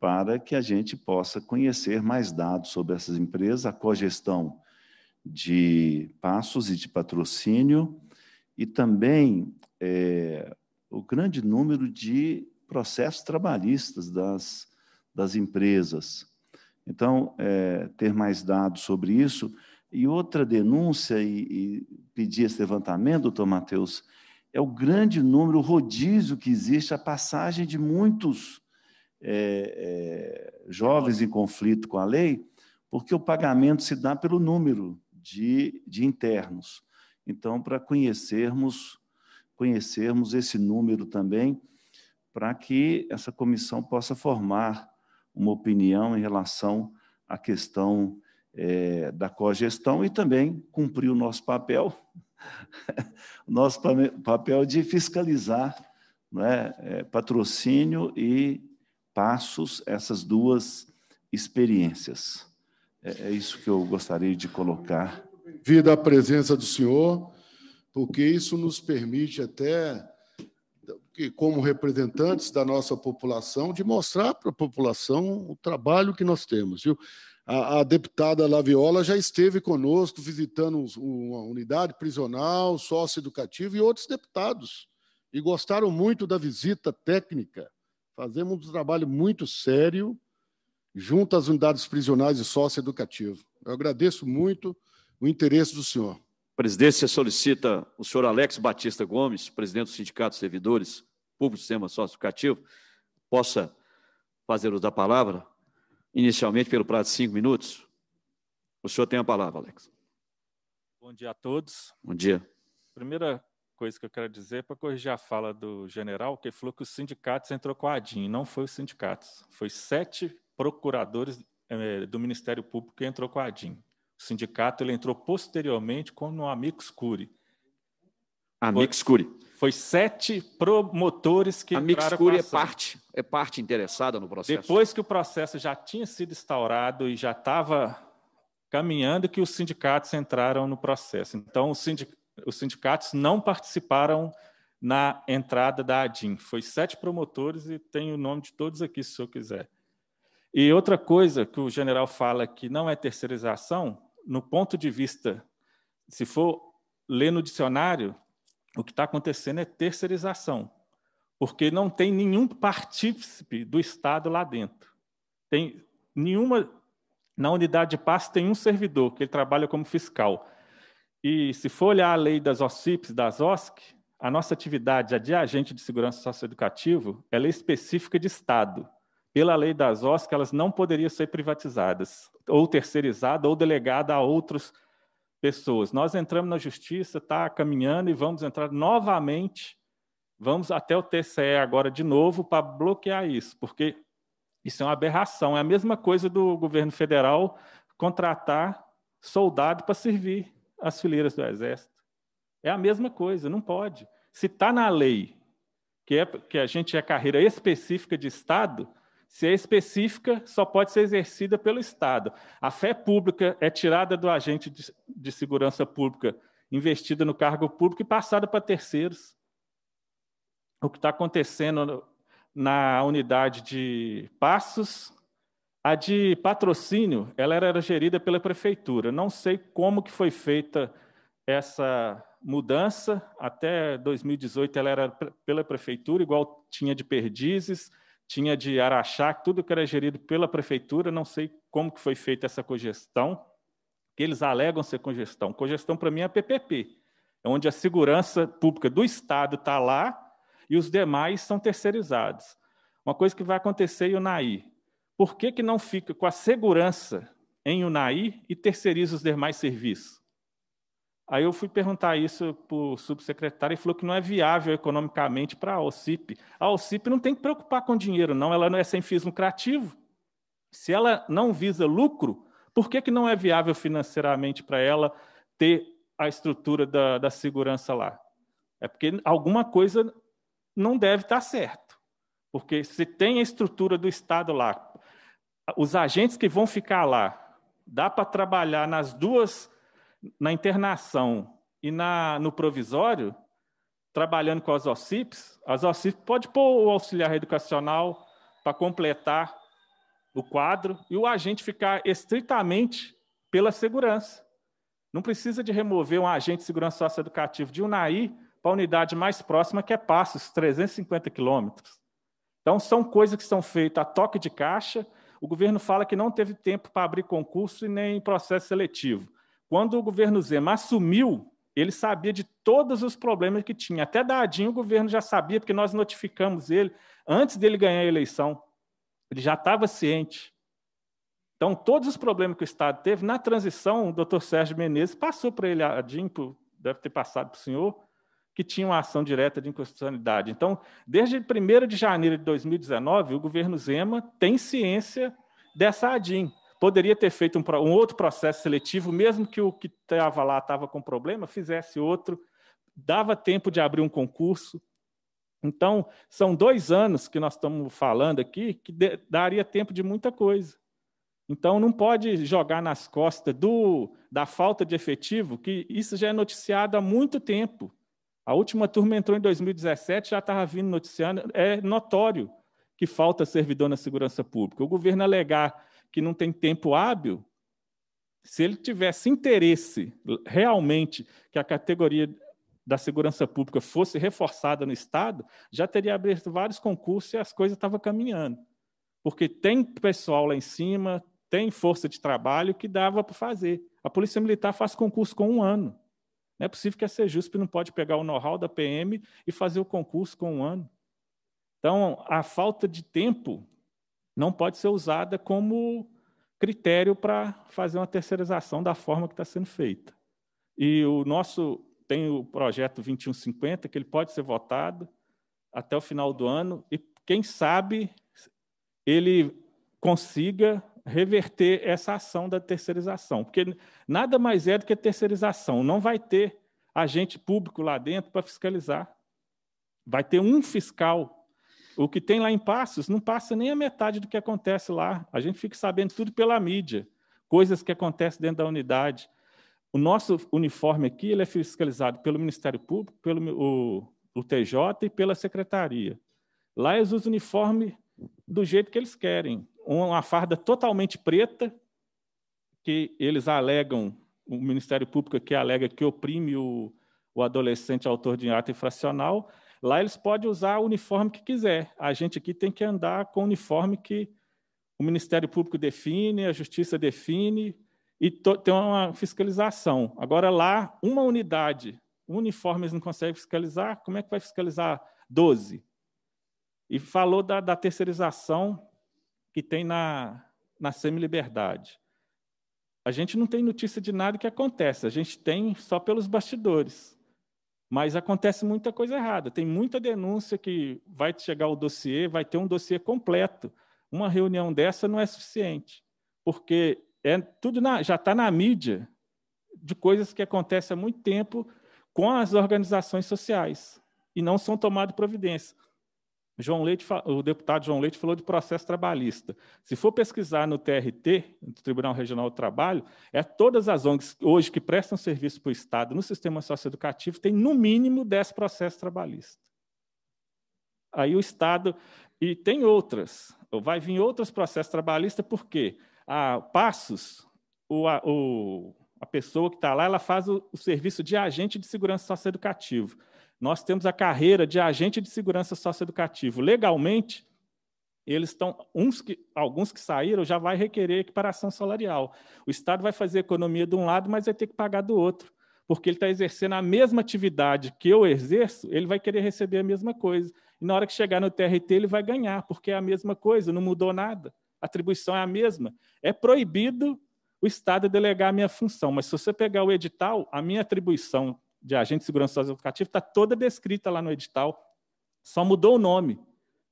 Speaker 2: para que a gente possa conhecer mais dados sobre essas empresas, a cogestão de passos e de patrocínio, e também é, o grande número de processos trabalhistas das, das empresas. Então, é, ter mais dados sobre isso. E outra denúncia, e, e pedir esse levantamento, doutor Matheus, é o grande número, o rodízio que existe, a passagem de muitos é, é, jovens em conflito com a lei, porque o pagamento se dá pelo número de, de internos. Então, para conhecermos, conhecermos esse número também, para que essa comissão possa formar uma opinião em relação à questão é, da cogestão e também cumprir o nosso papel, o nosso papel de fiscalizar né, é, eh, patrocínio e passos, essas duas
Speaker 4: experiências. É, é isso que eu gostaria de colocar. Vida a presença do senhor, porque isso nos permite até como representantes da nossa população, de mostrar para a população o trabalho que nós temos. Viu? A, a deputada Laviola já esteve conosco visitando uma unidade prisional, sócio-educativo e outros deputados, e gostaram muito da visita técnica. Fazemos um trabalho muito sério junto às unidades prisionais e sócio-educativo. Eu agradeço muito o interesse do senhor. A
Speaker 1: presidência solicita o senhor Alex Batista Gomes, presidente do Sindicato dos Servidores, público sistema socioeducativo, possa fazer uso da palavra, inicialmente pelo prazo de cinco minutos. O senhor tem a palavra, Alex.
Speaker 6: Bom dia a todos. Bom dia. Primeira coisa que eu quero dizer é para corrigir a fala do general, que falou que os sindicatos entrou com a ADIM. Não foi os sindicatos. Foi sete procuradores eh, do Ministério Público que entrou com a ADIM. O sindicato ele entrou posteriormente como um amigo curi. A Mixcury. Foi sete promotores que. É a Mixcuri é parte, é parte interessada no processo. Depois que o processo já tinha sido instaurado e já estava caminhando, que os sindicatos entraram no processo. Então, os, sindic, os sindicatos não participaram na entrada da ADIM. Foi sete promotores e tem o nome de todos aqui, se o senhor quiser. E outra coisa que o general fala que não é terceirização, no ponto de vista, se for ler no dicionário, o que está acontecendo é terceirização, porque não tem nenhum partícipe do Estado lá dentro. Tem nenhuma na unidade de paz tem um servidor que ele trabalha como fiscal. E se for olhar a lei das OSCIPs, das OSC, a nossa atividade a de agente de segurança socioeducativo, ela é específica de Estado. Pela lei das OSC, elas não poderiam ser privatizadas, ou terceirizadas, ou delegadas a outros pessoas. Nós entramos na justiça, está caminhando e vamos entrar novamente, vamos até o TCE agora de novo para bloquear isso, porque isso é uma aberração. É a mesma coisa do governo federal contratar soldado para servir as fileiras do Exército. É a mesma coisa, não pode. Se está na lei que, é, que a gente é carreira específica de Estado, se é específica, só pode ser exercida pelo Estado. A fé pública é tirada do agente de, de segurança pública, investida no cargo público e passada para terceiros. O que está acontecendo na unidade de Passos, a de patrocínio, ela era gerida pela prefeitura. Não sei como que foi feita essa mudança. Até 2018 ela era pela prefeitura, igual tinha de Perdizes tinha de Araxá, tudo que era gerido pela prefeitura, não sei como que foi feita essa congestão que eles alegam ser congestão. Congestão, para mim, é PPP, é onde a segurança pública do Estado está lá e os demais são terceirizados. Uma coisa que vai acontecer em Unaí. Por que, que não fica com a segurança em Unaí e terceiriza os demais serviços? Aí eu fui perguntar isso para o subsecretário e falou que não é viável economicamente para a OCIP. A OCIP não tem que preocupar com dinheiro, não. Ela não é sem fins lucrativo. Se ela não visa lucro, por que, que não é viável financeiramente para ela ter a estrutura da, da segurança lá? É porque alguma coisa não deve estar tá certo. Porque se tem a estrutura do Estado lá, os agentes que vão ficar lá, dá para trabalhar nas duas na internação e na, no provisório, trabalhando com as OCIPs, as OCIPs pode pôr o auxiliar educacional para completar o quadro e o agente ficar estritamente pela segurança. Não precisa de remover um agente de segurança socioeducativa de UNAI para a unidade mais próxima, que é Passos, 350 quilômetros. Então, são coisas que são feitas a toque de caixa. O governo fala que não teve tempo para abrir concurso e nem processo seletivo. Quando o governo Zema assumiu, ele sabia de todos os problemas que tinha. Até dadinho o governo já sabia, porque nós notificamos ele antes dele ganhar a eleição. Ele já estava ciente. Então, todos os problemas que o Estado teve, na transição, o doutor Sérgio Menezes passou para ele, a DIN, deve ter passado para o senhor, que tinha uma ação direta de inconstitucionalidade. Então, desde 1 de janeiro de 2019, o governo Zema tem ciência dessa ADIM poderia ter feito um, um outro processo seletivo, mesmo que o que estava lá estava com problema, fizesse outro, dava tempo de abrir um concurso. Então, são dois anos que nós estamos falando aqui que de, daria tempo de muita coisa. Então, não pode jogar nas costas do, da falta de efetivo, que isso já é noticiado há muito tempo. A última turma entrou em 2017, já estava vindo noticiando, é notório que falta servidor na segurança pública. O governo alegar que não tem tempo hábil, se ele tivesse interesse realmente que a categoria da segurança pública fosse reforçada no Estado, já teria aberto vários concursos e as coisas estavam caminhando. Porque tem pessoal lá em cima, tem força de trabalho que dava para fazer. A Polícia Militar faz concurso com um ano. Não é possível que a CEJUSP não pode pegar o know-how da PM e fazer o concurso com um ano. Então, a falta de tempo não pode ser usada como critério para fazer uma terceirização da forma que está sendo feita. E o nosso tem o projeto 2150 que ele pode ser votado até o final do ano e quem sabe ele consiga reverter essa ação da terceirização, porque nada mais é do que terceirização, não vai ter agente público lá dentro para fiscalizar. Vai ter um fiscal o que tem lá em Passos não passa nem a metade do que acontece lá. A gente fica sabendo tudo pela mídia, coisas que acontecem dentro da unidade. O nosso uniforme aqui ele é fiscalizado pelo Ministério Público, pelo o, o TJ e pela Secretaria. Lá eles usam o uniforme do jeito que eles querem. Uma farda totalmente preta, que eles alegam, o Ministério Público aqui alega que oprime o, o adolescente autor de ato infracional, Lá eles podem usar o uniforme que quiser. A gente aqui tem que andar com o uniforme que o Ministério Público define, a Justiça define, e tem uma fiscalização. Agora, lá, uma unidade, um uniforme eles não conseguem fiscalizar, como é que vai fiscalizar 12? E falou da, da terceirização que tem na, na semi-liberdade. A gente não tem notícia de nada que acontece, a gente tem só pelos bastidores. Mas acontece muita coisa errada. Tem muita denúncia que vai chegar o dossiê, vai ter um dossiê completo. Uma reunião dessa não é suficiente, porque é tudo na, já está na mídia de coisas que acontecem há muito tempo com as organizações sociais e não são tomadas providências. João Leite, o deputado João Leite falou de processo trabalhista. Se for pesquisar no TRT, no Tribunal Regional do Trabalho, é todas as ONGs hoje que prestam serviço para o Estado no sistema socioeducativo tem no mínimo 10 processos trabalhistas. Aí o Estado e tem outras, vai vir outros processos trabalhistas porque a Passos, o, a, o, a pessoa que está lá, ela faz o, o serviço de agente de segurança socioeducativo. Nós temos a carreira de agente de segurança socioeducativo. Legalmente, eles estão uns que alguns que saíram já vai requerer equiparação salarial. O Estado vai fazer economia de um lado, mas vai ter que pagar do outro, porque ele está exercendo a mesma atividade que eu exerço, ele vai querer receber a mesma coisa. E na hora que chegar no TRT ele vai ganhar, porque é a mesma coisa, não mudou nada. A atribuição é a mesma. É proibido o Estado delegar a minha função, mas se você pegar o edital, a minha atribuição de agente de segurança socioeducativa está toda descrita lá no edital, só mudou o nome.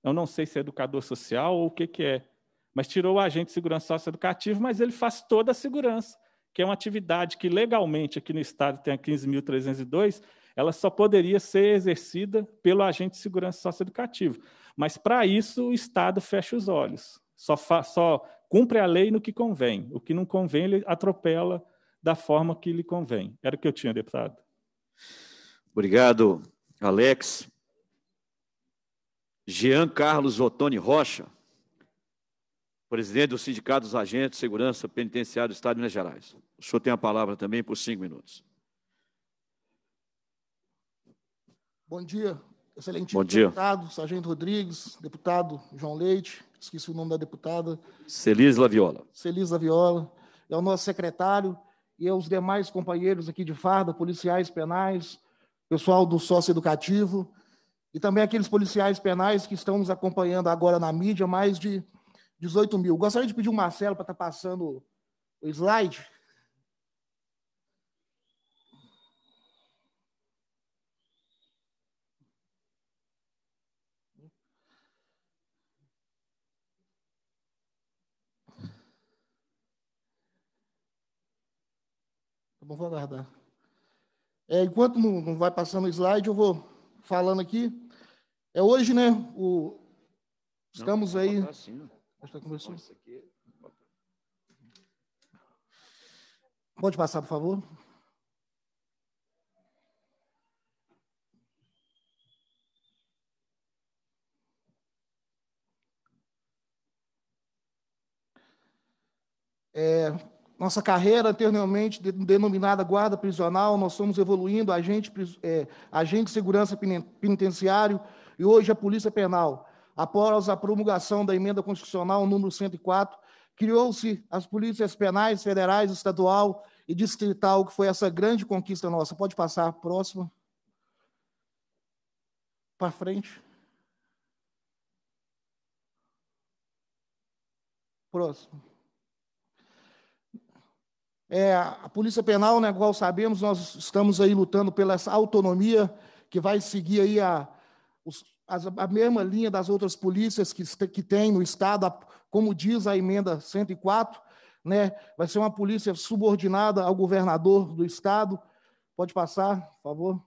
Speaker 6: Eu não sei se é educador social ou o que, que é, mas tirou o agente de segurança socioeducativo, mas ele faz toda a segurança, que é uma atividade que legalmente aqui no Estado tem a 15.302, ela só poderia ser exercida pelo agente de segurança socioeducativo. Mas, para isso, o Estado fecha os olhos, só, só cumpre a lei no que convém. O que não convém, ele atropela da forma que lhe convém. Era o que eu tinha, deputado.
Speaker 1: Obrigado, Alex. Jean Carlos Ottoni Rocha, presidente do Sindicato dos Agentes de Segurança Penitenciária do Estado de Minas Gerais. O senhor tem a palavra também por cinco minutos.
Speaker 7: Bom dia, excelente Bom deputado, dia. Sargento Rodrigues, deputado João Leite, esqueci o nome da deputada.
Speaker 1: Celis Laviola.
Speaker 7: Celis Laviola, é o nosso secretário, e aos demais companheiros aqui de farda, policiais penais, pessoal do sócio educativo e também aqueles policiais penais que estão nos acompanhando agora na mídia, mais de 18 mil. Gostaria de pedir o Marcelo para estar tá passando o slide. Tá bom, vou aguardar. É, enquanto não, não vai passando o slide, eu vou falando aqui. É hoje, né? O...
Speaker 8: Estamos não, aí.
Speaker 7: Assim, Pode passar, por favor. É, nossa carreira anteriormente denominada guarda prisional, nós somos evoluindo, agente, é, agente de segurança penitenciário e hoje a Polícia Penal. Após a promulgação da emenda constitucional número 104, criou-se as polícias penais federais, estadual e distrital, que foi essa grande conquista nossa. Pode passar próxima. Para frente. Próximo. É, a Polícia Penal, né, igual sabemos, nós estamos aí lutando pela essa autonomia que vai seguir aí a, a mesma linha das outras polícias que, que tem no Estado, como diz a emenda 104, né? vai ser uma polícia subordinada ao governador do Estado. Pode passar, por favor.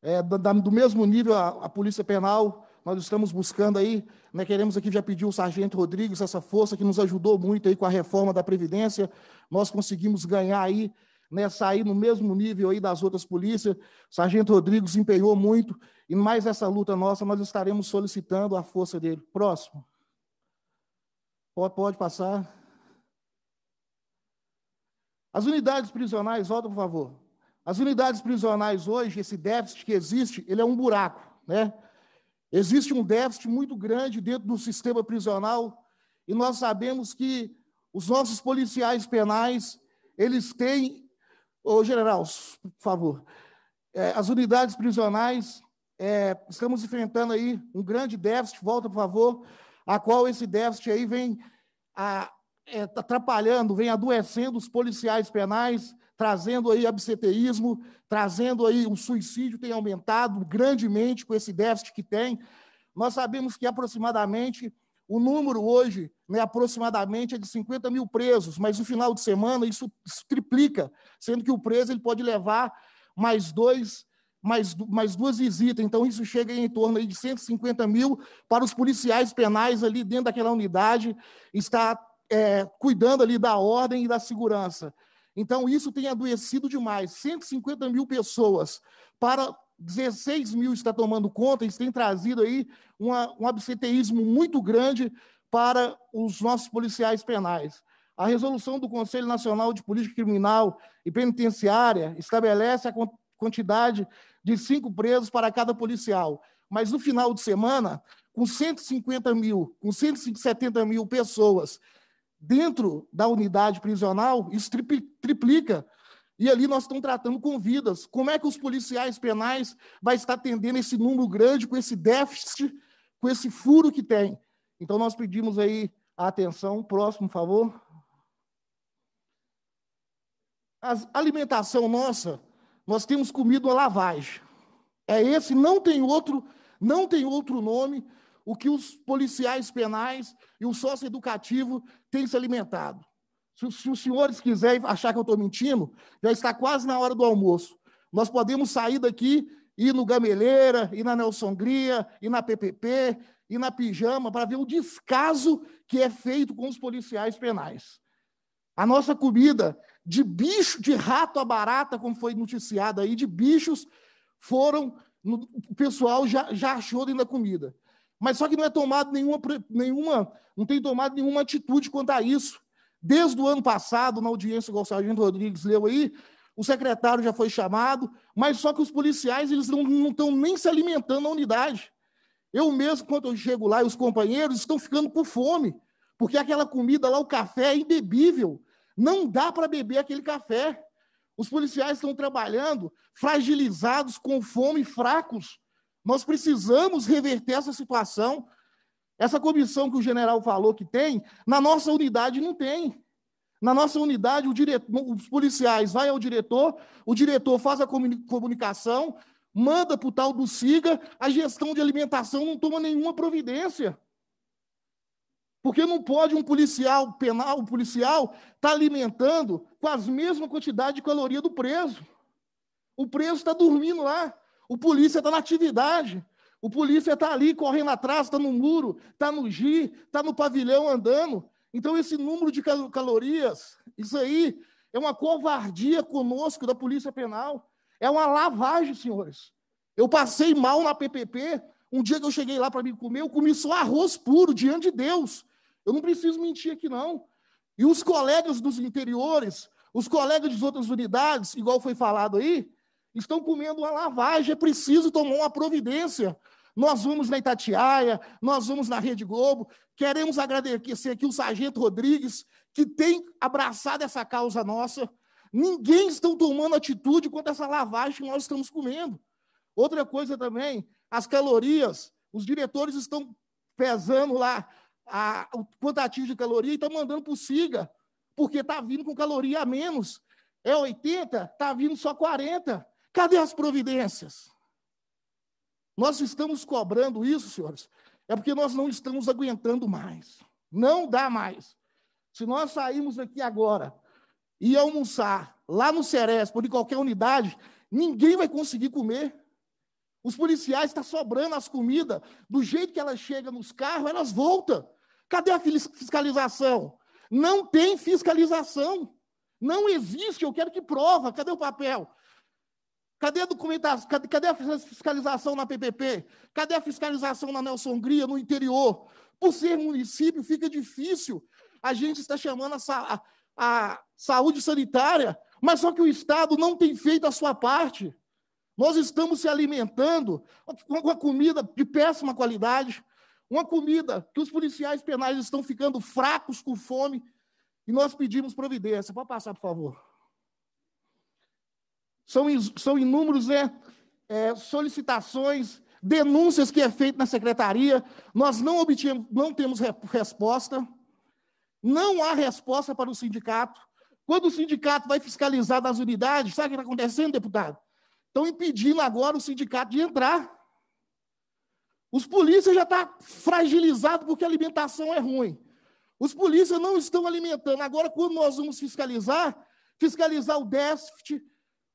Speaker 7: É, da, do mesmo nível, a, a Polícia Penal nós estamos buscando aí, né, queremos aqui já pedir o Sargento Rodrigues, essa força que nos ajudou muito aí com a reforma da Previdência. Nós conseguimos ganhar aí, né, sair no mesmo nível aí das outras polícias. O Sargento Rodrigues empenhou muito e mais essa luta nossa, nós estaremos solicitando a força dele. Próximo. pode passar. As unidades prisionais, volta, por favor. As unidades prisionais hoje, esse déficit que existe, ele é um buraco, né? Existe um déficit muito grande dentro do sistema prisional e nós sabemos que os nossos policiais penais, eles têm... Ô, general, por favor. É, as unidades prisionais, é, estamos enfrentando aí um grande déficit, volta, por favor, a qual esse déficit aí vem a, é, atrapalhando, vem adoecendo os policiais penais, trazendo aí absenteísmo, trazendo aí o suicídio tem aumentado grandemente com esse déficit que tem. Nós sabemos que aproximadamente o número hoje, né, aproximadamente, é de 50 mil presos, mas no final de semana isso, isso triplica, sendo que o preso ele pode levar mais dois, mais, mais duas visitas. Então, isso chega em torno aí de 150 mil para os policiais penais ali dentro daquela unidade, está é, cuidando ali da ordem e da segurança. Então, isso tem adoecido demais. 150 mil pessoas para 16 mil está tomando conta, isso tem trazido aí uma, um absenteísmo muito grande para os nossos policiais penais. A resolução do Conselho Nacional de Política Criminal e Penitenciária estabelece a quantidade de cinco presos para cada policial. Mas no final de semana, com 150 mil, com 170 mil pessoas dentro da unidade prisional, isso triplica. E ali nós estamos tratando com vidas. Como é que os policiais penais vai estar atendendo esse número grande, com esse déficit, com esse furo que tem? Então nós pedimos aí a atenção. Próximo, por favor. A alimentação nossa, nós temos comido a lavagem. É esse, não tem outro, não tem outro nome o que os policiais penais e o sócio educativo têm se alimentado. Se, se os senhores quiserem achar que eu estou mentindo, já está quase na hora do almoço. Nós podemos sair daqui e ir no Gameleira, e na Nelson Gria, e na PPP, e na Pijama, para ver o descaso que é feito com os policiais penais. A nossa comida de bicho, de rato a barata, como foi noticiado aí, de bichos, foram. No, o pessoal já, já achou dentro da comida. Mas só que não é tomado nenhuma, nenhuma, não tem tomado nenhuma atitude quanto a isso. Desde o ano passado, na audiência que o sargento Rodrigues leu aí, o secretário já foi chamado, mas só que os policiais eles não, não estão nem se alimentando na unidade. Eu mesmo, quando eu chego lá, e os companheiros estão ficando com fome, porque aquela comida lá, o café é imbebível. Não dá para beber aquele café. Os policiais estão trabalhando fragilizados, com fome, fracos. Nós precisamos reverter essa situação. Essa comissão que o general falou que tem, na nossa unidade não tem. Na nossa unidade, os policiais vai ao diretor, o diretor faz a comunicação, manda para o tal do SIGA, a gestão de alimentação não toma nenhuma providência. Porque não pode um policial penal, um policial, estar tá alimentando com as mesma quantidade de caloria do preso. O preso está dormindo lá. O polícia está na atividade. O polícia está ali correndo atrás, está no muro, está no gi, está no pavilhão andando. Então, esse número de calorias, isso aí é uma covardia conosco da Polícia Penal. É uma lavagem, senhores. Eu passei mal na PPP. Um dia que eu cheguei lá para me comer, eu comi só arroz puro, diante de Deus. Eu não preciso mentir aqui, não. E os colegas dos interiores, os colegas de outras unidades, igual foi falado aí, estão comendo uma lavagem, é preciso tomar uma providência. Nós vamos na Itatiaia, nós vamos na Rede Globo, queremos agradecer aqui o Sargento Rodrigues, que tem abraçado essa causa nossa. Ninguém está tomando atitude contra essa lavagem que nós estamos comendo. Outra coisa também, as calorias, os diretores estão pesando lá a, o quantativo de caloria e estão mandando para o SIGA, porque está vindo com caloria a menos. É 80, está vindo só 40. Cadê as providências? Nós estamos cobrando isso, senhores, é porque nós não estamos aguentando mais. Não dá mais. Se nós sairmos aqui agora e almoçar lá no Ceres, por qualquer unidade, ninguém vai conseguir comer. Os policiais estão tá sobrando as comidas, do jeito que elas chegam nos carros, elas voltam. Cadê a fiscalização? Não tem fiscalização. Não existe, eu quero que prova. Cadê o papel? Cadê a documentação? Cadê a fiscalização na PPP? Cadê a fiscalização na Nelson Hungria, no interior? Por ser município, fica difícil. A gente está chamando a, a, a saúde sanitária, mas só que o Estado não tem feito a sua parte. Nós estamos se alimentando com uma comida de péssima qualidade, uma comida que os policiais penais estão ficando fracos com fome, e nós pedimos providência. Pode passar, por favor. São, são inúmeros é, é, solicitações, denúncias que é feito na secretaria. Nós não obtivemos, não temos re, resposta. Não há resposta para o sindicato. Quando o sindicato vai fiscalizar nas unidades, sabe o que está acontecendo, deputado? Estão impedindo agora o sindicato de entrar. Os polícias já estão tá fragilizados porque a alimentação é ruim. Os polícias não estão alimentando. Agora, quando nós vamos fiscalizar, fiscalizar o déficit,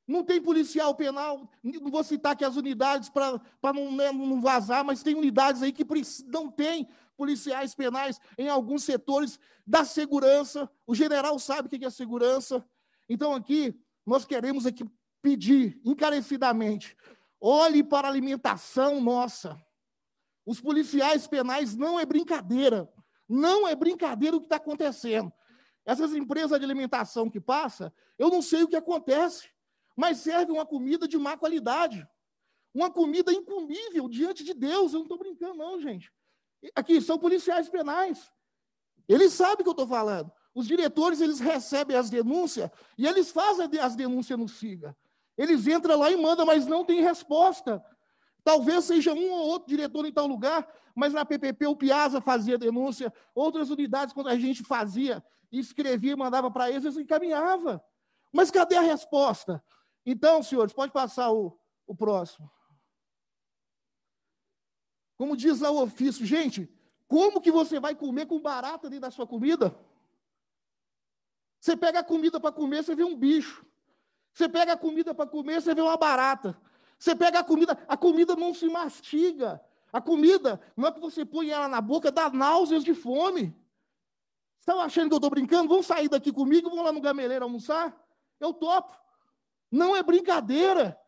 Speaker 7: não tem policial penal, não vou citar aqui as unidades para não, né, não vazar, mas tem unidades aí que não tem policiais penais em alguns setores da segurança. O general sabe o que é segurança. Então, aqui, nós queremos aqui pedir encarecidamente, olhe para a alimentação nossa. Os policiais penais não é brincadeira. Não é brincadeira o que está acontecendo. Essas empresas de alimentação que passa, eu não sei o que acontece mas serve uma comida de má qualidade. Uma comida incomível diante de Deus. Eu não estou brincando, não, gente. Aqui, são policiais penais. Eles sabem o que eu estou falando. Os diretores, eles recebem as denúncias e eles fazem as denúncias no SIGA. Eles entram lá e mandam, mas não tem resposta. Talvez seja um ou outro diretor em tal lugar, mas na PPP o Piazza fazia denúncia, outras unidades, quando a gente fazia, escrevia, e mandava para eles, eles encaminhavam. Mas cadê a resposta? Então, senhores, pode passar o, o próximo. Como diz lá o ofício, gente, como que você vai comer com barata dentro da sua comida? Você pega a comida para comer, você vê um bicho. Você pega a comida para comer, você vê uma barata. Você pega a comida, a comida não se mastiga. A comida, não é que você põe ela na boca, dá náuseas de fome. Estão tá achando que eu estou brincando? Vão sair daqui comigo, vão lá no gameleiro almoçar? Eu topo. Não é brincadeira.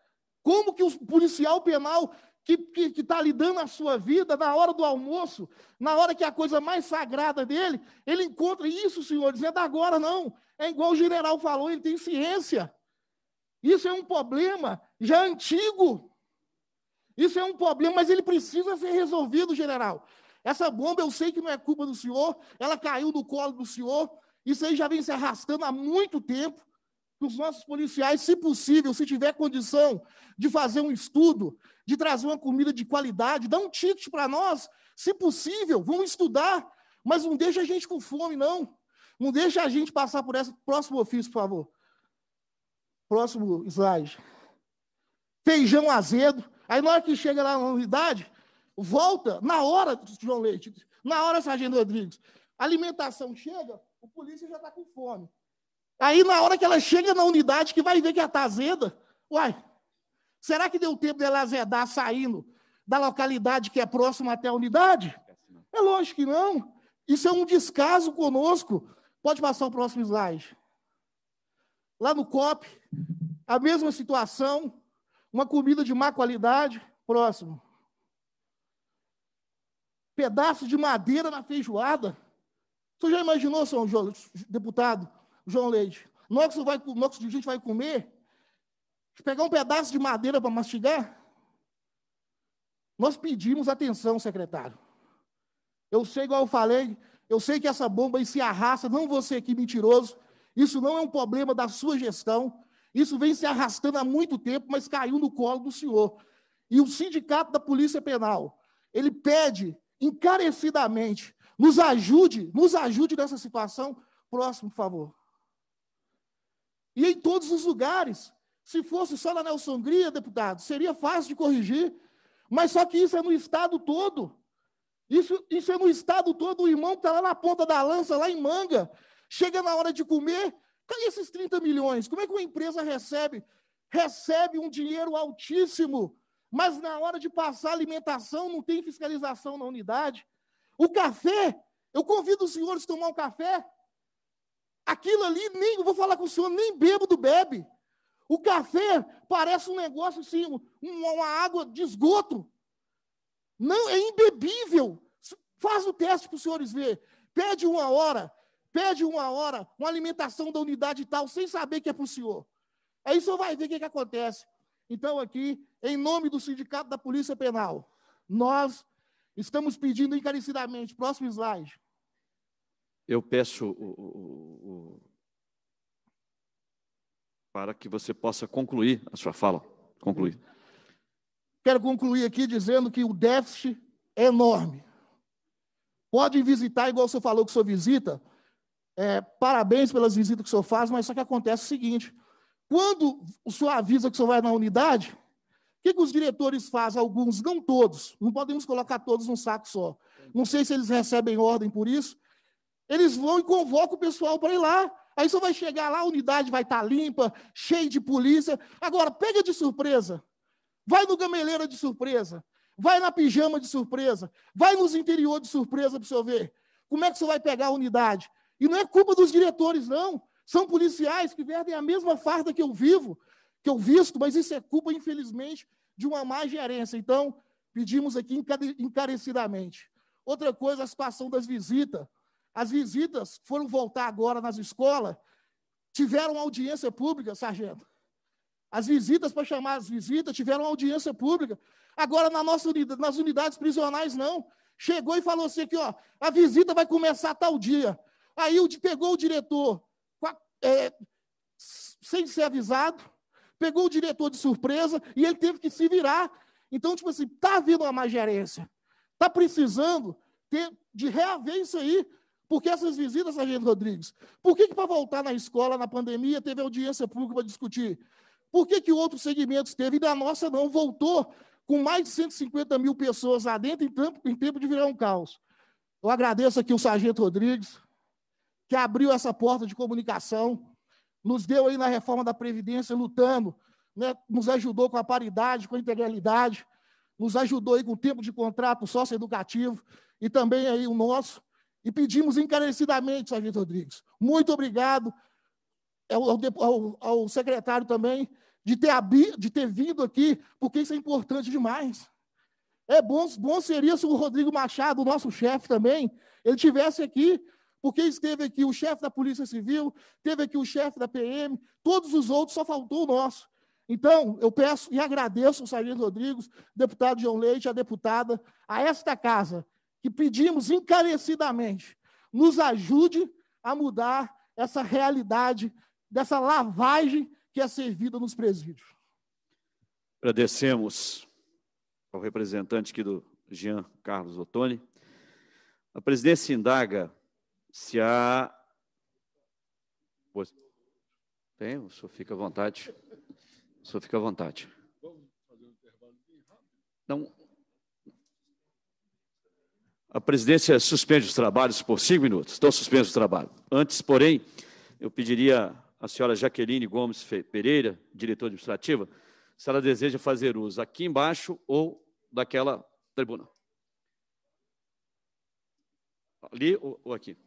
Speaker 7: Como que o policial penal que está lidando a sua vida na hora do almoço, na hora que é a coisa mais sagrada dele, ele encontra isso, senhor, dizendo agora não. É igual o general falou, ele tem ciência. Isso é um problema já antigo. Isso é um problema, mas ele precisa ser resolvido, general. Essa bomba eu sei que não é culpa do senhor, ela caiu do colo do senhor, isso aí já vem se arrastando há muito tempo dos nossos policiais, se possível, se tiver condição de fazer um estudo, de trazer uma comida de qualidade, dá um tite para nós, se possível, vamos estudar, mas não deixa a gente com fome, não. Não deixa a gente passar por essa. Próximo ofício, por favor. Próximo slide. Feijão azedo. Aí na hora que chega lá na unidade, volta na hora, João Leite, na hora, Sargento Rodrigues. alimentação chega, o polícia já está com fome. Aí, na hora que ela chega na unidade, que vai ver que ela está azeda, uai, será que deu tempo dela azedar saindo da localidade que é próxima até a unidade? É lógico que não. Isso é um descaso conosco. Pode passar o próximo slide. Lá no COP, a mesma situação, uma comida de má qualidade, próximo. Pedaço de madeira na feijoada. Você já imaginou, senhor deputado, João Leite. Noxo vai, de gente vai comer, pegar um pedaço de madeira para mastigar. Nós pedimos atenção, secretário. Eu sei, igual eu falei, eu sei que essa bomba aí se arrasta, não você aqui, mentiroso. Isso não é um problema da sua gestão. Isso vem se arrastando há muito tempo, mas caiu no colo do senhor. E o sindicato da Polícia Penal, ele pede encarecidamente, nos ajude, nos ajude nessa situação. Próximo, por favor. E em todos os lugares. Se fosse só na Nelson Hungria, deputado, seria fácil de corrigir. Mas só que isso é no Estado todo. Isso, isso é no Estado todo. O irmão está lá na ponta da lança, lá em manga. Chega na hora de comer. cai esses 30 milhões? Como é que uma empresa recebe? Recebe um dinheiro altíssimo, mas na hora de passar alimentação não tem fiscalização na unidade. O café, eu convido os senhores a tomar um café. Aquilo ali, nem eu vou falar com o senhor, nem bebo do bebe. O café parece um negócio assim, uma água de esgoto. Não, é imbebível. Faz o teste para os senhores ver. Pede uma hora, pede uma hora, uma alimentação da unidade tal, sem saber que é para o senhor. Aí o senhor vai ver o que, que acontece. Então, aqui, em nome do Sindicato da Polícia Penal, nós estamos pedindo encarecidamente, próximo slide
Speaker 1: eu peço o, o, o, para que você possa concluir a sua fala. Concluir.
Speaker 7: Quero concluir aqui dizendo que o déficit é enorme. Pode visitar, igual o senhor falou que o senhor visita. É, parabéns pelas visitas que o senhor faz, mas só que acontece o seguinte: quando o senhor avisa que o senhor vai na unidade, o que, que, os diretores fazem? Alguns, não todos, não podemos colocar todos num saco só. Não sei se eles recebem ordem por isso, eles vão e convocam o pessoal para ir lá. Aí só vai chegar lá, a unidade vai estar tá limpa, cheia de polícia. Agora, pega de surpresa. Vai no gameleira de surpresa. Vai na pijama de surpresa. Vai nos interior de surpresa para você ver. Como é que você vai pegar a unidade? E não é culpa dos diretores, não. São policiais que vendem a mesma farda que eu vivo, que eu visto, mas isso é culpa, infelizmente, de uma má gerência. Então, pedimos aqui encarecidamente. Outra coisa, a situação das visitas. As visitas foram voltar agora nas escolas, tiveram audiência pública, sargento. As visitas, para chamar as visitas, tiveram audiência pública. Agora, na nossa unidade, nas unidades prisionais, não. Chegou e falou assim: aqui, ó, a visita vai começar tal dia. Aí pegou o diretor, é, sem ser avisado, pegou o diretor de surpresa e ele teve que se virar. Então, tipo assim, está vindo uma má gerência. Está precisando ter, de reaver isso aí. Por que essas visitas, Sargento Rodrigues? Por que, que para voltar na escola, na pandemia, teve audiência pública para discutir? Por que, que outros segmentos teve e da nossa não voltou com mais de 150 mil pessoas lá dentro em tempo, em tempo de virar um caos? Eu agradeço aqui o Sargento Rodrigues, que abriu essa porta de comunicação, nos deu aí na reforma da Previdência, lutando, né, nos ajudou com a paridade, com a integralidade, nos ajudou aí com o tempo de contrato socioeducativo e também aí o nosso. E pedimos encarecidamente, Sargento Rodrigues, muito obrigado ao, ao, ao secretário também de ter, de ter vindo aqui, porque isso é importante demais. É bom, bom seria se o Rodrigo Machado, o nosso chefe também, ele tivesse aqui, porque esteve aqui o chefe da Polícia Civil, teve aqui o chefe da PM, todos os outros, só faltou o nosso. Então, eu peço e agradeço ao Sargento Rodrigues, deputado João Leite, a deputada, a esta casa, e pedimos encarecidamente, nos ajude a mudar essa realidade, dessa lavagem que é servida nos presídios.
Speaker 1: Agradecemos ao representante aqui do Jean Carlos Ottoni. A presidência indaga se há. Tem, o senhor fica à vontade. O senhor fica à vontade. Vamos fazer um intervalo bem rápido? Não, a presidência suspende os trabalhos por cinco minutos. Estão suspensos os trabalhos. Antes, porém, eu pediria à senhora Jaqueline Gomes Pereira, diretora administrativa, se ela deseja fazer uso aqui embaixo ou daquela tribuna. Ali ou, aqui?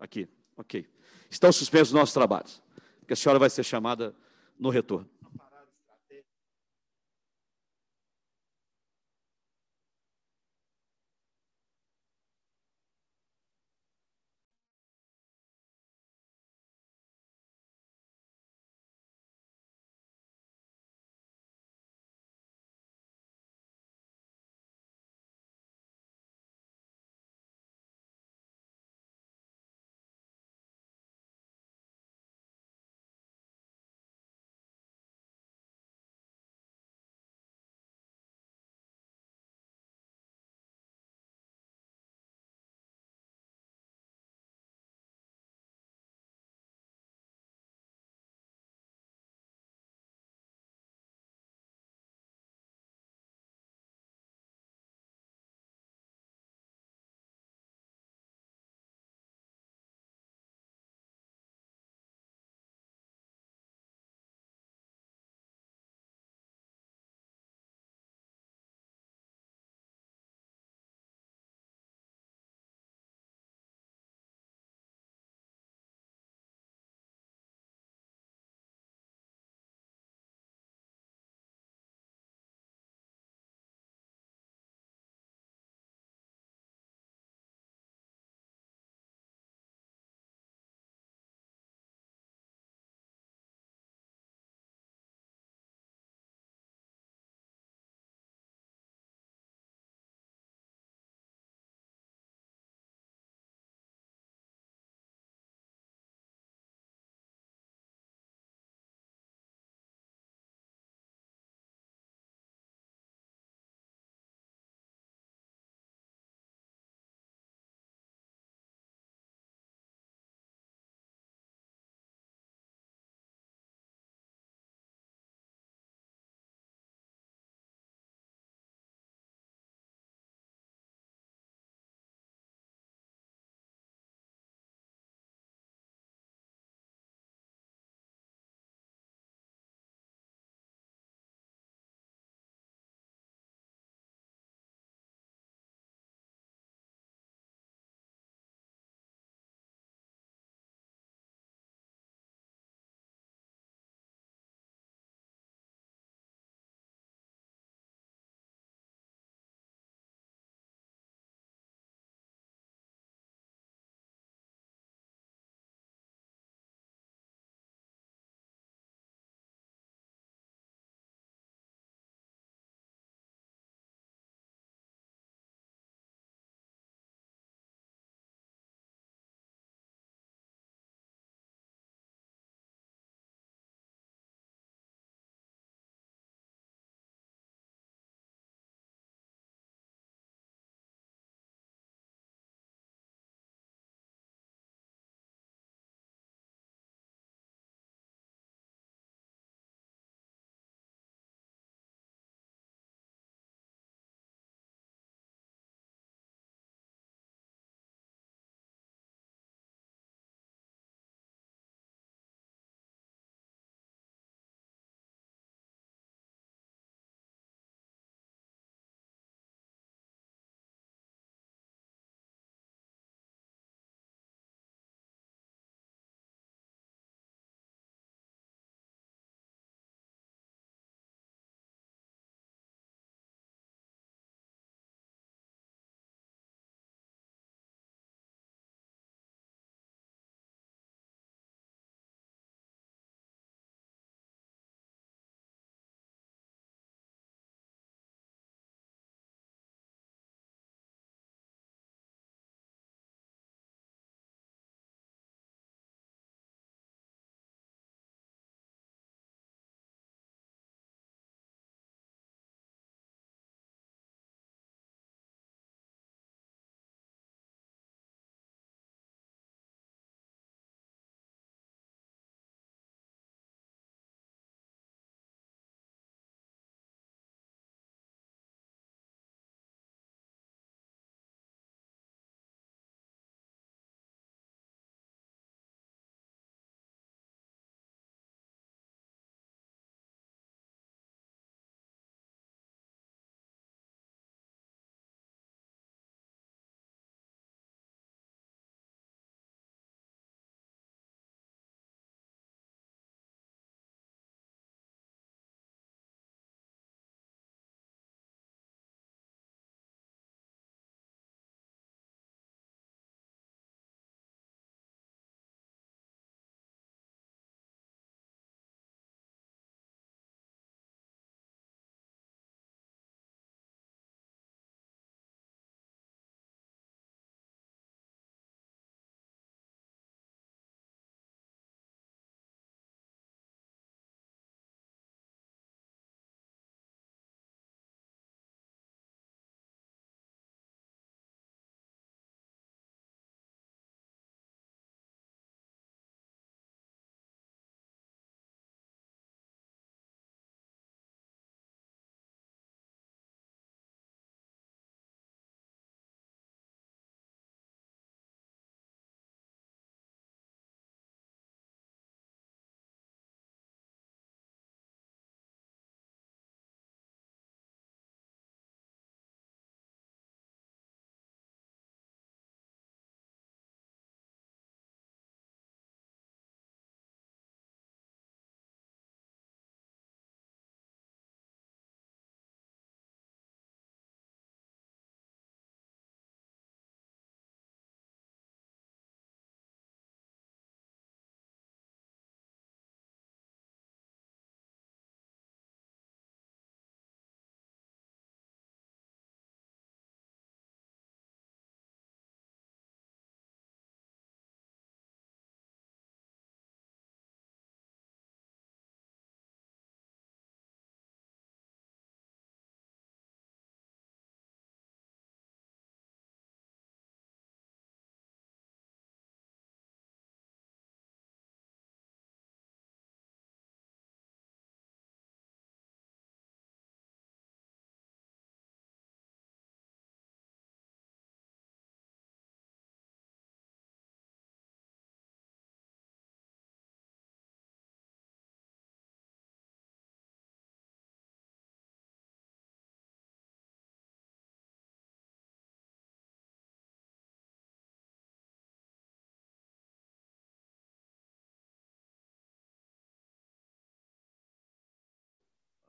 Speaker 1: Aqui, ok. Estão suspensos os nossos trabalhos, porque a senhora vai ser chamada no retorno.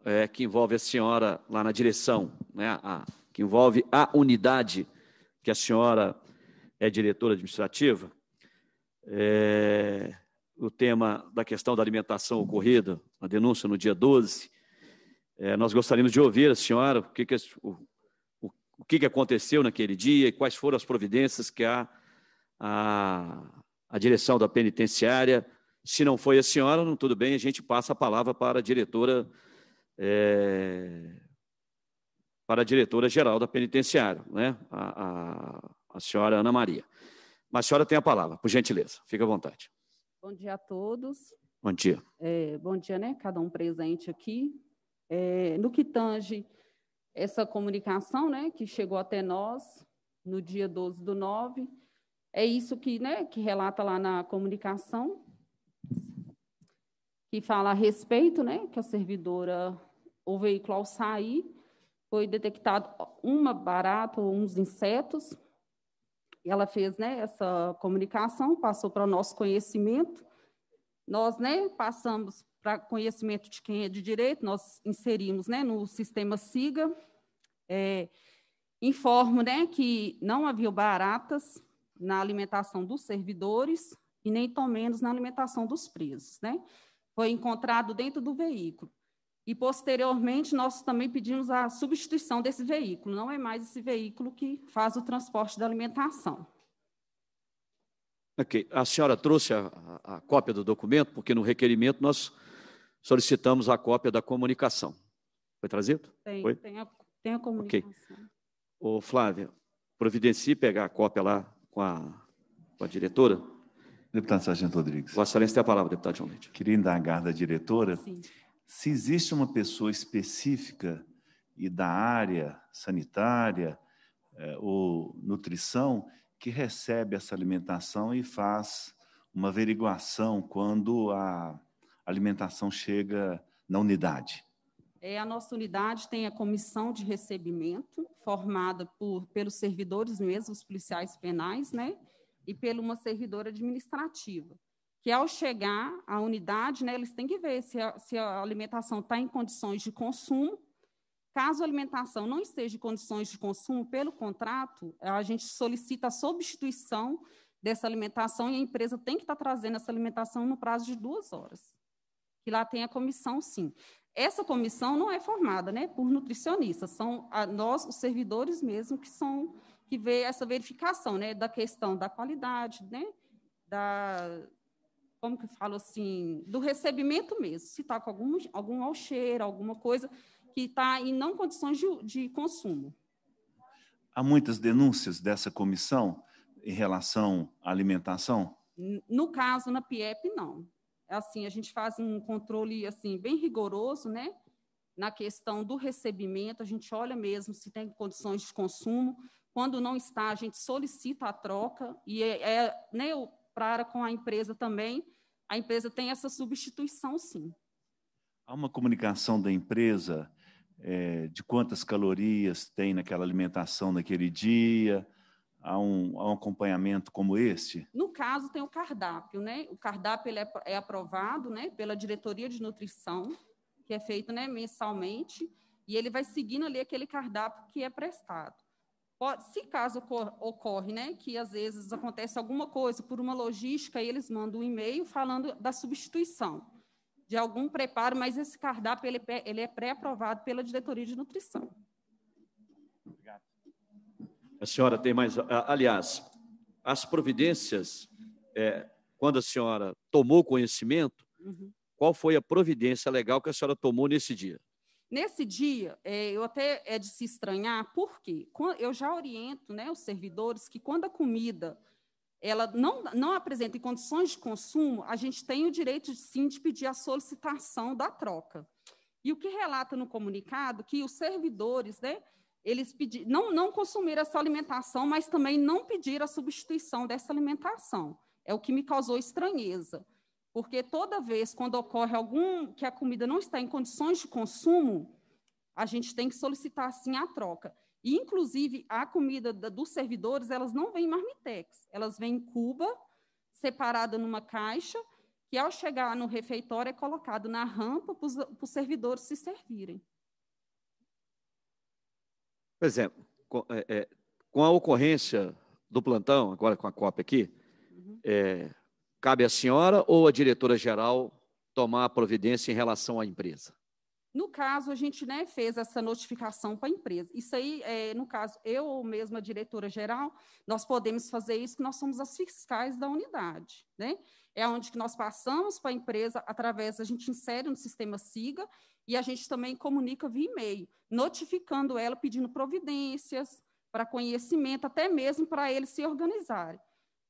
Speaker 1: é, que envolve a senhora lá na direção, né, a, que envolve a unidade que a senhora é diretora administrativa, é, o tema da questão da alimentação ocorrida, a denúncia no dia 12. É, nós gostaríamos de ouvir a senhora o que, que o, o, o, que, que aconteceu naquele dia e quais foram as providências que a, a, a direção da penitenciária. Se não foi a senhora, não, tudo bem, a gente passa a palavra para a diretora é, para a diretora-geral da penitenciária, né? A, a, a senhora Ana Maria. Mas a senhora tem a palavra, por gentileza, fica à vontade.
Speaker 9: Bom dia a todos. Bom dia. É, bom dia, né? Cada um presente aqui. É, no que tange essa comunicação, né, que chegou até nós no dia 12 do 9, é isso que, né, que relata lá na comunicação, que fala a respeito, né, que a servidora o veículo, ao sair, foi detectado uma barata ou uns insetos. E ela fez né, essa comunicação, passou para o nosso conhecimento. Nós né, passamos para conhecimento de quem é de direito, nós inserimos né, no sistema SIGA. É, informo né, que não havia baratas na alimentação dos servidores e nem tão menos na alimentação dos presos. Né? Foi encontrado dentro do veículo e, posteriormente, nós também pedimos a substituição desse veículo. Não é mais esse veículo que faz o transporte da alimentação.
Speaker 1: Ok. A senhora trouxe a, a, cópia do documento, porque no requerimento nós solicitamos a cópia da comunicação. Foi trazido?
Speaker 9: Tem, Foi? tem, a, tem a comunicação.
Speaker 10: Okay.
Speaker 1: Ô, Flávia, providencie pegar a cópia lá com a, com
Speaker 2: a diretora. Deputado Sargento Rodrigues. Vossa Excelência tem a palavra, deputado João Leite. Queria indagar da diretora. Sim se existe uma pessoa específica e da área sanitária é, ou nutrição que recebe essa alimentação e faz uma averiguação quando a alimentação chega na unidade?
Speaker 9: É, a nossa unidade tem a comissão de recebimento, formada por, pelos servidores mesmo, os policiais penais, né? E por uma servidora administrativa que ao chegar à unidade, né, eles têm que ver se a, se a alimentação está em condições de consumo. Caso a alimentação não esteja em condições de consumo, pelo contrato, a gente solicita a substituição dessa alimentação e a empresa tem que estar tá trazendo essa alimentação no prazo de duas horas. Que lá tem a comissão, sim. Essa comissão não é formada né, por nutricionistas, são a, nós, os servidores mesmo, que são que vê essa verificação né, da questão da qualidade, né, da, como que eu falo assim, do recebimento mesmo, se está com algum, algum ao cheiro, alguma coisa que está em não condições de, de consumo.
Speaker 2: Há muitas denúncias dessa comissão em relação à alimentação?
Speaker 9: No caso, na PIEP, não. É assim, a gente faz um controle assim bem rigoroso, né? Na questão do recebimento, a gente olha mesmo se tem condições de consumo. Quando não está, a gente solicita a troca e é, é né, com a empresa também, a empresa tem essa substituição, sim.
Speaker 2: Há uma comunicação da empresa é, de quantas calorias tem naquela alimentação naquele dia? Há um, há um, acompanhamento como este?
Speaker 9: No caso, tem o cardápio, né? O cardápio ele é, é aprovado né, pela diretoria de nutrição, que é feito né, mensalmente, e ele vai seguindo ali aquele cardápio que é prestado. Pode, se caso ocorre, né, que às vezes acontece alguma coisa por uma logística, eles mandam um e-mail falando da substituição de algum preparo, mas esse cardápio ele, é, ele é pré-aprovado pela diretoria de nutrição.
Speaker 2: Obrigado.
Speaker 1: A senhora tem mais, aliás, as providências, é, quando a senhora tomou conhecimento, uhum. qual foi a providência legal que a senhora tomou nesse dia?
Speaker 9: Nesse dia, é, eu até é de se estranhar, porque eu já oriento né, os servidores que quando a comida ela não, não apresenta condições de consumo, a gente tem o direito, sim, de pedir a solicitação da troca. E o que relata no comunicado que os servidores, né, eles pedir, não, não consumiram essa alimentação, mas também não pediram a substituição dessa alimentação. É o que me causou estranheza. Porque toda vez quando ocorre algum que a comida não está em condições de consumo, a gente tem que solicitar assim a troca. E, inclusive, a comida da, dos servidores, elas não vêm em marmitex, elas vêm em cuba, separada numa caixa, que ao chegar no refeitório é colocado na rampa para os servidores se servirem.
Speaker 1: Por exemplo, com, é, é, com, a ocorrência do plantão, agora com a cópia aqui, uhum. é, Cabe à senhora ou à diretora-geral tomar providência em relação à empresa?
Speaker 9: No caso, a gente né, fez essa notificação para a empresa. Isso aí, é, no caso, eu ou mesmo a diretora-geral, nós podemos fazer isso, porque nós somos as fiscais da unidade. Né? É onde que nós passamos para a empresa, através, a gente insere no sistema SIGA e a gente também comunica via e-mail, notificando ela, pedindo providências para conhecimento, até mesmo para eles se organizarem.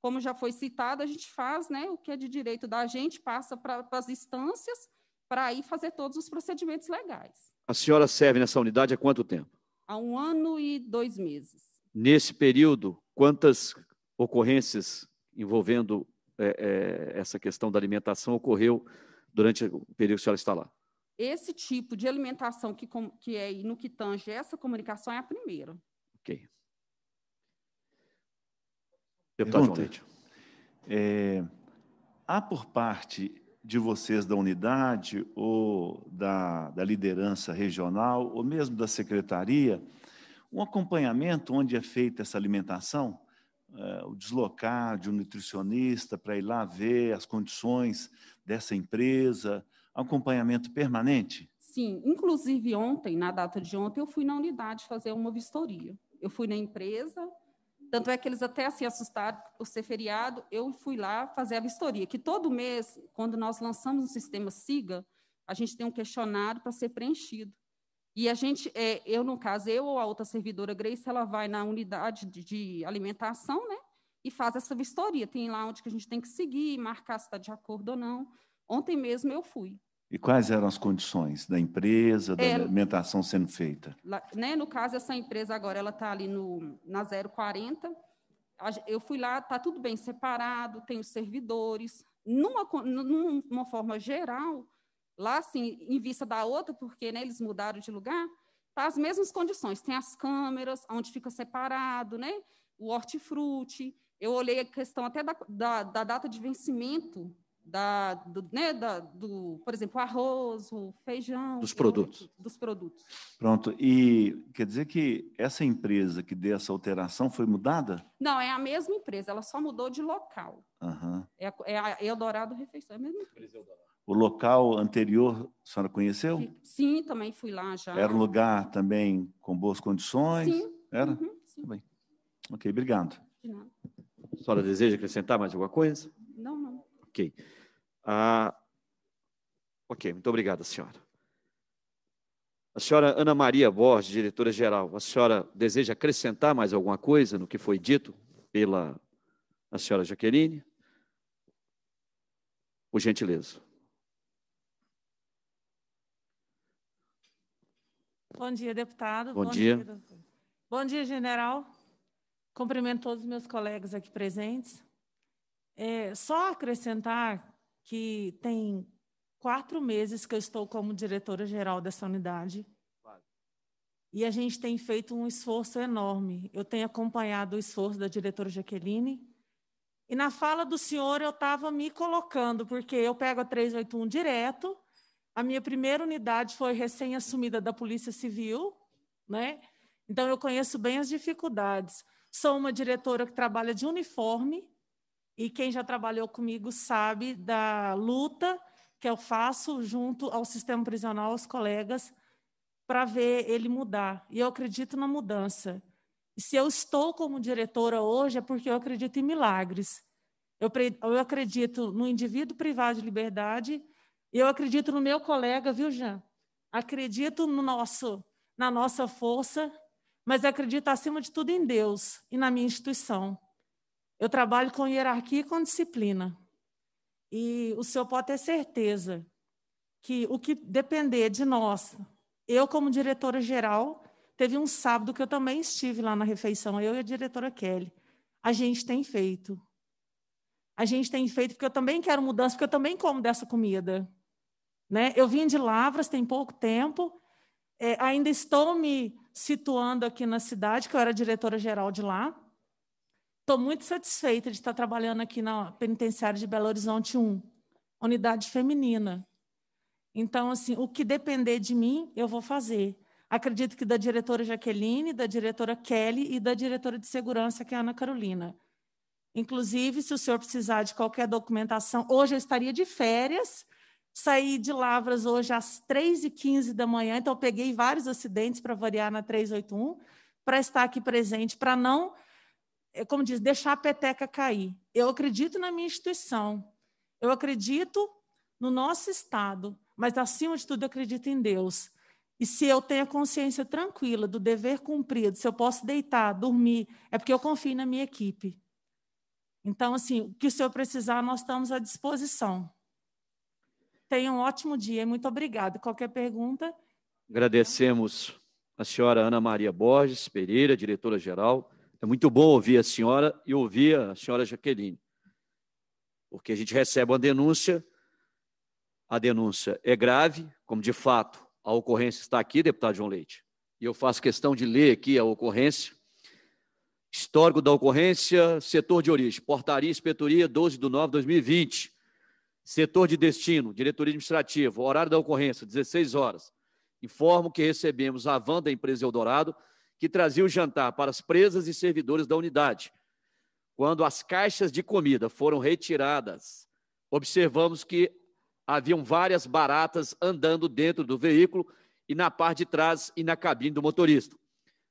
Speaker 9: Como já foi citado, a gente faz né, o que é de direito da gente, passa para as instâncias para aí fazer todos os procedimentos legais.
Speaker 1: A senhora serve nessa unidade há quanto tempo?
Speaker 9: Há um ano e dois meses.
Speaker 1: Nesse período, quantas ocorrências envolvendo é, é, essa questão da alimentação ocorreu durante o período que a senhora está lá?
Speaker 9: Esse tipo de alimentação que, que é no que tange essa comunicação é a primeira.
Speaker 2: Ok. Deputado Pergunta. João Leite. É, há por parte de vocês da unidade ou da, da liderança regional ou mesmo da secretaria um acompanhamento onde é feita essa alimentação? É, o deslocar de um nutricionista para ir lá ver as condições dessa empresa, acompanhamento permanente?
Speaker 9: Sim, inclusive ontem, na data de ontem, eu fui na unidade fazer uma vistoria. Eu fui na empresa, tanto é que eles até se assustaram por ser feriado, eu fui lá fazer a vistoria, que todo mês, quando nós lançamos o sistema SIGA, a gente tem um questionário para ser preenchido. E a gente, é, eu no caso, eu ou a outra servidora Grace, ela vai na unidade de, de alimentação, né? E faz essa vistoria. Tem lá onde que a gente tem que seguir, marcar se está de acordo ou não. Ontem mesmo eu fui.
Speaker 2: E quais eram as condições da empresa, da é, alimentação sendo feita?
Speaker 9: Lá, né, no caso, essa empresa agora ela está ali no, na 040. Eu fui lá, está tudo bem separado, tem os servidores. Numa, numa forma geral, lá, assim, em vista da outra, porque né, eles mudaram de lugar, tá as mesmas condições. Tem as câmeras, onde fica separado, né? o hortifruti. Eu olhei a questão até da, da, da data de vencimento da, do, né, da, do, por exemplo, arroz, o feijão. Dos produtos. Outro, dos produtos.
Speaker 2: Pronto. E quer dizer que essa empresa que deu essa alteração foi mudada?
Speaker 9: Não, é a mesma empresa, ela só mudou de local. Uhum. É, a, é a Eldorado Refeição, é a mesma empresa.
Speaker 2: O local anterior, a senhora conheceu?
Speaker 9: Sim, também fui lá já. Era um
Speaker 2: lugar também com boas condições? Sim. Era? Uhum, sim. Tá bem. Ok, obrigado. De nada. A senhora deseja
Speaker 1: acrescentar mais alguma coisa? Não, não. Ok. Ah, ok, muito obrigada, senhora. A senhora Ana Maria Borges, diretora-geral, a senhora deseja acrescentar mais alguma coisa no que foi dito pela a senhora Jaqueline? Por gentileza.
Speaker 11: Bom dia, deputado. Bom, Bom dia. dia Bom dia, general. Cumprimento todos os meus colegas aqui presentes. É, só acrescentar que tem quatro meses que eu estou como diretora-geral dessa unidade. E a gente tem feito um esforço enorme. Eu tenho acompanhado o esforço da diretora Jaqueline. E na fala do senhor, eu estava me colocando, porque eu pego a 381 direto. A minha primeira unidade foi recém-assumida da Polícia Civil, né? Então eu conheço bem as dificuldades. Sou uma diretora que trabalha de uniforme, e quem já trabalhou comigo sabe da luta que eu faço junto ao sistema prisional, aos colegas, para ver ele mudar. E eu acredito na mudança. E se eu estou como diretora hoje, é porque eu acredito em milagres. Eu, eu acredito no indivíduo privado de liberdade e eu acredito no meu colega, viu, Jean? Acredito no nosso, na nossa força, mas acredito, acima de tudo, em Deus e na minha instituição. Eu trabalho com hierarquia e com disciplina. E o senhor pode ter certeza que o que depender de nós, eu, como diretora geral, teve um sábado que eu também estive lá na refeição, eu e a diretora Kelly. A gente tem feito. A gente tem feito porque eu também quero mudança, porque eu também como dessa comida. Né? Eu vim de Lavras tem pouco tempo, é, ainda estou me situando aqui na cidade, que eu era diretora geral de lá, Estou muito satisfeita de estar trabalhando aqui na Penitenciária de Belo Horizonte 1, unidade feminina. Então, assim, o que depender de mim, eu vou fazer. Acredito que da diretora Jaqueline, da diretora Kelly e da diretora de segurança, que é a Ana Carolina. Inclusive, se o senhor precisar de qualquer documentação, hoje eu estaria de férias, saí de Lavras hoje às 3h15 da manhã, então peguei vários acidentes para variar na 381, para estar aqui presente, para não é como diz, deixar a peteca cair. Eu acredito na minha instituição, eu acredito no nosso Estado, mas, acima de tudo, eu acredito em Deus. E se eu tenho a consciência tranquila do dever cumprido, se eu posso deitar, dormir, é porque eu confio na minha equipe. Então, assim, o que o senhor precisar, nós estamos à disposição. Tenha um ótimo dia, muito obrigada. Qualquer pergunta?
Speaker 1: Agradecemos a senhora Ana Maria Borges Pereira, diretora-geral é muito bom ouvir a senhora e ouvir a senhora Jaqueline, porque a gente recebe uma denúncia, a denúncia é grave, como de fato a ocorrência está aqui, deputado João Leite, e eu faço questão de ler aqui a ocorrência. Histórico da ocorrência, setor de origem, portaria, inspetoria, 12 de 9 de 2020. Setor de destino, diretoria administrativa, horário da ocorrência, 16 horas. Informo que recebemos a van da empresa Eldorado, que trazia o jantar para as presas e servidores da unidade. Quando as caixas de comida foram retiradas, observamos que haviam várias baratas andando dentro do veículo e na parte de trás e na cabine do motorista,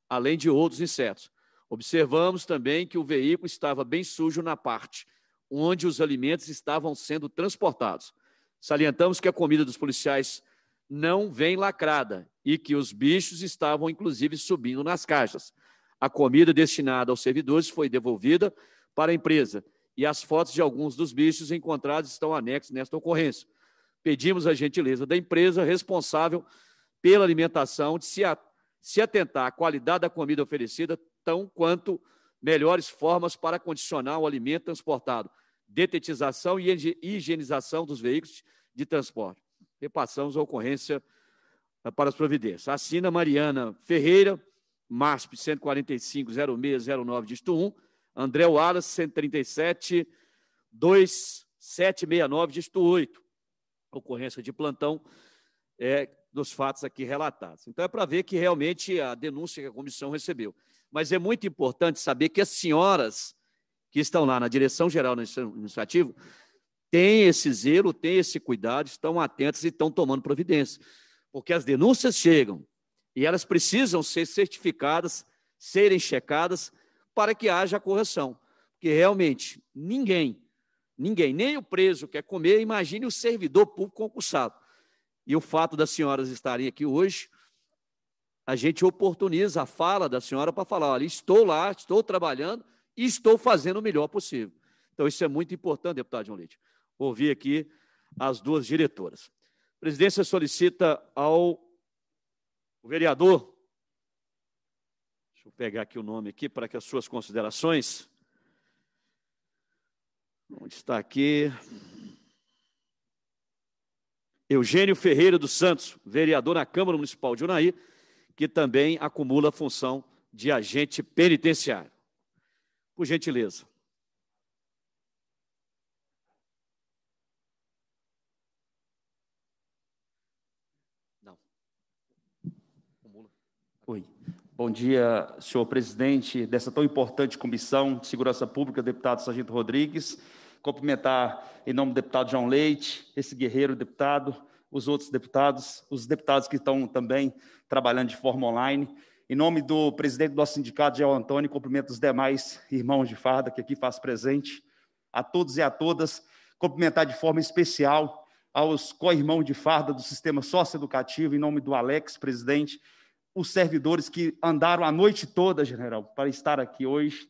Speaker 1: além de outros insetos. Observamos também que o veículo estava bem sujo na parte onde os alimentos estavam sendo transportados. Salientamos que a comida dos policiais não vem lacrada e que os bichos estavam, inclusive, subindo nas caixas. A comida destinada aos servidores foi devolvida para a empresa e as fotos de alguns dos bichos encontrados estão anexas nesta ocorrência. Pedimos a gentileza da empresa responsável pela alimentação de se, se atentar à qualidade da comida oferecida, tão quanto melhores formas para condicionar o alimento transportado, detetização e higienização dos veículos de transporte. Repassamos a ocorrência eh, para as providências. Assina Mariana Ferreira, MASP 145 09 disto 1. André Wallace, 137 2769, disto 8. Ocorrência de plantão é, dos fatos aqui relatados. Então, é para ver que realmente a denúncia que a comissão recebeu. Mas é muito importante saber que as senhoras que estão lá na direção geral do administrativo têm esse zelo, têm esse cuidado, estão atentas e estão tomando providência porque as denúncias chegam e elas precisam ser certificadas, serem checadas, para que haja correção. Porque realmente ninguém, ninguém, nem o preso quer comer, imagine o servidor público concursado. E o fato das senhoras estarem aqui hoje, a gente oportuniza a fala da senhora para falar: olha, estou lá, estou trabalhando e estou fazendo o melhor possível. Então, isso é muito importante, deputado João Leite. Ouvir aqui as duas diretoras. A presidência solicita ao vereador, deixa eu pegar aqui o nome aqui para que as suas considerações. Onde está aqui? Eugênio Ferreira dos Santos, vereador na Câmara Municipal de Unaí, que também acumula a função de agente penitenciário. Por gentileza.
Speaker 12: Bom dia, senhor presidente dessa tão importante Comissão de Segurança Pública, deputado Sargento Rodrigues. Cumprimentar em nome do deputado João Leite, esse guerreiro deputado, os outros deputados, os deputados que estão também trabalhando de forma online. Em nome do presidente do nosso sindicato, João Antônio, cumprimento os demais irmãos de farda que aqui faz presente, a todos e a todas, cumprimentar de forma especial aos co-irmãos de farda do sistema socioeducativo, em nome do Alex, presidente, os servidores que andaram a noite toda, general, para estar aqui hoje,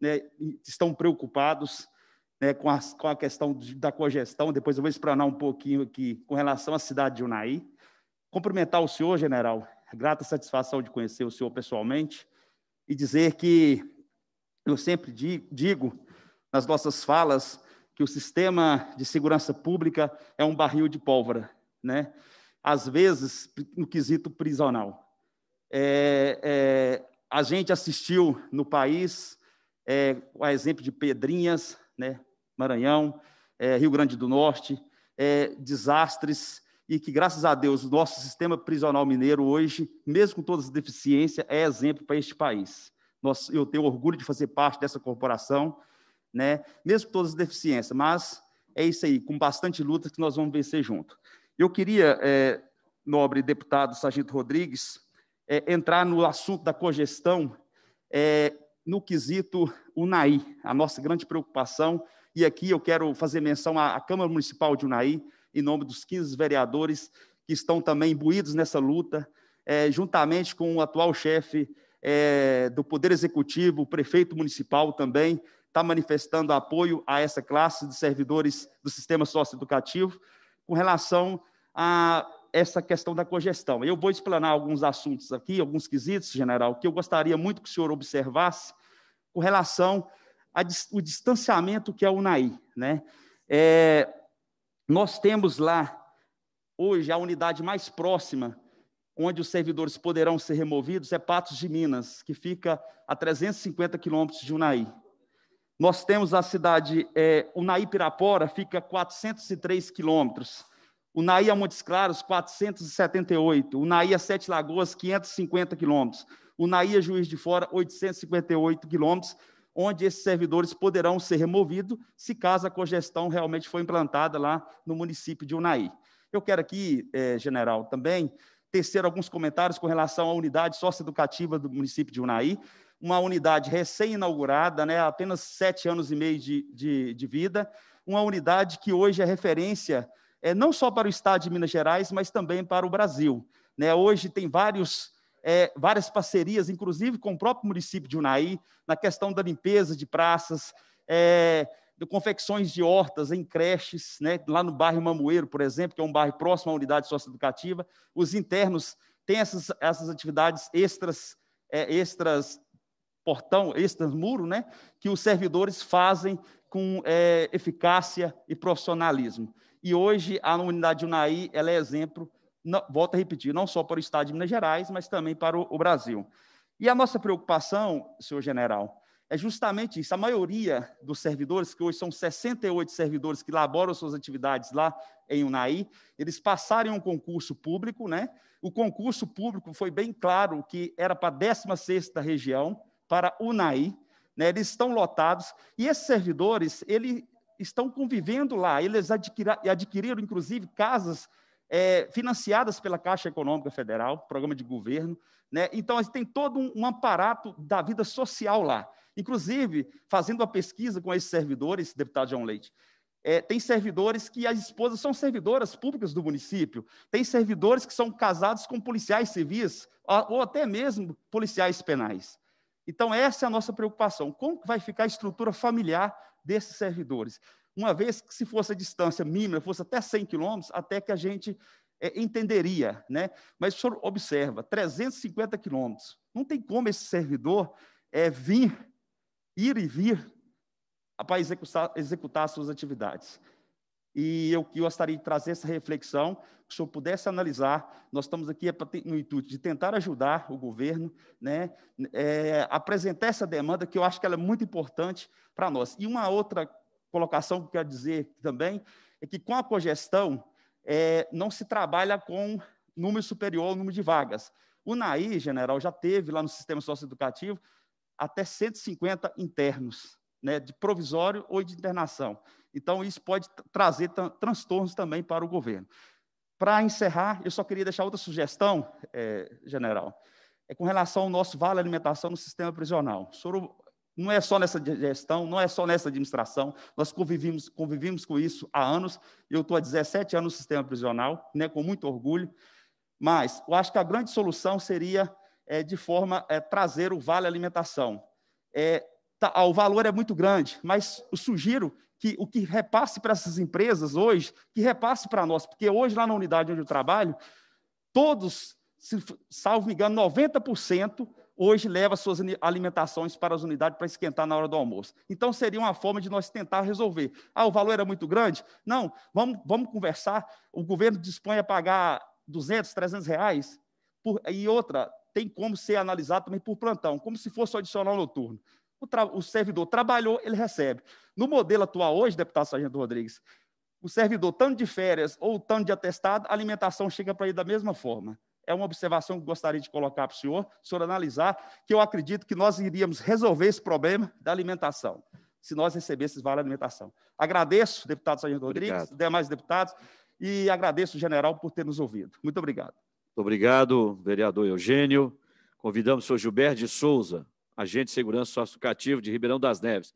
Speaker 12: né, estão preocupados né, com, a, com, a, questão da cogestão. Depois eu vou explanar um pouquinho aqui com relação à cidade de Unai. Cumprimentar o senhor, general, é grata satisfação de conhecer o senhor pessoalmente e dizer que eu sempre digo nas nossas falas que o sistema de segurança pública é um barril de pólvora, né? Às vezes no quesito prisional. É, é, a gente assistiu no país, é, exemplo de Pedrinhas, né, Maranhão, é, Rio Grande do Norte, é, desastres, e que, graças a Deus, o nosso sistema prisional mineiro hoje, mesmo com todas as deficiências, é exemplo para este país. Nós, eu tenho orgulho de fazer parte dessa corporação, né, mesmo com todas as deficiências, mas é isso aí, com bastante luta que nós vamos vencer junto. Eu queria, é, nobre deputado Sargento Rodrigues, é, entrar no assunto da cogestão, é, no quesito Unai, a nossa grande preocupação. E aqui eu quero fazer menção à, à Câmara Municipal de Unai, em nome dos 15 vereadores que estão também imbuídos nessa luta, é, juntamente com o atual chefe é, do Poder Executivo, o prefeito municipal também, está manifestando apoio a essa classe de servidores do sistema socioeducativo, com relação a essa questão da congestão. Eu vou explanar alguns assuntos aqui, alguns quesitos, general, que eu gostaria muito que o senhor observasse com relação ao distanciamento que é o UNAI. Né? É, nós temos lá, hoje, a unidade mais próxima onde os servidores poderão ser removidos é Patos de Minas, que fica a 350 quilômetros de Unai. Nós temos a cidade, é, Unai Pirapora fica 403 quilômetros. Unaí a é Montes Claros, 478. Unaí a Sete Lagoas, 550 quilômetros. Unaí a é Juiz de Fora, 858 quilômetros, onde esses servidores poderão ser removidos se caso a cogestão realmente for implantada lá no município de Unaí. Eu quero aqui, é, general, também tecer alguns comentários com relação à unidade socioeducativa do município de Unaí, uma unidade recém-inaugurada, né, apenas sete anos e meio de, de, de vida, uma unidade que hoje é referência é, não só para o estado de Minas Gerais, mas também para o Brasil. Né? Hoje tem vários, é, várias parcerias, inclusive com o próprio município de Unai, na questão da limpeza de praças, é, de confecções de hortas em creches, né? lá no bairro Mamoeiro, por exemplo, que é um bairro próximo à unidade socioeducativa. Os internos têm essas, essas atividades extras, é, extras portão, extras muro, né? que os servidores fazem com é, eficácia e profissionalismo. E hoje a unidade Unai ela é exemplo, não, volto a repetir, não só para o Estado de Minas Gerais, mas também para o, o Brasil. E a nossa preocupação, senhor general, é justamente isso. A maioria dos servidores, que hoje são 68 servidores que laboram suas atividades lá em Unai, eles passaram um concurso público, né? O concurso público foi bem claro que era para a 16ª região, para Unai, né? Eles estão lotados e esses servidores, ele estão convivendo lá. Eles adquiriram, inclusive, casas é, financiadas pela Caixa Econômica Federal, programa de governo. Né? Então, tem todo um, um aparato da vida social lá. Inclusive, fazendo a pesquisa com esses servidores, deputado João Leite, é, tem servidores que as esposas são servidoras públicas do município, tem servidores que são casados com policiais civis, ou até mesmo policiais penais. Então, essa é a nossa preocupação. Como vai ficar a estrutura familiar desses servidores. Uma vez que se fosse a distância mínima, fosse até 100 quilômetros, até que a gente é, entenderia, né? Mas o senhor observa, 350 quilômetros, não tem como esse servidor é, vir, ir e vir para executar, executar suas atividades. E eu, eu gostaria de trazer essa reflexão, que o senhor pudesse analisar. Nós estamos aqui é no intuito de tentar ajudar o governo, né, é, apresentar essa demanda, que eu acho que ela é muito importante para nós. E uma outra colocação que eu quero dizer também é que com a cogestão é, não se trabalha com número superior ao número de vagas. O NAI, general, já teve lá no sistema socioeducativo até 150 internos, né, de provisório ou de internação. Então, isso pode trazer transtornos também para o governo. Para encerrar, eu só queria deixar outra sugestão, é, general, é com relação ao nosso vale alimentação no sistema prisional. não é só nessa gestão, não é só nessa administração, nós convivimos, convivimos com isso há anos, eu estou há 17 anos no sistema prisional, né, com muito orgulho, mas eu acho que a grande solução seria, é, de forma, é, trazer o vale alimentação. É, tá, o valor é muito grande, mas eu sugiro que o que repasse para essas empresas hoje, que repasse para nós, porque hoje lá na unidade onde eu trabalho, todos, salvo me engano, 90% hoje leva suas alimentações para as unidades para esquentar na hora do almoço. Então seria uma forma de nós tentar resolver. Ah, o valor era muito grande? Não, vamos, vamos conversar. O governo dispõe a pagar 200, 300 reais. Por, e outra, tem como ser analisado também por plantão, como se fosse o adicional noturno o, tra... o servidor trabalhou, ele recebe. No modelo atual hoje, deputado Sargento Rodrigues, o servidor, tanto de férias ou tanto de atestado, a alimentação chega para ele da mesma forma. É uma observação que gostaria de colocar para o senhor, o senhor analisar, que eu acredito que nós iríamos resolver esse problema da alimentação, se nós recebêssemos vale alimentação. Agradeço, deputado Sargento Rodrigues, demais deputados, e agradeço o general por ter nos ouvido. Muito obrigado.
Speaker 1: Muito obrigado, vereador Eugênio. Convidamos o senhor Gilberto de Souza agente de segurança Socioeducativo de Ribeirão das Neves.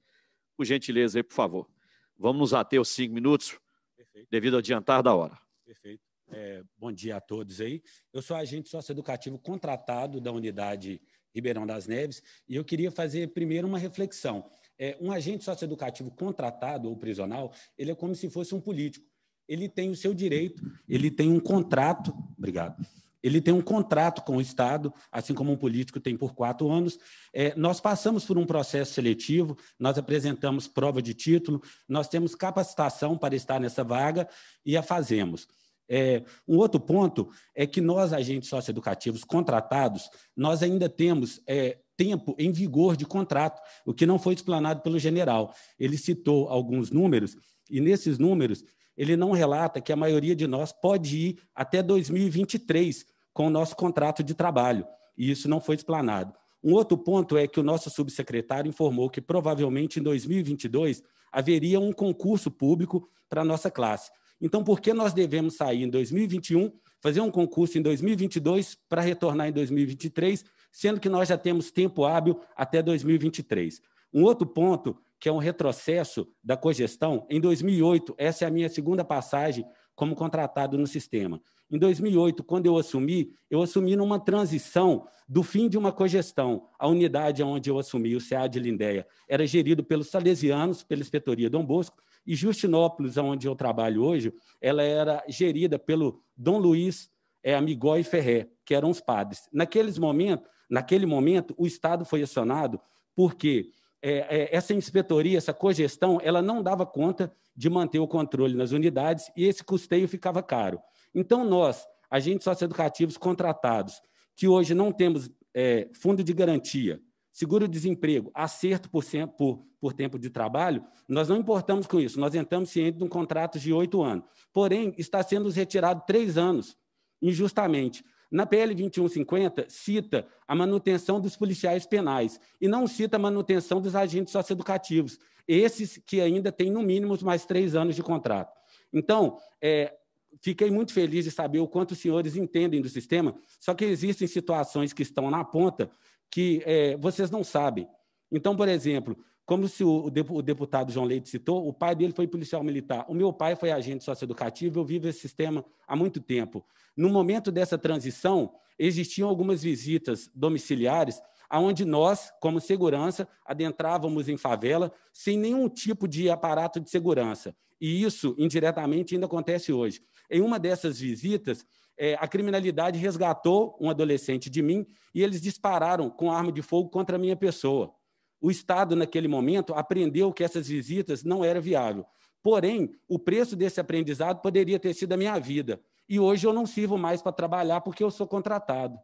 Speaker 1: Por gentileza aí, por favor. Vamos nos ater os cinco minutos, Perfeito. devido ao adiantar da hora.
Speaker 10: Perfeito. É, bom dia a todos aí. Eu sou agente socioeducativo contratado da unidade Ribeirão das Neves e eu queria fazer primeiro uma reflexão. É, um agente socioeducativo contratado ou prisional, ele é como se fosse um político. Ele tem o seu direito, ele tem um contrato, obrigado, ele tem um contrato com o Estado, assim como um político tem por quatro anos. É, nós passamos por um processo seletivo, nós apresentamos prova de título, nós temos capacitação para estar nessa vaga e a fazemos. É, um outro ponto é que nós, agentes socioeducativos contratados, nós ainda temos é, tempo em vigor de contrato, o que não foi explanado pelo general. Ele citou alguns números, e nesses números ele não relata que a maioria de nós pode ir até 2023 com o nosso contrato de trabalho, e isso não foi explanado. Um outro ponto é que o nosso subsecretário informou que provavelmente em 2022 haveria um concurso público para a nossa classe. Então, por que nós devemos sair em 2021, fazer um concurso em 2022 para retornar em 2023, sendo que nós já temos tempo hábil até 2023? Um outro ponto, que é um retrocesso da cogestão, em 2008, essa é a minha segunda passagem como contratado no sistema. Em 2008, quando eu assumi, eu assumi numa transição do fim de uma cogestão. A unidade onde eu assumi, o CA de Lindéia, era gerido pelos salesianos, pela inspetoria Dom Bosco, e Justinópolis, onde eu trabalho hoje, ela era gerida pelo Dom Luiz é, Amigó e Ferré, que eram os padres. Naqueles momentos, naquele momento, o Estado foi acionado porque é, é, essa inspetoria, essa cogestão, ela não dava conta de manter o controle nas unidades e esse custeio ficava caro. Então, nós, agentes socioeducativos contratados, que hoje não temos é, fundo de garantia, seguro-desemprego, acerto por, por, por, tempo de trabalho, nós não importamos com isso, nós entramos cientes de um contrato de oito anos. Porém, está sendo retirado três anos, injustamente. Na PL 2150, cita a manutenção dos policiais penais e não cita a manutenção dos agentes socioeducativos, esses que ainda têm, no mínimo, mais três anos de contrato. Então, é, fiquei muito feliz de saber o quanto os senhores entendem do sistema, só que existem situações que estão na ponta que é, vocês não sabem. Então, por exemplo, como se o, o deputado João Leite citou, o pai dele foi policial militar. O meu pai foi agente socioeducativo, eu vivo esse sistema há muito tempo. No momento dessa transição, existiam algumas visitas domiciliares aonde nós, como segurança, adentrávamos em favela sem nenhum tipo de aparato de segurança. E isso, indiretamente, ainda acontece hoje. Em uma dessas visitas, é, a criminalidade resgatou um adolescente de mim e eles dispararam com arma de fogo contra a minha pessoa. O Estado, naquele momento, aprendeu que essas visitas não era viável. Porém, o preço desse aprendizado poderia ter sido a minha vida. E hoje eu não sirvo mais para trabalhar porque eu sou contratado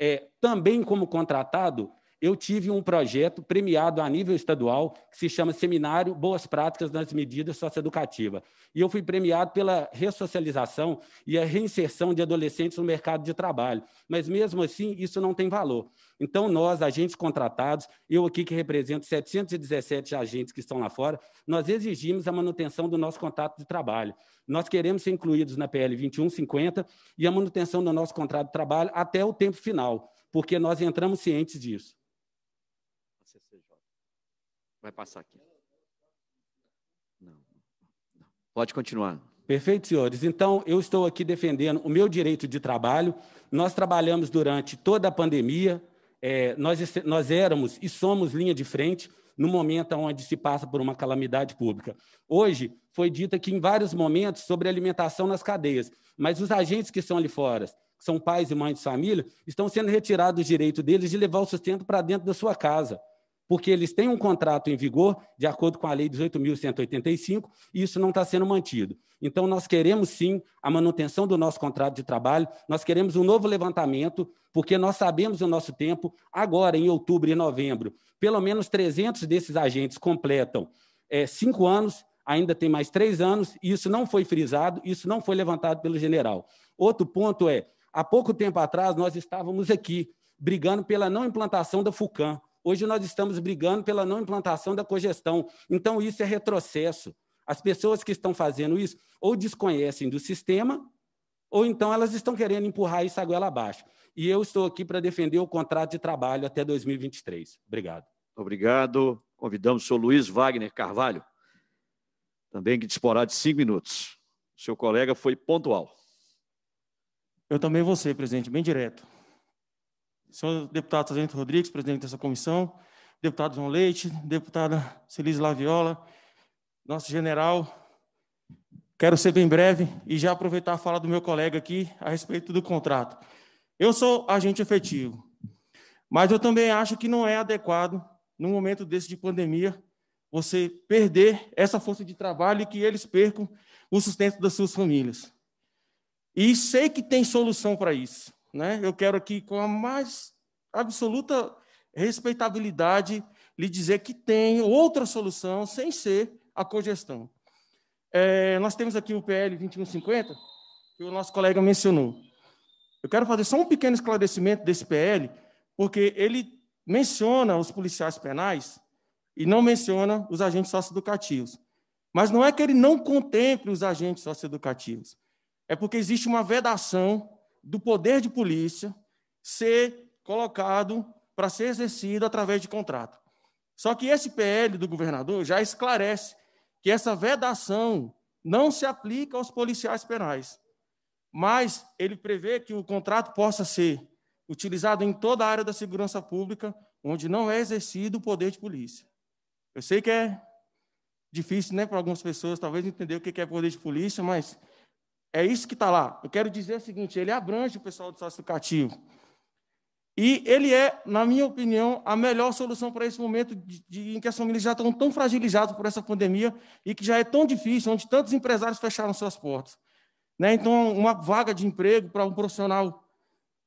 Speaker 10: é, também como contratado, eu tive um projeto premiado a nível estadual que se chama Seminário Boas Práticas nas Medidas Socioeducativas. E eu fui premiado pela ressocialização e a reinserção de adolescentes no mercado de trabalho. Mas, mesmo assim, isso não tem valor. Então, nós, agentes contratados, eu aqui que represento 717 agentes que estão lá fora, nós exigimos a manutenção do nosso contrato de trabalho. Nós queremos ser incluídos na PL 2150 e a manutenção do nosso contrato de trabalho até o tempo final, porque nós entramos cientes disso. Vai passar aqui. Não, Pode continuar. Perfeito, senhores. Então, eu estou aqui defendendo o meu direito de trabalho. Nós trabalhamos durante toda a pandemia. É, nós, nós éramos e somos linha de frente no momento onde se passa por uma calamidade pública. Hoje, foi dito aqui em vários momentos sobre alimentação nas cadeias, mas os agentes que são ali fora, que são pais e mães de família, estão sendo retirados o direito deles de levar o sustento para dentro da sua casa porque eles têm um contrato em vigor, de acordo com a Lei 18.185, e isso não está sendo mantido. Então, nós queremos sim a manutenção do nosso contrato de trabalho, nós queremos um novo levantamento, porque nós sabemos o nosso tempo, agora, em outubro e novembro, pelo menos 300 desses agentes completam é, cinco anos, ainda tem mais três anos, e isso não foi frisado, isso não foi levantado pelo general. Outro ponto é, há pouco tempo atrás, nós estávamos aqui brigando pela não implantação da FUCAM, Hoje nós estamos brigando pela não implantação da cogestão. Então, isso é retrocesso. As pessoas que estão fazendo isso ou desconhecem do sistema, ou então elas estão querendo empurrar isso a goela abaixo. E eu estou aqui para defender o contrato de trabalho até 2023.
Speaker 1: Obrigado. Obrigado. Convidamos o senhor Luiz Wagner Carvalho, também que disporá de cinco minutos. O seu colega foi pontual.
Speaker 13: Eu também vou ser, presidente, bem direto senhor deputado Sargento Rodrigues, presidente dessa comissão, deputado João Leite, deputada Celise Laviola, nosso general. Quero ser bem breve e já aproveitar a fala do meu colega aqui a respeito do contrato. Eu sou agente efetivo, mas eu também acho que não é adequado, num momento desse de pandemia, você perder essa força de trabalho e que eles percam o sustento das suas famílias. E sei que tem solução para isso. Né? Eu quero aqui, com a mais absoluta respeitabilidade, lhe dizer que tem outra solução sem ser a cogestão. É, nós temos aqui o PL 2150, que o nosso colega mencionou. Eu quero fazer só um pequeno esclarecimento desse PL, porque ele menciona os policiais penais e não menciona os agentes socioeducativos. Mas não é que ele não contemple os agentes socioeducativos, é porque existe uma vedação do poder de polícia ser colocado para ser exercido através de contrato. Só que esse PL do governador já esclarece que essa vedação não se aplica aos policiais penais, mas ele prevê que o contrato possa ser utilizado em toda a área da segurança pública onde não é exercido o poder de polícia. Eu sei que é difícil né, para algumas pessoas, talvez, entender o que é poder de polícia, mas é isso que está lá. Eu quero dizer o seguinte: ele abrange o pessoal do sócio educativo. E ele é, na minha opinião, a melhor solução para esse momento de, de, em que as famílias já estão tão fragilizadas por essa pandemia e que já é tão difícil, onde tantos empresários fecharam suas portas. Né? Então, uma vaga de emprego para um profissional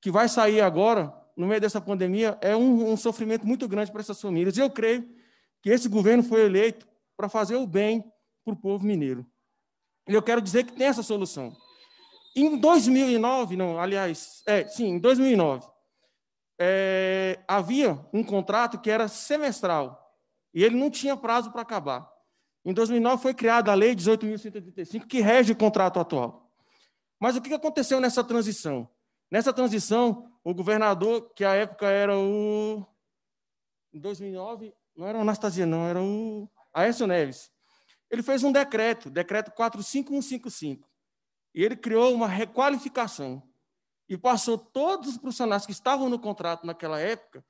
Speaker 13: que vai sair agora, no meio dessa pandemia, é um, um sofrimento muito grande para essas famílias. E eu creio que esse governo foi eleito para fazer o bem para o povo mineiro. Eu quero dizer que tem essa solução. Em 2009, não, aliás, é, sim, em 2009, é, havia um contrato que era semestral e ele não tinha prazo para acabar. Em 2009 foi criada a Lei 18.135, que rege o contrato atual. Mas o que aconteceu nessa transição? Nessa transição, o governador, que à época era o. Em 2009, não era o Anastasia, não, era o Aécio Neves. Ele fez um decreto, decreto 45155, e ele criou uma requalificação e passou todos os profissionais que estavam no contrato naquela época,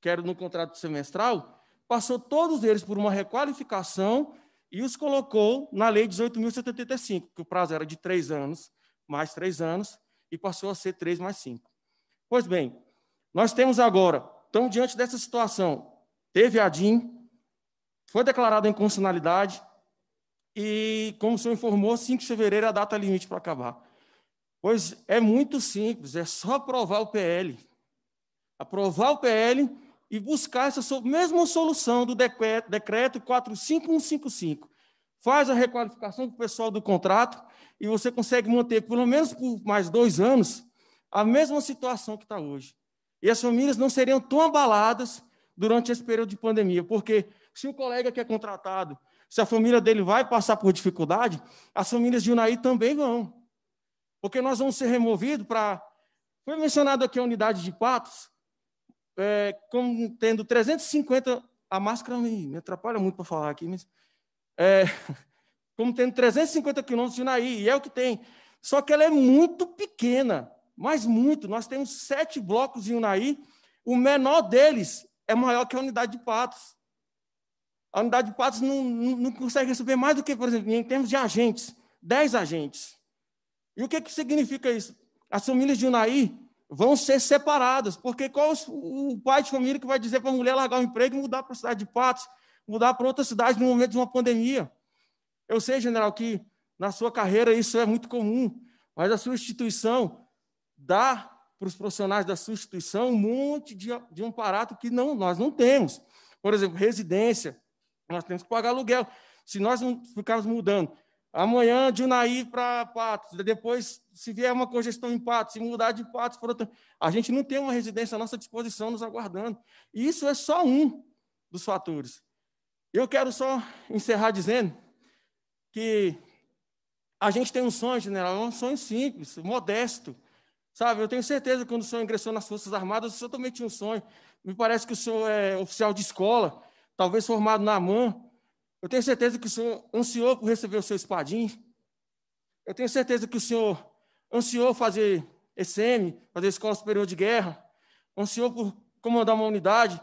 Speaker 13: que era no contrato semestral, passou todos eles por uma requalificação e os colocou na Lei 18.075, que o prazo era de três anos, mais três anos, e passou a ser três mais cinco. Pois bem, nós temos agora, estamos diante dessa situação. Teve a DIN, foi declarada inconstitucionalidade, e, como o senhor informou, 5 de fevereiro é a data limite para acabar. Pois é muito simples, é só aprovar o PL. Aprovar o PL e buscar essa mesma solução do decreto, decreto 45155. Faz a requalificação do pessoal do contrato e você consegue manter, pelo menos por mais dois anos, a mesma situação que está hoje. E as famílias não seriam tão abaladas durante esse período de pandemia, porque se o colega que é contratado se a família dele vai passar por dificuldade, as famílias de Unaí também vão. Porque nós vamos ser removidos para. Foi mencionado aqui a unidade de patos, é, como tendo 350. A máscara me, me atrapalha muito para falar aqui, mas. É, como tendo 350 quilômetros de Unaí, e é o que tem. Só que ela é muito pequena, mas muito. Nós temos sete blocos em Unaí, o menor deles é maior que a unidade de Patos. A unidade de patos não, não consegue receber mais do que, por exemplo, em termos de agentes, 10 agentes. E o que, que significa isso? As famílias de Unaí vão ser separadas, porque qual o pai de família que vai dizer para a mulher largar o emprego e mudar para a cidade de Patos, mudar para outra cidade no momento de uma pandemia? Eu sei, general, que na sua carreira isso é muito comum, mas a sua instituição dá para os profissionais da sua instituição um monte de, de um aparato que não, nós não temos. Por exemplo, residência, nós temos que pagar aluguel. Se nós não ficarmos mudando, amanhã de Unaí para Patos, depois, se vier uma congestão em Patos, se mudar de Patos para outra, a gente não tem uma residência à nossa disposição nos aguardando. E isso é só um dos fatores. Eu quero só encerrar dizendo que a gente tem um sonho, general, é um sonho simples, modesto. Sabe, eu tenho certeza que quando o senhor ingressou nas Forças Armadas, o senhor também tinha um sonho. Me parece que o senhor é oficial de escola talvez formado na mão, eu tenho certeza que o Senhor ansiou por receber o seu espadim. Eu tenho certeza que o Senhor ansiou fazer ECM, fazer Escola Superior de Guerra, ansiou por comandar uma unidade.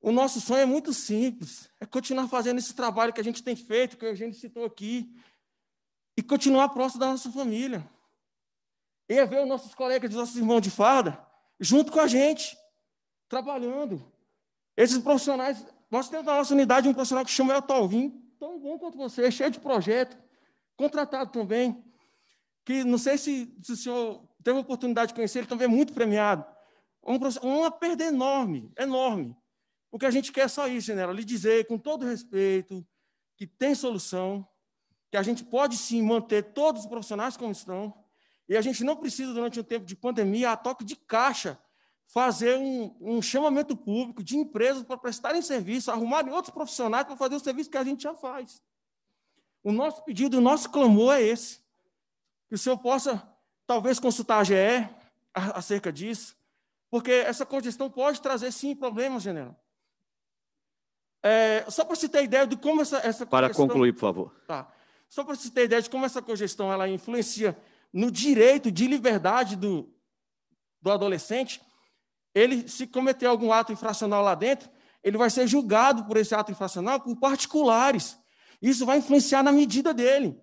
Speaker 13: O nosso sonho é muito simples, é continuar fazendo esse trabalho que a gente tem feito, que a gente citou aqui, e continuar próximo da nossa família. E é ver os nossos colegas, os nossos irmãos de farda, junto com a gente, trabalhando. Esses profissionais nós temos na nossa unidade um profissional que chama o Talvin, tão bom quanto você, cheio de projeto, contratado também, que não sei se, se o senhor teve a oportunidade de conhecer, ele também é muito premiado. É um, uma perda enorme, enorme. O que a gente quer é só isso, general, lhe dizer com todo respeito que tem solução, que a gente pode sim manter todos os profissionais como estão, e a gente não precisa, durante um tempo de pandemia, a toque de caixa fazer um, um chamamento público de empresas para prestarem serviço, arrumarem outros profissionais para fazer o serviço que a gente já faz. O nosso pedido, o nosso clamor é esse. Que o senhor possa, talvez, consultar a GE acerca disso, porque essa congestão pode trazer, sim, problemas, general. É, só para você ter ideia de como essa, essa Para concluir, por favor. Tá. Só para você ter ideia de como essa congestão ela influencia no direito de liberdade do, do adolescente, ele se cometer algum ato infracional lá dentro, ele vai ser julgado por esse ato infracional por particulares. Isso vai influenciar na medida dele.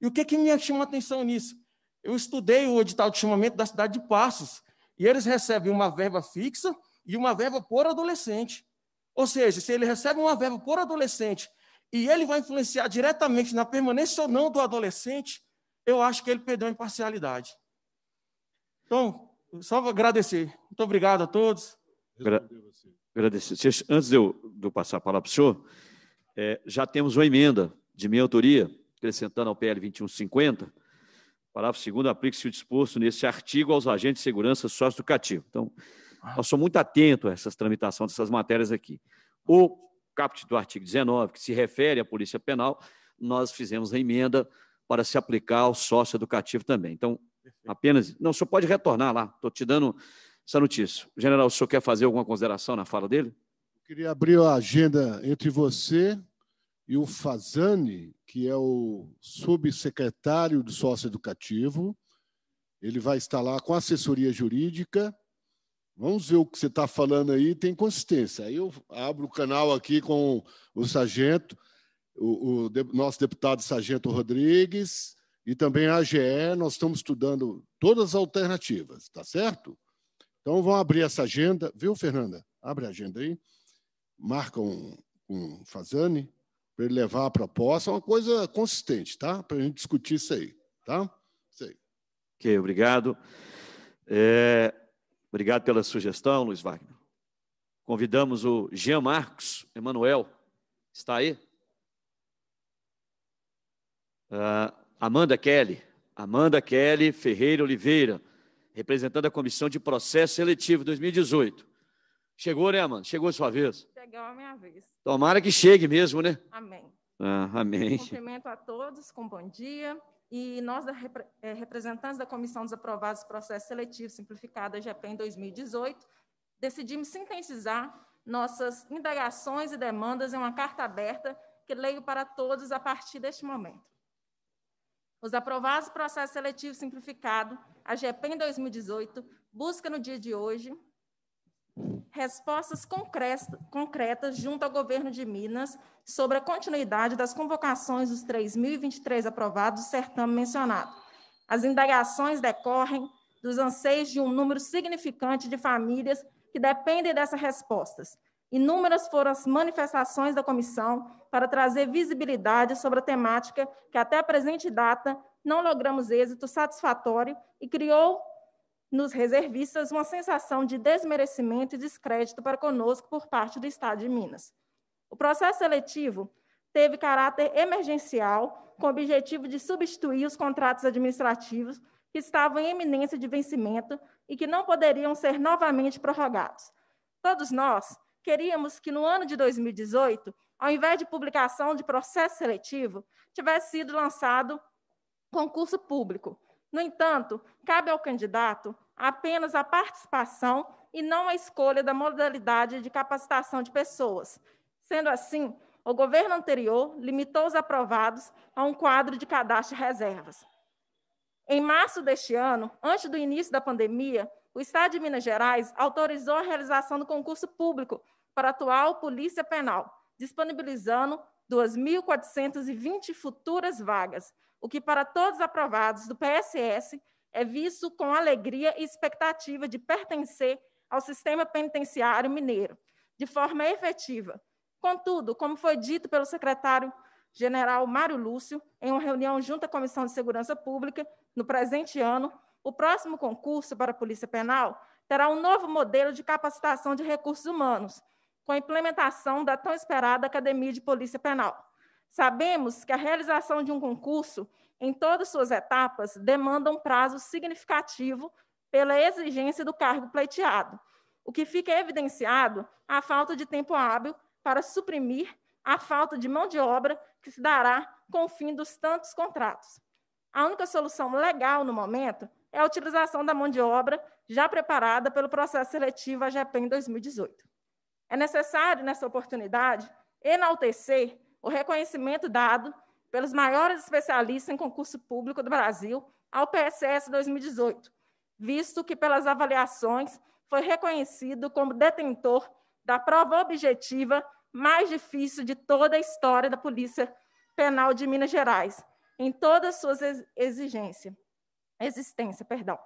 Speaker 13: E o que, que me chamou a atenção nisso? Eu estudei o edital de chamamento da cidade de Passos, e eles recebem uma verba fixa e uma verba por adolescente. Ou seja, se ele recebe uma verba por adolescente e ele vai influenciar diretamente na permanência ou não do adolescente, eu acho que ele perdeu a imparcialidade. Então, só agradecer. Muito obrigado a todos.
Speaker 1: Gra agradecer. Antes de eu, de eu, passar a palavra para o senhor, é, já temos uma emenda de minha autoria, acrescentando ao PL 2150, parágrafo 2 aplica-se o disposto nesse artigo aos agentes de segurança socioeducativo. Então, nós somos muito atentos a essas tramitação dessas matérias aqui. O caput do artigo 19, que se refere à Polícia Penal, nós fizemos a emenda para se aplicar ao sócio educativo também. Então, Apenas. Não, o senhor pode retornar lá. Estou te dando essa notícia. General, o senhor quer fazer alguma consideração na fala dele?
Speaker 4: Eu queria abrir a agenda entre você e o Fazani, que é o subsecretário do sócio educativo. Ele vai estar lá com assessoria jurídica. Vamos ver o que você está falando aí, tem consistência. Aí eu abro o canal aqui com o sargento, o, o nosso deputado sargento Rodrigues, e também a AGE, nós estamos estudando todas as alternativas, tá certo? Então, vão abrir essa agenda, viu, Fernanda? Abre a agenda aí, marca um, um Fazane para ele levar a proposta, uma coisa consistente, tá? Para a gente discutir isso aí, tá? Isso aí.
Speaker 1: Ok, obrigado. É, obrigado pela sugestão, Luiz Wagner. Convidamos o Jean Marcos Emanuel. Está aí? Uh, Amanda Kelly, Amanda Kelly Ferreira Oliveira, representando a Comissão de Processo Seletivo 2018. Chegou, né, Amanda? Chegou a sua vez? Chegou
Speaker 14: a minha vez.
Speaker 1: Tomara que chegue mesmo, né? Amém. Ah, amém.
Speaker 14: Cumprimento a todos com bom dia. E nós, eh, representantes da Comissão dos Aprovados do Processo Seletivo Simplificado, a em 2018, decidimos sintetizar nossas indagações e demandas em uma carta aberta que leio para todos a partir deste momento. Os aprovados do processo seletivo simplificado, a GEPEN 2018, busca no dia de hoje respostas concretas junto ao governo de Minas sobre a continuidade das convocações dos 3.023 aprovados do certame mencionado. As indagações decorrem dos anseios de um número significante de famílias que dependem dessas respostas, Inúmeras foram as manifestações da comissão para trazer visibilidade sobre a temática que até a presente data não logramos êxito satisfatório e criou nos reservistas uma sensação de desmerecimento e descrédito para conosco por parte do Estado de Minas. O processo seletivo teve caráter emergencial, com o objetivo de substituir os contratos administrativos que estavam em eminência de vencimento e que não poderiam ser novamente prorrogados. Todos nós queríamos que no ano de 2018, ao invés de publicação de processo seletivo, tivesse sido lançado concurso público. No entanto, cabe ao candidato apenas a participação e não a escolha da modalidade de capacitação de pessoas. Sendo assim, o governo anterior limitou os aprovados a um quadro de cadastro de reservas. Em março deste ano, antes do início da pandemia, o Estado de Minas Gerais autorizou a realização do concurso público para a atual Polícia Penal, disponibilizando 2.420 futuras vagas, o que para todos aprovados do PSS é visto com alegria e expectativa de pertencer ao sistema penitenciário mineiro, de forma efetiva. Contudo, como foi dito pelo secretário general Mário Lúcio, em uma reunião junto à Comissão de Segurança Pública, no presente ano, o próximo concurso para a Polícia Penal terá um novo modelo de capacitação de recursos humanos, com a implementação da tão esperada Academia de Polícia Penal. Sabemos que a realização de um concurso, em todas suas etapas, demanda um prazo significativo pela exigência do cargo pleiteado, o que fica evidenciado a falta de tempo hábil para suprimir a falta de mão de obra que se dará com o fim dos tantos contratos. A única solução legal no momento é a utilização da mão de obra já preparada pelo processo seletivo em 2018. É necessário, nessa oportunidade, enaltecer o reconhecimento dado pelos maiores especialistas em concurso público do Brasil ao PSS 2018, visto que, pelas avaliações, foi reconhecido como detentor da prova objetiva mais difícil de toda a história da Polícia Penal de Minas Gerais, em todas suas exigências existência, perdão.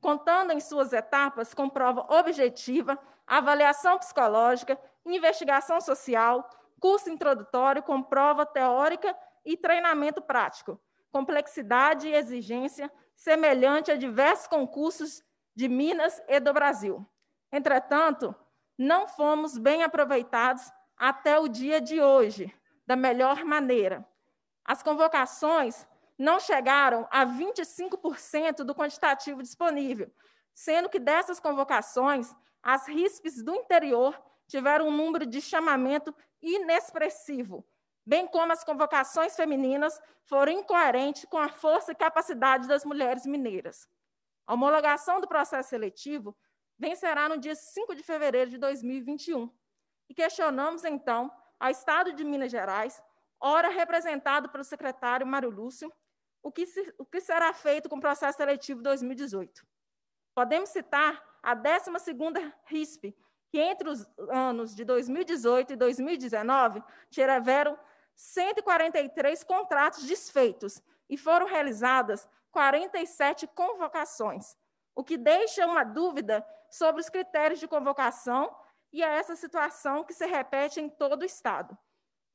Speaker 14: Contando em suas etapas com prova objetiva, avaliação psicológica, investigação social, curso introdutório com prova teórica e treinamento prático. Complexidade e exigência semelhante a diversos concursos de Minas e do Brasil. Entretanto, não fomos bem aproveitados até o dia de hoje, da melhor maneira. As convocações não chegaram a 25% do quantitativo disponível, sendo que dessas convocações, as RISPs do interior tiveram um número de chamamento inexpressivo, bem como as convocações femininas foram incoerentes com a força e capacidade das mulheres mineiras. A homologação do processo seletivo vencerá no dia 5 de fevereiro de 2021. E questionamos, então, ao Estado de Minas Gerais, ora representado pelo secretário Mário Lúcio, o que, se, o que será feito com o processo seletivo 2018. Podemos citar a 12ª RISP, que entre os anos de 2018 e 2019 tiveram 143 contratos desfeitos e foram realizadas 47 convocações, o que deixa uma dúvida sobre os critérios de convocação e é essa situação que se repete em todo o Estado.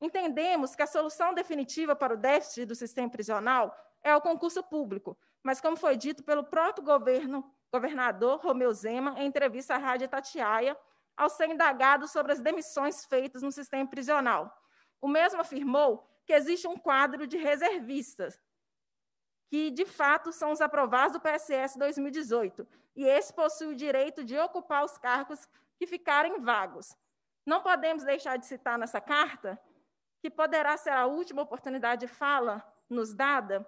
Speaker 14: Entendemos que a solução definitiva para o déficit do sistema prisional é o concurso público. Mas, como foi dito pelo próprio governo, governador Romeu Zema, em entrevista à Rádio Tatiaia, ao ser indagado sobre as demissões feitas no sistema prisional. O mesmo afirmou que existe um quadro de reservistas, que de fato são os aprovados do PSS 2018, e esse possui o direito de ocupar os cargos que ficarem vagos. Não podemos deixar de citar nessa carta, que poderá ser a última oportunidade de fala nos dada,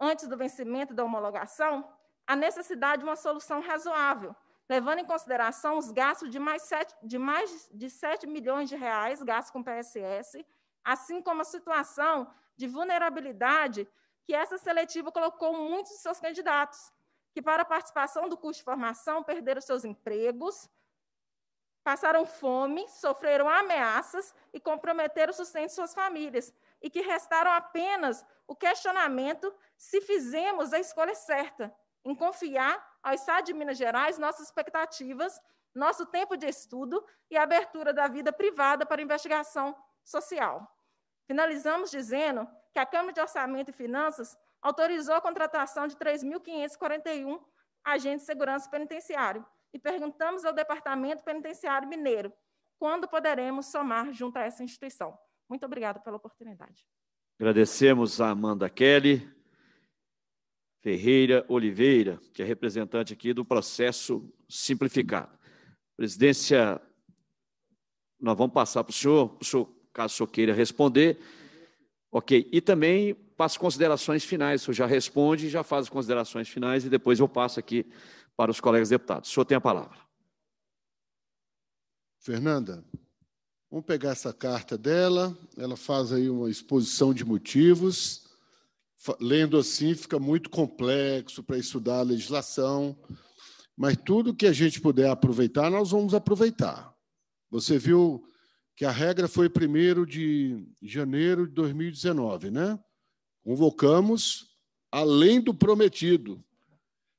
Speaker 14: antes do vencimento da homologação, a necessidade de uma solução razoável, levando em consideração os gastos de mais, de mais de 7 milhões de reais gastos com PSS, assim como a situação de vulnerabilidade que essa seletiva colocou muitos de seus candidatos, que para a participação do curso de formação perderam seus empregos, passaram fome, sofreram ameaças e comprometeram o sustento de suas famílias, e que restaram apenas o questionamento se fizemos a escolha certa, em confiar ao Estado de Minas Gerais nossas expectativas, nosso tempo de estudo e a abertura da vida privada para investigação social. Finalizamos dizendo que a Câmara de Orçamento e Finanças autorizou a contratação de 3.541 agentes de segurança penitenciário e perguntamos ao Departamento Penitenciário Mineiro quando poderemos somar junto a essa instituição. Muito obrigada pela oportunidade.
Speaker 1: Agradecemos a Amanda Kelly Ferreira Oliveira, que é representante aqui do processo simplificado. Presidência, nós vamos passar para o senhor, caso o senhor queira responder. Ok, e também passo considerações finais, o senhor já responde, já faz as considerações finais e depois eu passo aqui para os colegas deputados. O senhor tem
Speaker 4: a palavra. Fernanda, Vamos pegar essa carta dela, ela faz aí uma exposição de motivos. Lendo assim, fica muito complexo para estudar a legislação, mas tudo que a gente puder aproveitar, nós vamos aproveitar. Você viu que a regra foi 1 de janeiro de 2019, né? Convocamos além do prometido.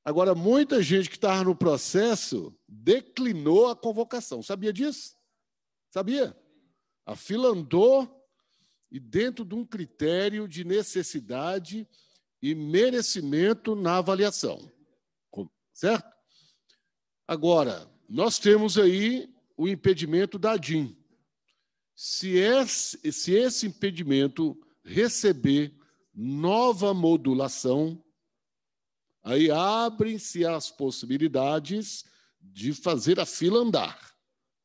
Speaker 4: Agora, muita gente que estava no processo declinou a convocação. Sabia disso? Sabia? A fila andou e dentro de um critério de necessidade e merecimento na avaliação. Certo? Agora, nós temos aí o impedimento da DIN. Se esse, se esse impedimento receber nova modulação, aí abrem-se as possibilidades de fazer a fila andar.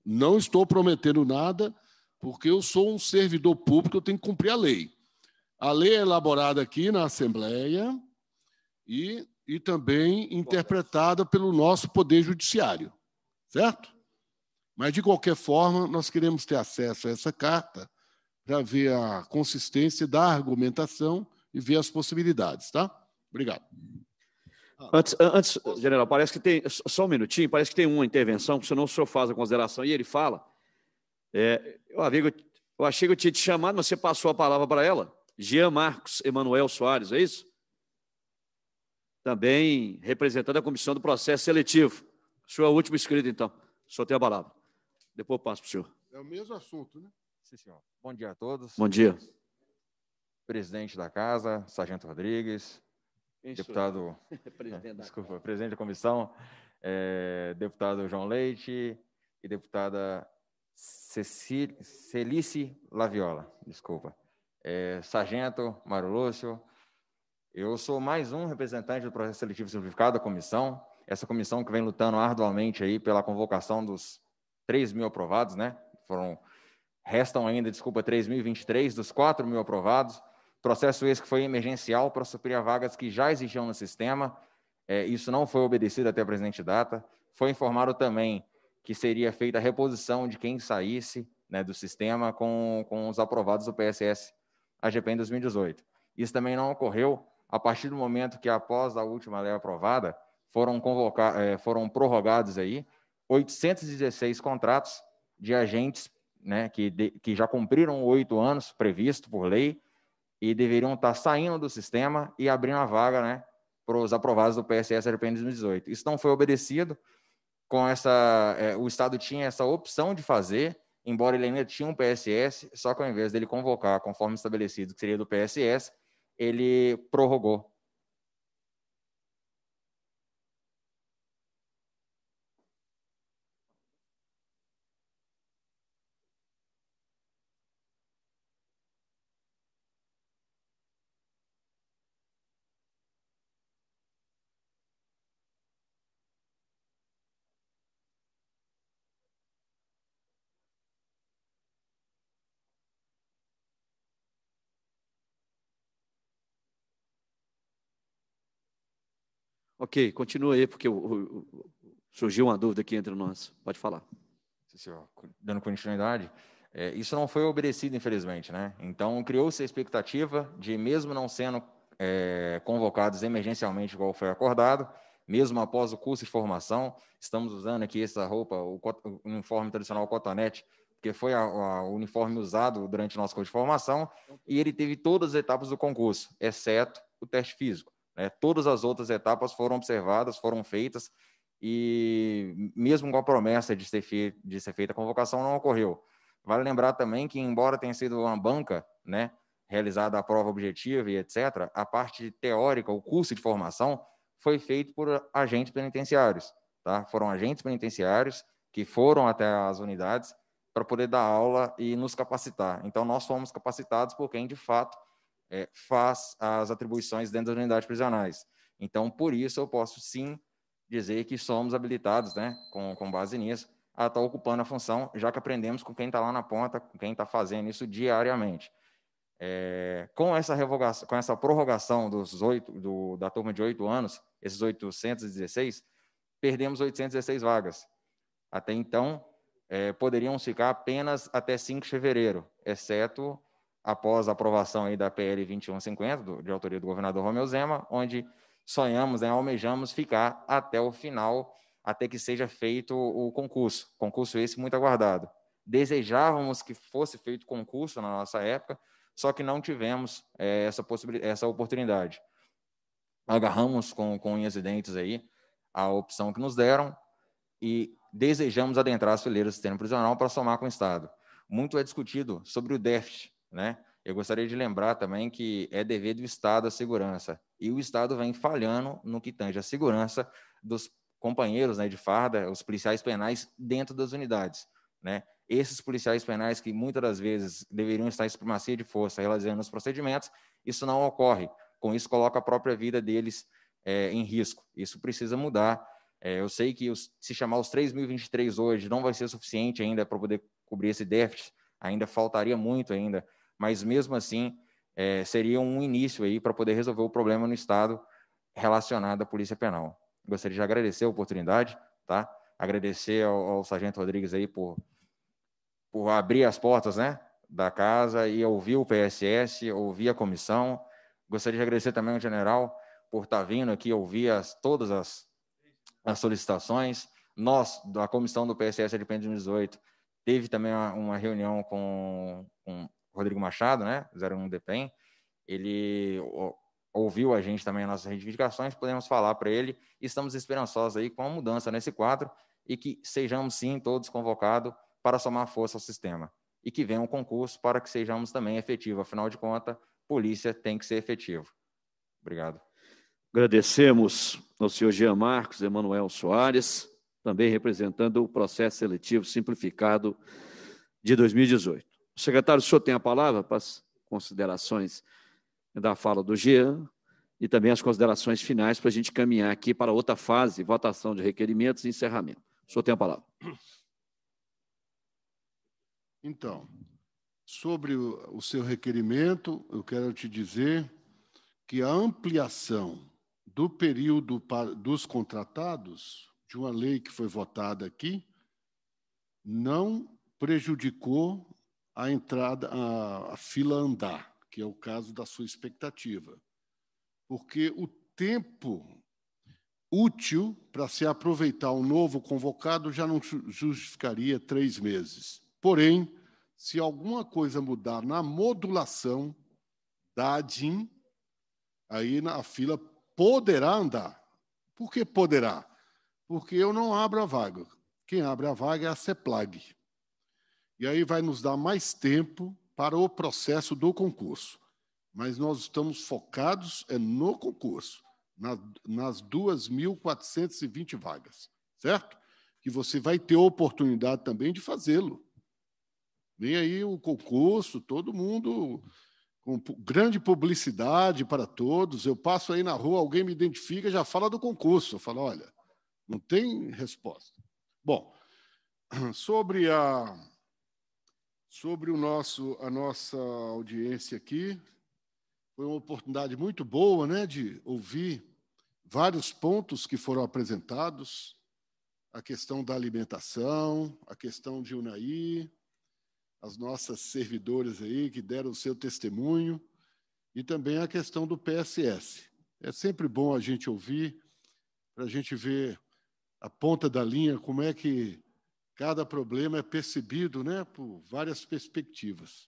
Speaker 4: Não estou prometendo nada, porque eu sou um servidor público, eu tenho que cumprir a lei. A lei é elaborada aqui na Assembleia e, e também interpretada pelo nosso Poder Judiciário, certo? Mas, de qualquer forma, nós queremos ter acesso a essa carta para ver a consistência da argumentação e ver as possibilidades, tá? Obrigado.
Speaker 1: Antes, antes, general, parece que tem. Só um minutinho, parece que tem uma intervenção, que senão o senhor faz a consideração e ele fala. É, eu, amigo, eu achei que eu tinha te chamado, mas você passou a palavra para ela. Jean Marcos Emanuel Soares, é isso? Também representando a comissão do processo seletivo. O senhor
Speaker 8: é o último inscrito, então. O senhor tem a palavra. Depois eu passo para o senhor. É o mesmo assunto, né? Sim, senhor. Bom dia a todos. Bom dia. Presidente da Casa, Sargento Rodrigues,
Speaker 1: Quem deputado.
Speaker 8: presidente Desculpa, presidente da comissão, é, deputado João Leite e deputada Celice Laviola, desculpa. É, Sargento Mário Lúcio. Eu sou mais um representante do processo seletivo simplificado da comissão. Essa comissão que vem lutando arduamente aí pela convocação dos 3 mil aprovados, né? Foram, restam ainda, desculpa, 3.023 dos 4 mil aprovados. Processo esse que foi emergencial para suprir vagas que já existiam no sistema. É, isso não foi obedecido até a presente data. Foi informado também que seria feita a reposição de quem saísse né, do sistema com, com os aprovados do PSS AGP em 2018. Isso também não ocorreu a partir do momento que, após a última lei aprovada, foram, eh, foram prorrogados aí 816 contratos de agentes né, que, de, que já cumpriram oito anos previsto por lei e deveriam estar saindo do sistema e abrindo a vaga né, para os aprovados do PSS RP em 2018. Isso não foi obedecido, com essa, é, o Estado tinha essa opção de fazer, embora ele ainda tinha um PSS, só que ao invés dele convocar, conforme estabelecido, que seria do PSS, ele prorrogou
Speaker 1: Ok, continua aí, porque surgiu uma
Speaker 8: dúvida aqui entre nós. Pode falar. Dando continuidade, é, isso não foi obedecido, infelizmente, né? Então, criou-se a expectativa de, mesmo não sendo é, convocados emergencialmente, igual foi acordado, mesmo após o curso de formação, estamos usando aqui essa roupa, o, o uniforme tradicional cotonete, porque foi o uniforme usado durante o nosso curso de formação, então, e ele teve todas as etapas do concurso, exceto o teste físico. Né? Todas as outras etapas foram observadas, foram feitas, e mesmo com a promessa de ser, de ser feita a convocação, não ocorreu. Vale lembrar também que, embora tenha sido uma banca, né, realizada a prova objetiva e etc., a parte teórica, o curso de formação, foi feito por agentes penitenciários. Tá? Foram agentes penitenciários que foram até as unidades para poder dar aula e nos capacitar. Então, nós fomos capacitados por quem, de fato, é, faz as atribuições dentro das unidades prisionais. Então, por isso, eu posso sim dizer que somos habilitados, né, com, com base nisso, a estar ocupando a função, já que aprendemos com quem está lá na ponta, com quem está fazendo isso diariamente. É, com essa revogação, com essa prorrogação dos oito, do, da turma de oito anos, esses 816, perdemos 816 vagas. Até então, é, poderiam ficar apenas até 5 de fevereiro, exceto após a aprovação aí da PL 2150, do, de autoria do governador Romeu Zema, onde sonhamos, né, almejamos ficar até o final, até que seja feito o concurso. Concurso esse muito aguardado. Desejávamos que fosse feito concurso na nossa época, só que não tivemos é, essa, possibilidade, essa oportunidade. Agarramos com, com unhas e dentes aí a opção que nos deram e desejamos adentrar as fileiras do sistema prisional para somar com o Estado. Muito é discutido sobre o déficit né? Eu gostaria de lembrar também que é dever do Estado a segurança. E o Estado vem falhando no que tange a segurança dos companheiros né, de farda, os policiais penais dentro das unidades. Né? Esses policiais penais que muitas das vezes deveriam estar em supremacia de força realizando os procedimentos, isso não ocorre. Com isso, coloca a própria vida deles é, em risco. Isso precisa mudar. É, eu sei que os, se chamar os 3.023 hoje não vai ser suficiente ainda para poder cobrir esse déficit, ainda faltaria muito ainda mas mesmo assim é, seria um início aí para poder resolver o problema no Estado relacionado à Polícia Penal. Gostaria de agradecer a oportunidade, tá? Agradecer ao, ao Sargento Rodrigues aí por, por abrir as portas, né, da casa e ouvir o PSS, ouvir a comissão. Gostaria de agradecer também ao General por estar tá vindo aqui ouvir as, todas as, as solicitações. Nós, da comissão do PSS de 2018, teve também uma, uma reunião com, com Rodrigo Machado, né? 01 DPEM, ele ouviu a gente também as nossas reivindicações, podemos falar para ele. Estamos esperançosos aí com a mudança nesse quadro e que sejamos sim todos convocados para somar força ao sistema e que venha um concurso para que sejamos também efetivos. Afinal de contas, polícia tem que ser efetivo. Obrigado.
Speaker 1: Agradecemos ao senhor Jean Marcos Emanuel Soares, também representando o processo seletivo simplificado de 2018. O secretário, o senhor tem a palavra para as considerações da fala do Jean e também as considerações finais para a gente caminhar aqui para outra fase, votação de requerimentos e encerramento. O
Speaker 4: senhor tem a palavra. Então, sobre o seu requerimento, eu quero te dizer que a ampliação do período dos contratados, de uma lei que foi votada aqui, não prejudicou a entrada, a, a fila andar, que é o caso da sua expectativa. Porque o tempo útil para se aproveitar um novo convocado já não justificaria três meses. Porém, se alguma coisa mudar na modulação da DIN, aí a fila poderá andar. Por que poderá? Porque eu não abro a vaga. Quem abre a vaga é a CEPLAG. E aí vai nos dar mais tempo para o processo do concurso. Mas nós estamos focados é no concurso, na, nas 2.420 vagas, certo? Que você vai ter oportunidade também de fazê-lo. Vem aí o concurso, todo mundo com grande publicidade para todos. Eu passo aí na rua, alguém me identifica, já fala do concurso. Eu falo, olha, não tem resposta. Bom, sobre a sobre o nosso, a nossa audiência aqui. Foi uma oportunidade muito boa né, de ouvir vários pontos que foram apresentados: a questão da alimentação, a questão de Unaí, as nossas servidoras aí que deram o seu testemunho, e também a questão do PSS. É sempre bom a gente ouvir, para a gente ver a ponta da linha, como é que cada problema é percebido né, por várias perspectivas.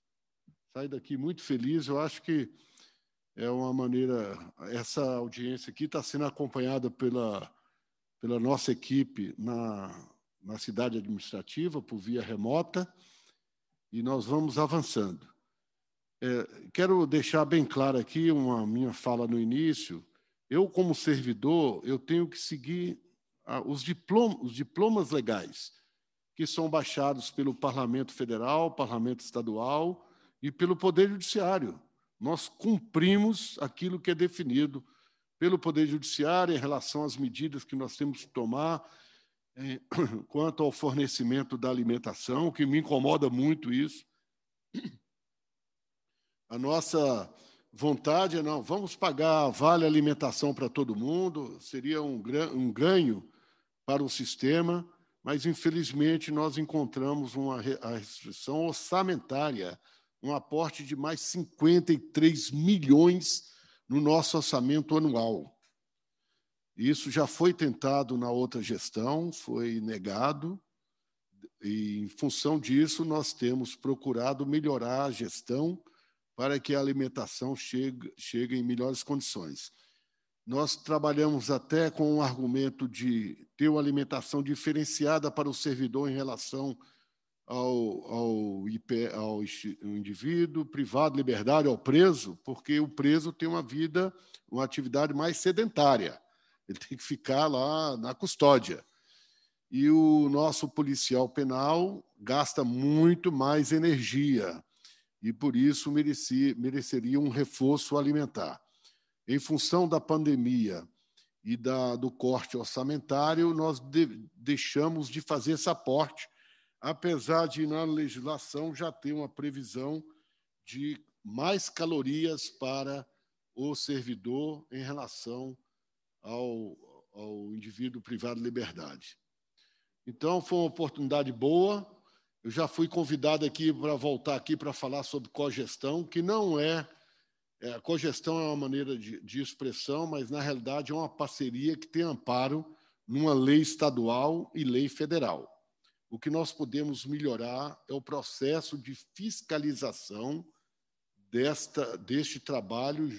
Speaker 4: Sai daqui muito feliz, eu acho que é uma maneira. Essa audiência aqui está sendo acompanhada pela, pela nossa equipe na, na cidade administrativa, por via remota, e nós vamos avançando. É, quero deixar bem claro aqui uma minha fala no início. Eu, como servidor, eu tenho que seguir ah, os, diploma, os diplomas legais que são baixados pelo Parlamento Federal, Parlamento Estadual e pelo Poder Judiciário. Nós cumprimos aquilo que é definido pelo Poder Judiciário em relação às medidas que nós temos que tomar eh, quanto ao fornecimento da alimentação, que me incomoda muito isso. A nossa vontade é não, vamos pagar vale alimentação para todo mundo, seria um ganho para o sistema, mas infelizmente nós encontramos uma restrição orçamentária, um aporte de mais 53 milhões no nosso orçamento anual. Isso já foi tentado na outra gestão, foi negado, e em função disso nós temos procurado melhorar a gestão para que a alimentação chegue, chegue em melhores condições. Nós trabalhamos até com o um argumento de ter uma alimentação diferenciada para o servidor em relação ao, ao, IP, ao indivíduo privado liberdade, ao preso, porque o preso tem uma vida, uma atividade mais sedentária. Ele tem que ficar lá na custódia. E o nosso policial penal gasta muito mais energia e, por isso, mereceria um reforço alimentar. Em função da pandemia e da, do corte orçamentário, nós de, deixamos de fazer esse aporte, apesar de, na legislação, já ter uma previsão de mais calorias para o servidor em relação ao, ao indivíduo privado de liberdade. Então, foi uma oportunidade boa. Eu já fui convidado aqui para voltar aqui para falar sobre cogestão, que não é é, a cogestão é uma maneira de, de expressão, mas, na realidade, é uma parceria que tem amparo numa lei estadual e lei federal. O que nós podemos melhorar é o processo de fiscalização desta, deste trabalho,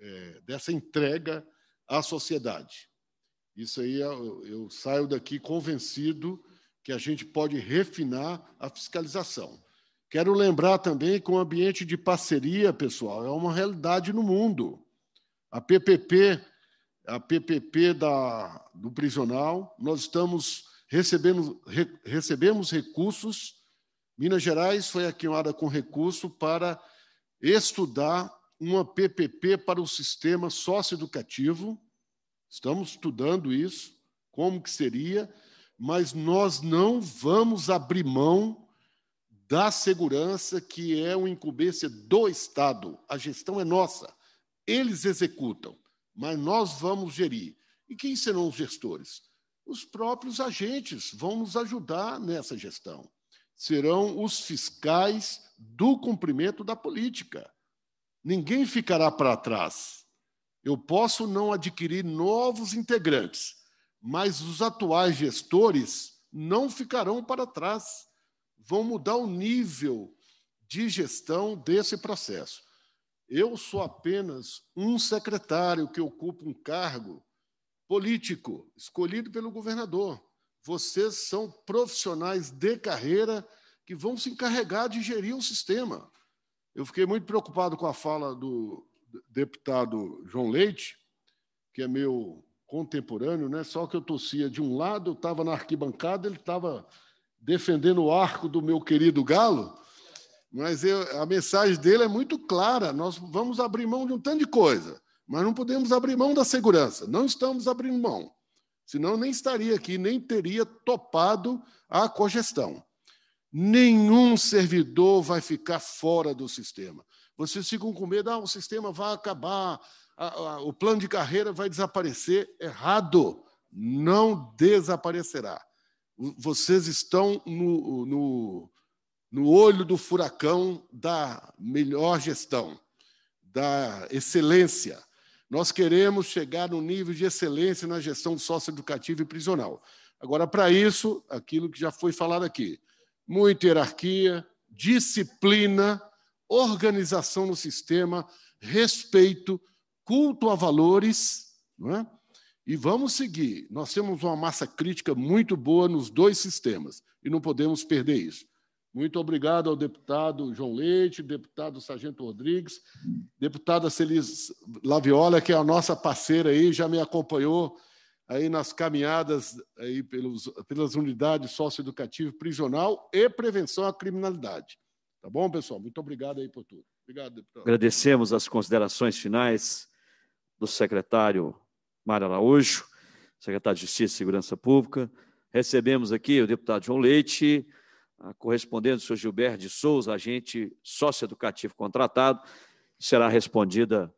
Speaker 4: é, dessa entrega à sociedade. Isso aí, eu, eu saio daqui convencido que a gente pode refinar a fiscalização. Quero lembrar também que o ambiente de parceria, pessoal, é uma realidade no mundo. A PPP, a PPP da, do prisional, nós estamos recebendo re, recebemos recursos. Minas Gerais foi aquinhada com recurso para estudar uma PPP para o sistema socioeducativo. Estamos estudando isso, como que seria, mas nós não vamos abrir mão da segurança, que é uma incumbência do Estado. A gestão é nossa. Eles executam, mas nós vamos gerir. E quem serão os gestores? Os próprios agentes vão nos ajudar nessa gestão. Serão os fiscais do cumprimento da política. Ninguém ficará para trás. Eu posso não adquirir novos integrantes, mas os atuais gestores não ficarão para trás vão mudar o nível de gestão desse processo. Eu sou apenas um secretário que ocupa um cargo político escolhido pelo governador. Vocês são profissionais de carreira que vão se encarregar de gerir o sistema. Eu fiquei muito preocupado com a fala do deputado João Leite, que é meu contemporâneo, né? Só que eu tossia de um lado, eu estava na arquibancada, ele estava defendendo o arco do meu querido Galo, mas eu, a mensagem dele é muito clara. Nós vamos abrir mão de um tanto de coisa, mas não podemos abrir mão da segurança. Não estamos abrindo mão. Senão nem estaria aqui, nem teria topado a cogestão. Nenhum servidor vai ficar fora do sistema. Vocês ficam com medo, ah, o sistema vai acabar, a, a, o plano de carreira vai desaparecer. Errado! Não desaparecerá vocês estão no, no, no olho do furacão da melhor gestão, da excelência. Nós queremos chegar no nível de excelência na gestão socioeducativa e prisional. Agora, para isso, aquilo que já foi falado aqui: muita hierarquia, disciplina, organização no sistema, respeito, culto a valores, não é? E vamos seguir. Nós temos uma massa crítica muito boa nos dois sistemas e não podemos perder isso. Muito obrigado ao deputado João Leite, deputado Sargento Rodrigues, deputada Celis Laviola, que é a nossa parceira aí, já me acompanhou aí nas caminhadas aí pelos, pelas unidades socioeducativas prisional e prevenção à criminalidade. Tá bom, pessoal? Muito obrigado aí por tudo. Obrigado, deputado.
Speaker 1: Agradecemos as considerações finais do secretário Mara Araújo, secretário de Justiça e Segurança Pública. Recebemos aqui o deputado João Leite, a correspondente do senhor Gilberto de Souza, agente sócio educativo contratado, será respondida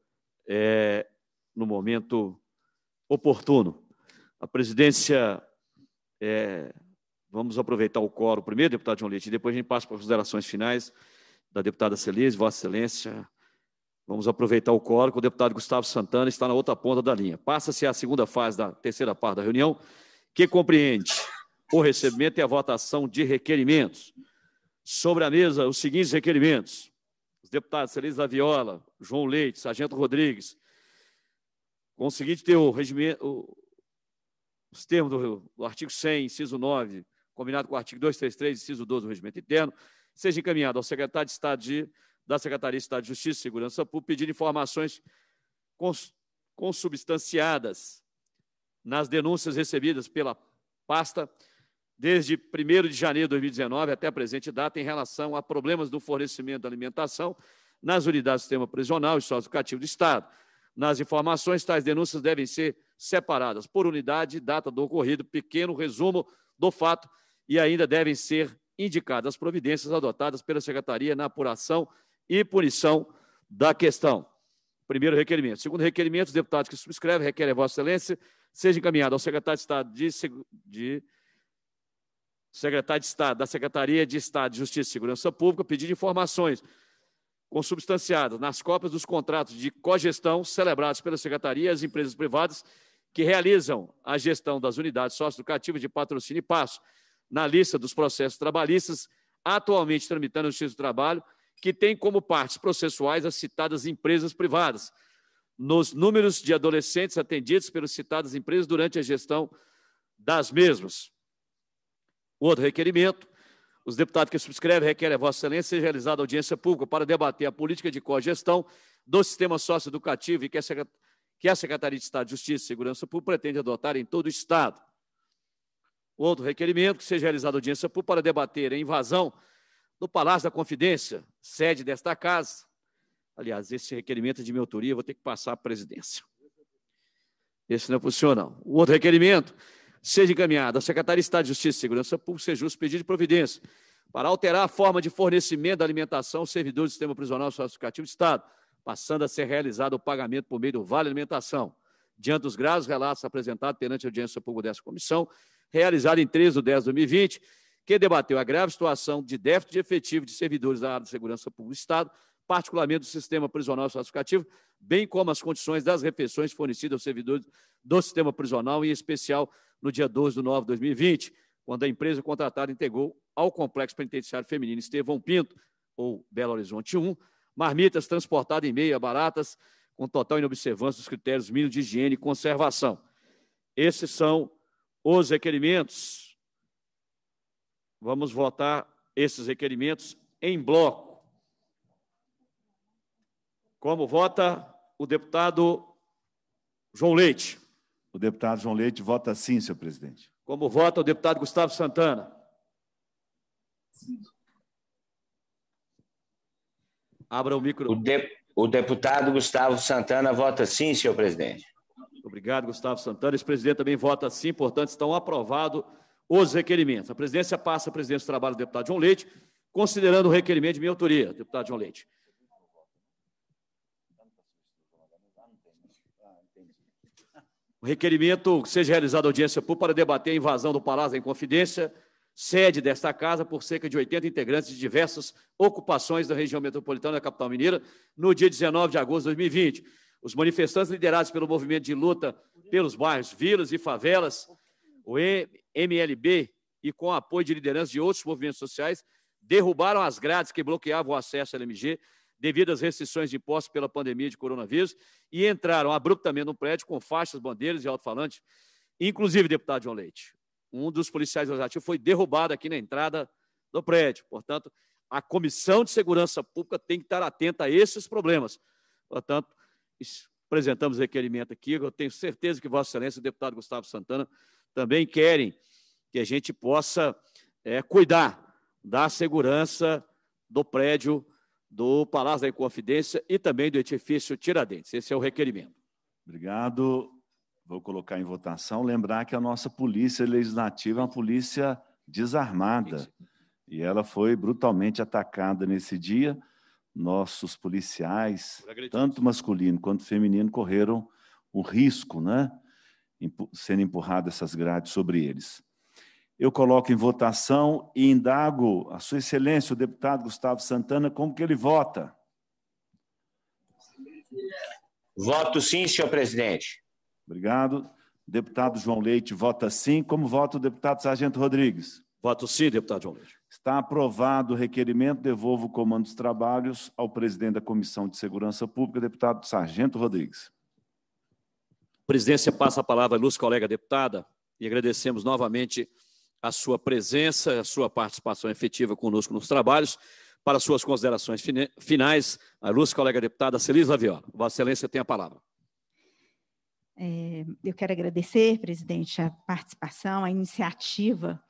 Speaker 1: é, no momento oportuno. A presidência, é, vamos aproveitar o coro primeiro, deputado João Leite, e depois a gente passa para as considerações finais da deputada Celise, Vossa Excelência, Vamos aproveitar o coro que o deputado Gustavo Santana está na outra ponta da linha. Passa-se a segunda fase da terceira parte da reunião, que compreende o recebimento e a votação de requerimentos. Sobre a mesa, os seguintes requerimentos. Os deputados Celise da Viola, João Leite, Sargento Rodrigues, conseguinte ter o regimento, os termos do, do artigo 100, inciso 9, combinado com o artigo 233, inciso 12 do regimento interno, seja encaminhado ao secretário de Estado de da Secretaria de Estado de Justiça e Segurança Pública pedindo informações consubstanciadas nas denúncias recebidas pela pasta desde 1 de janeiro de 2019 até a presente data em relação a problemas do fornecimento de alimentação nas unidades do sistema prisional e socioeducativo do Estado. Nas informações, tais denúncias devem ser separadas por unidade, data do ocorrido, pequeno resumo do fato e ainda devem ser indicadas as providências adotadas pela Secretaria na apuração e punição da questão. Primeiro requerimento. Segundo requerimento, os deputados que subscrevem requerem a Vossa Excelência seja encaminhado ao secretário de Estado de, de secretário de Estado da Secretaria de Estado de Justiça e Segurança Pública pedido informações consubstanciadas nas cópias dos contratos de cogestão celebrados pela Secretaria e as empresas privadas que realizam a gestão das unidades socioeducativas de patrocínio e passo na lista dos processos trabalhistas atualmente tramitando no Justiça do Trabalho que tem como partes processuais as citadas empresas privadas, nos números de adolescentes atendidos pelas citadas empresas durante a gestão das mesmas. O Outro requerimento. Os deputados que subscrevem requerem a Vossa Excelência seja realizada audiência pública para debater a política de cogestão do sistema socioeducativo e que a, que a Secretaria de Estado de Justiça e Segurança Pública pretende adotar em todo o Estado. Outro requerimento, que seja realizada audiência pública para debater a invasão no Palácio da Confidência, sede desta casa. Aliás, esse requerimento é de minha autoria, vou ter que passar à presidência. Esse não funciona. É funcional. O outro requerimento, seja encaminhado à Secretaria de Estado de Justiça e Segurança Pública, seja justo pedido de providência para alterar a forma de fornecimento da alimentação aos servidores do sistema prisional socioeducativo do Estado, passando a ser realizado o pagamento por meio do Vale Alimentação. Diante dos graves relatos apresentados perante a audiência pública dessa comissão, realizada em 3 de 10 de 2020, que debateu a grave situação de déficit de efetivo de servidores da área de segurança pública do Estado, particularmente do sistema prisional classificativo, bem como as condições das refeições fornecidas aos servidores do sistema prisional, em especial no dia 12 de nove de 2020, quando a empresa contratada integrou ao Complexo Penitenciário Feminino Estevão Pinto, ou Belo Horizonte 1, marmitas transportadas em meia baratas, com total inobservância dos critérios mínimos de higiene e conservação. Esses são os requerimentos Vamos votar esses requerimentos em bloco. Como vota o deputado João
Speaker 2: Leite? O deputado João Leite vota sim, senhor presidente. Como vota o deputado Gustavo Santana?
Speaker 6: Sim.
Speaker 15: Abra o micro. O, de... o, deputado Gustavo Santana vota sim, senhor presidente.
Speaker 1: Obrigado, Gustavo Santana. Esse presidente também vota sim, portanto, estão aprovados os requerimentos. A presidência passa a presidência do trabalho do deputado João Leite, considerando o requerimento de minha autoria, deputado João Leite. O requerimento seja realizada audiência pública para debater a invasão do Palácio em Confidência, sede desta casa, por cerca de 80 integrantes de diversas ocupações da região metropolitana da capital mineira, no dia 19 de agosto de 2020. Os manifestantes liderados pelo movimento de luta pelos bairros, vilas e favelas, o MLB e com apoio de lideranças de outros movimentos sociais, derrubaram as grades que bloqueavam o acesso à LMG devido às restrições impostas pela pandemia de coronavírus e entraram abruptamente no prédio com faixas, bandeiras e alto-falante, inclusive deputado João Leite. Um dos policiais legislativos foi derrubado aqui na entrada do prédio. Portanto, a Comissão de Segurança Pública tem que estar atenta a esses problemas. Portanto, apresentamos requerimento aqui. Eu tenho certeza que Vossa Excelência, o deputado Gustavo Santana, também querem que a gente possa é, cuidar da segurança do prédio do Palácio da Inconfidência e também do edifício Tiradentes. Esse é o requerimento.
Speaker 2: Obrigado. Vou colocar em votação. Lembrar que a nossa polícia legislativa é uma polícia desarmada. E ela foi brutalmente atacada nesse dia. Nossos policiais, tanto masculino quanto feminino, correram o risco né, sendo empurrado essas grades sobre eles. Eu coloco em votação e indago a sua excelência, o deputado Gustavo Santana, como que ele vota. Voto sim, senhor presidente. Obrigado. Deputado João Leite vota sim. Como vota o deputado Sargento Rodrigues? Voto sim, deputado João Leite. Está aprovado o requerimento. Devolvo o comando dos trabalhos ao presidente da Comissão de Segurança Pública, deputado Sargento Rodrigues
Speaker 1: presidência passa a palavra à luz colega deputada e agradecemos novamente a sua presença, a sua participação efetiva conosco nos trabalhos. Para suas considerações finais, a luz colega deputada Celise Laviola. Vossa Excelência tem a palavra.
Speaker 5: É, eu quero agradecer, presidente, a participação, a iniciativa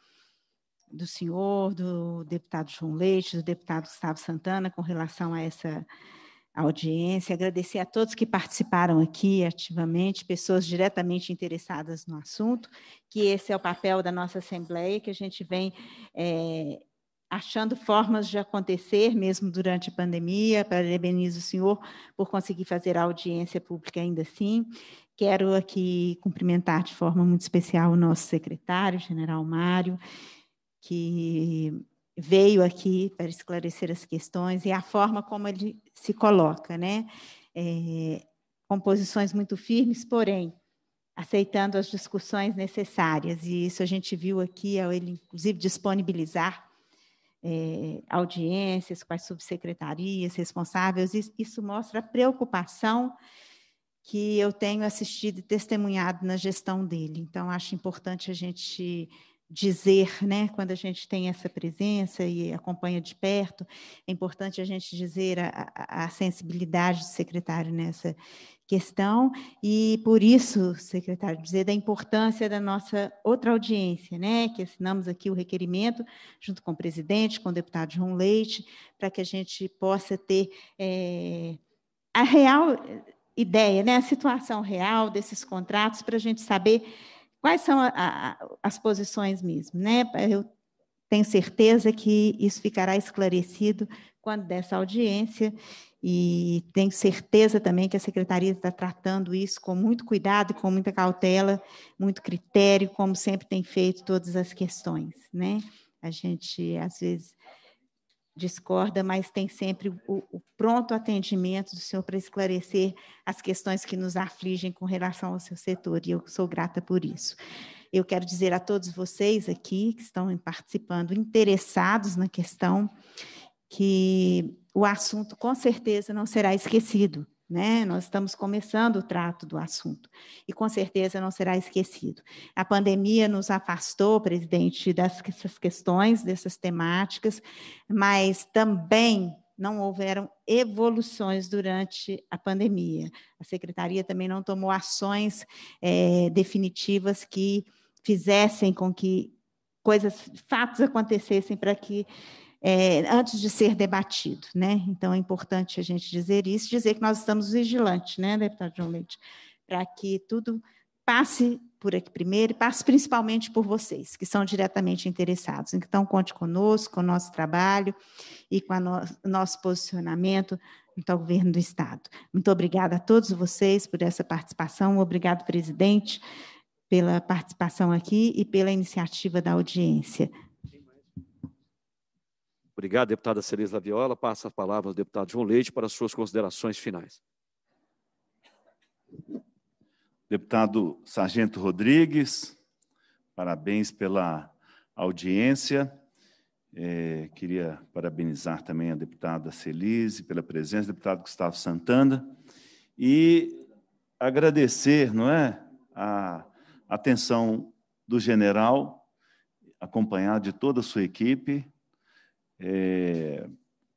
Speaker 5: do senhor, do deputado João Leite, do deputado Gustavo Santana, com relação a essa audiência, agradecer a todos que participaram aqui ativamente, pessoas diretamente interessadas no assunto, que esse é o papel da nossa Assembleia, que a gente vem é, achando formas de acontecer, mesmo durante a pandemia. Parabenizo o senhor por conseguir fazer a audiência pública ainda assim. Quero aqui cumprimentar de forma muito especial o nosso secretário, general Mário, que veio aqui para esclarecer as questões e a forma como ele se coloca, né? É, composições muito firmes, porém aceitando as discussões necessárias. E isso a gente viu aqui, ao ele inclusive disponibilizar é, audiências com as subsecretarias responsáveis. Isso mostra a preocupação que eu tenho assistido e testemunhado na gestão dele. Então, acho importante a gente dizer, né? Quando a gente tem essa presença e acompanha de perto, é importante a gente dizer a, a, sensibilidade do secretário nessa questão e por isso, secretário, dizer da importância da nossa outra audiência, né? Que assinamos aqui o requerimento junto com o presidente, com o deputado João Leite, para que a gente possa ter é, a real eh, ideia, né? A situação real desses contratos para a gente saber quais são a, a, as posições mesmo, né? Eu tenho certeza que isso ficará esclarecido quando dessa audiência e tenho certeza também que a secretaria está tratando isso com muito cuidado, com muita cautela, muito critério, como sempre tem feito todas as questões, né? A gente às vezes discorda, mas tem sempre o, o pronto atendimento do senhor para esclarecer as questões que nos afligem com relação ao seu setor, e eu sou grata por isso. Eu quero dizer a todos vocês aqui que estão participando, interessados na questão, que o assunto com certeza não será esquecido. Né? Nós estamos começando o trato do assunto e com certeza não será esquecido. A pandemia nos afastou, presidente, dessas questões, dessas temáticas, mas também não houveram evoluções durante a pandemia. A secretaria também não tomou ações é, definitivas que fizessem com que coisas, fatos acontecessem para que é, antes de ser debatido, né? Então é importante a gente dizer isso, dizer que nós estamos vigilantes, né, deputado João Leite, para que tudo passe por aqui primeiro, passe principalmente por vocês, que são diretamente interessados. Então, conte conosco, com o nosso trabalho e com o no nosso posicionamento junto ao governo do Estado. Muito obrigada a todos vocês por essa participação. Obrigado, presidente, pela participação aqui e pela iniciativa da audiência.
Speaker 1: Obrigado, deputada Celise Laviola. Passa a palavra ao deputado João Leite para suas considerações finais.
Speaker 2: Deputado Sargento Rodrigues, parabéns pela audiência. É, queria parabenizar também a deputada Celise pela presença, deputado Gustavo Santana, e agradecer, não é, a atenção do general, acompanhado de toda a sua equipe, é,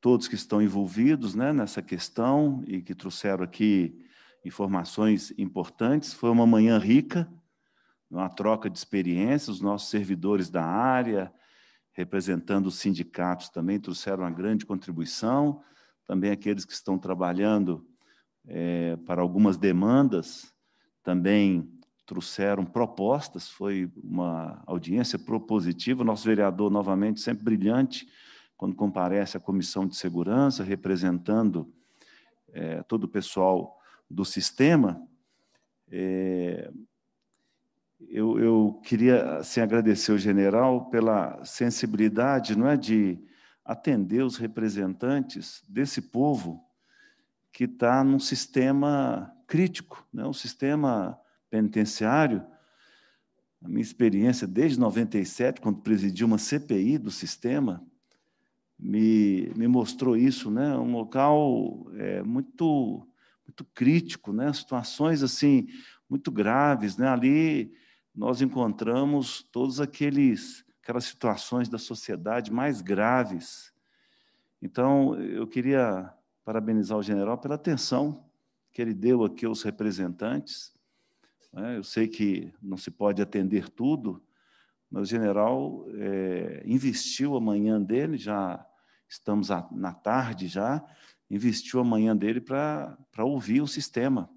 Speaker 2: todos que estão envolvidos né, nessa questão e que trouxeram aqui informações importantes. Foi uma manhã rica, uma troca de experiências, os nossos servidores da área, representando os sindicatos também, trouxeram uma grande contribuição, também aqueles que estão trabalhando é, para algumas demandas, também trouxeram propostas, foi uma audiência propositiva, nosso vereador, novamente, sempre brilhante, quando comparece à comissão de segurança, representando é, todo o pessoal do sistema, é, eu, eu, queria assim, agradecer ao general pela sensibilidade não é, de atender os representantes desse povo que está num sistema crítico, né, um sistema penitenciário. A minha experiência desde 97, quando presidi uma CPI do sistema, me, me mostrou isso, né? Um local é, muito muito crítico, né? Situações assim muito graves, né? Ali nós encontramos todos aqueles aquelas situações da sociedade mais graves. Então, eu queria parabenizar o general pela atenção que ele deu aqui aos representantes. Né? Eu sei que não se pode atender tudo, mas o general é, investiu a manhã dele, já estamos na tarde já, investiu a manhã dele para ouvir o sistema.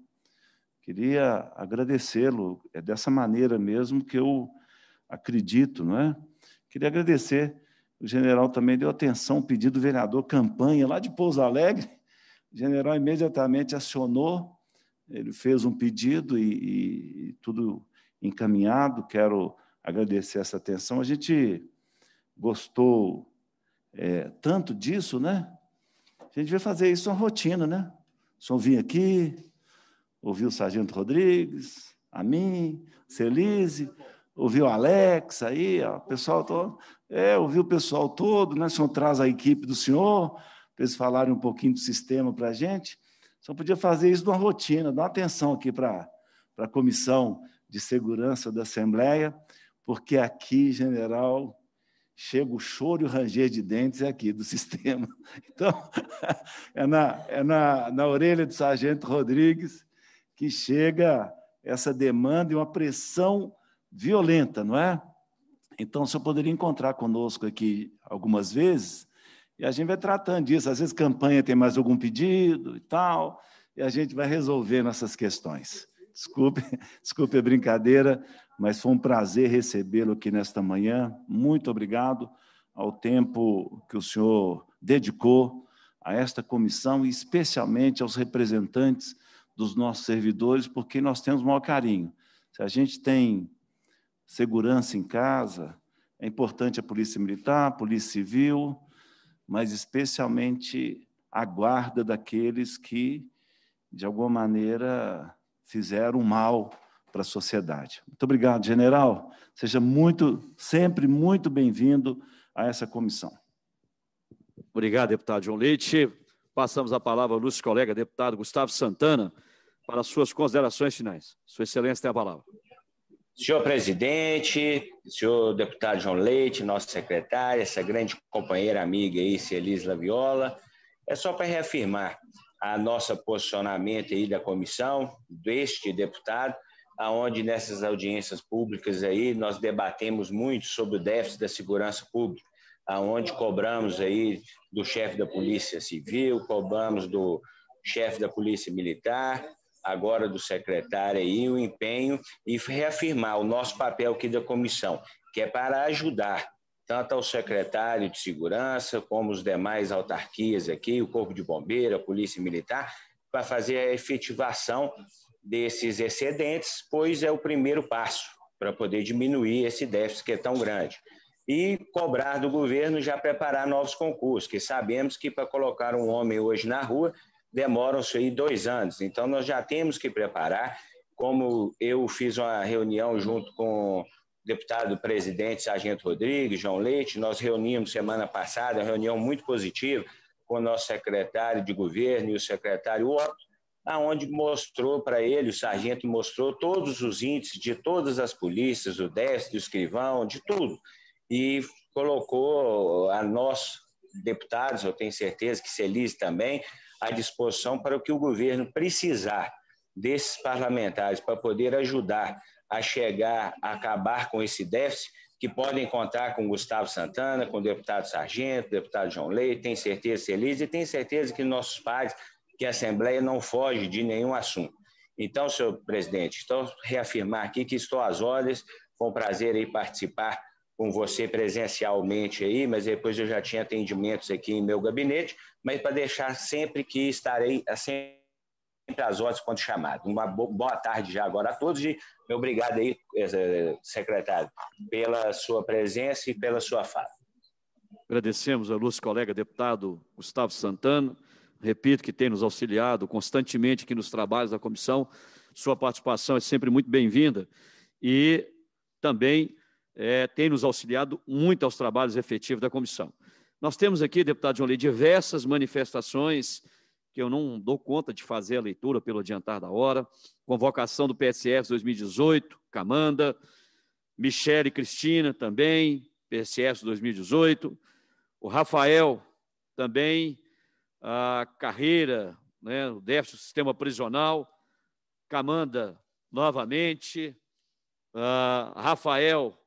Speaker 2: Queria agradecê-lo, é dessa maneira mesmo que eu acredito, não é? Queria agradecer, o general também deu atenção ao pedido do vereador Campanha, lá de Pouso Alegre, o general imediatamente acionou, ele fez um pedido e, e, e tudo encaminhado, quero agradecer essa atenção. A gente gostou é, tanto disso, né? A gente vai fazer isso uma rotina, né? Só vim aqui, ouvi o Sargento Rodrigues, a mim, Celise, ouvi o Alex aí, ó, o pessoal todo. É, ouvi o pessoal todo, né? O senhor traz a equipe do senhor, para eles falarem um pouquinho do sistema para a gente. Só podia fazer isso numa rotina, dar uma atenção aqui para a comissão de segurança da Assembleia, porque aqui, general, chega o choro e o ranger de dentes é aqui do sistema. Então, é na, é na, na orelha do sargento Rodrigues que chega essa demanda e uma pressão violenta, não é? Então, o senhor poderia encontrar conosco aqui algumas vezes e a gente vai tratando disso. Às vezes, campanha tem mais algum pedido e tal, e a gente vai resolvendo essas questões. Desculpe, desculpe a brincadeira, mas foi um prazer recebê-lo aqui nesta manhã. Muito obrigado ao tempo que o senhor dedicou a esta comissão e especialmente aos representantes dos nossos servidores, porque nós temos o maior carinho. Se a gente tem segurança em casa, é importante a Polícia Militar, a Polícia Civil, mas especialmente a guarda daqueles que, de alguma maneira, fizeram mal para a sociedade. Muito obrigado, general. Seja muito, sempre muito bem-vindo a essa comissão.
Speaker 1: Obrigado, deputado João Leite. Passamos a palavra ao nosso colega deputado Gustavo Santana para suas considerações finais. Sua Excelência tem a palavra. Senhor presidente, senhor deputado João Leite, nossa secretária,
Speaker 15: essa grande companheira amiga aí, Celis Laviola, é só para reafirmar a nosso posicionamento aí da comissão, deste deputado, aonde nessas audiências públicas aí nós debatemos muito sobre o déficit da segurança pública, aonde cobramos aí do chefe da Polícia Civil, cobramos do chefe da Polícia Militar, agora do secretário aí o empenho e reafirmar o nosso papel aqui da comissão, que é para ajudar tanto ao secretário de segurança como os demais autarquias aqui, o Corpo de Bombeiro, a Polícia Militar, para fazer a efetivação desses excedentes, pois é o primeiro passo para poder diminuir esse déficit que é tão grande. E cobrar do governo já preparar novos concursos, que sabemos que para colocar um homem hoje na rua demoram-se aí dois anos. Então, nós já temos que preparar. Como eu fiz uma reunião junto com o deputado presidente Sargento Rodrigues, João Leite, nós reunimos semana passada, uma reunião muito positiva com o nosso secretário de governo e o secretário Otto, aonde mostrou para ele, o sargento mostrou todos os índices de todas as polícias, o décimo, o escrivão, de tudo, e colocou a nós, deputados, eu tenho certeza que Celis também, à disposição para o que o governo precisar desses parlamentares para poder ajudar a chegar, a acabar com esse déficit, que podem contar com Gustavo Santana, com o deputado Sargento, deputado João Leite, tem certeza, Celise, e tem certeza que nossos pais que a Assembleia não foge de nenhum assunto. Então, senhor presidente, estou reafirmar aqui que estou às ordens, com prazer aí participar com você presencialmente aí, mas depois eu já tinha atendimentos aqui em meu gabinete, mas para deixar sempre que estarei sempre às ordens quando chamado. Uma boa tarde já agora a todos e obrigado aí, eh, secretário, pela sua presença e pela sua fala.
Speaker 1: Agradecemos a nosso colega deputado Gustavo Santana repito, que tem nos auxiliado constantemente aqui nos trabalhos da comissão. Sua participação é sempre muito bem-vinda e também é, tem nos auxiliado muito aos trabalhos efetivos da comissão. Nós temos aqui, deputado João Lê, diversas manifestações que eu não dou conta de fazer a leitura pelo adiantar da hora. Convocação do PSF 2018, Camanda, Michele e Cristina também, PSF 2018. O Rafael também a carreira, né, o déficit do sistema prisional, Camanda novamente, uh, Rafael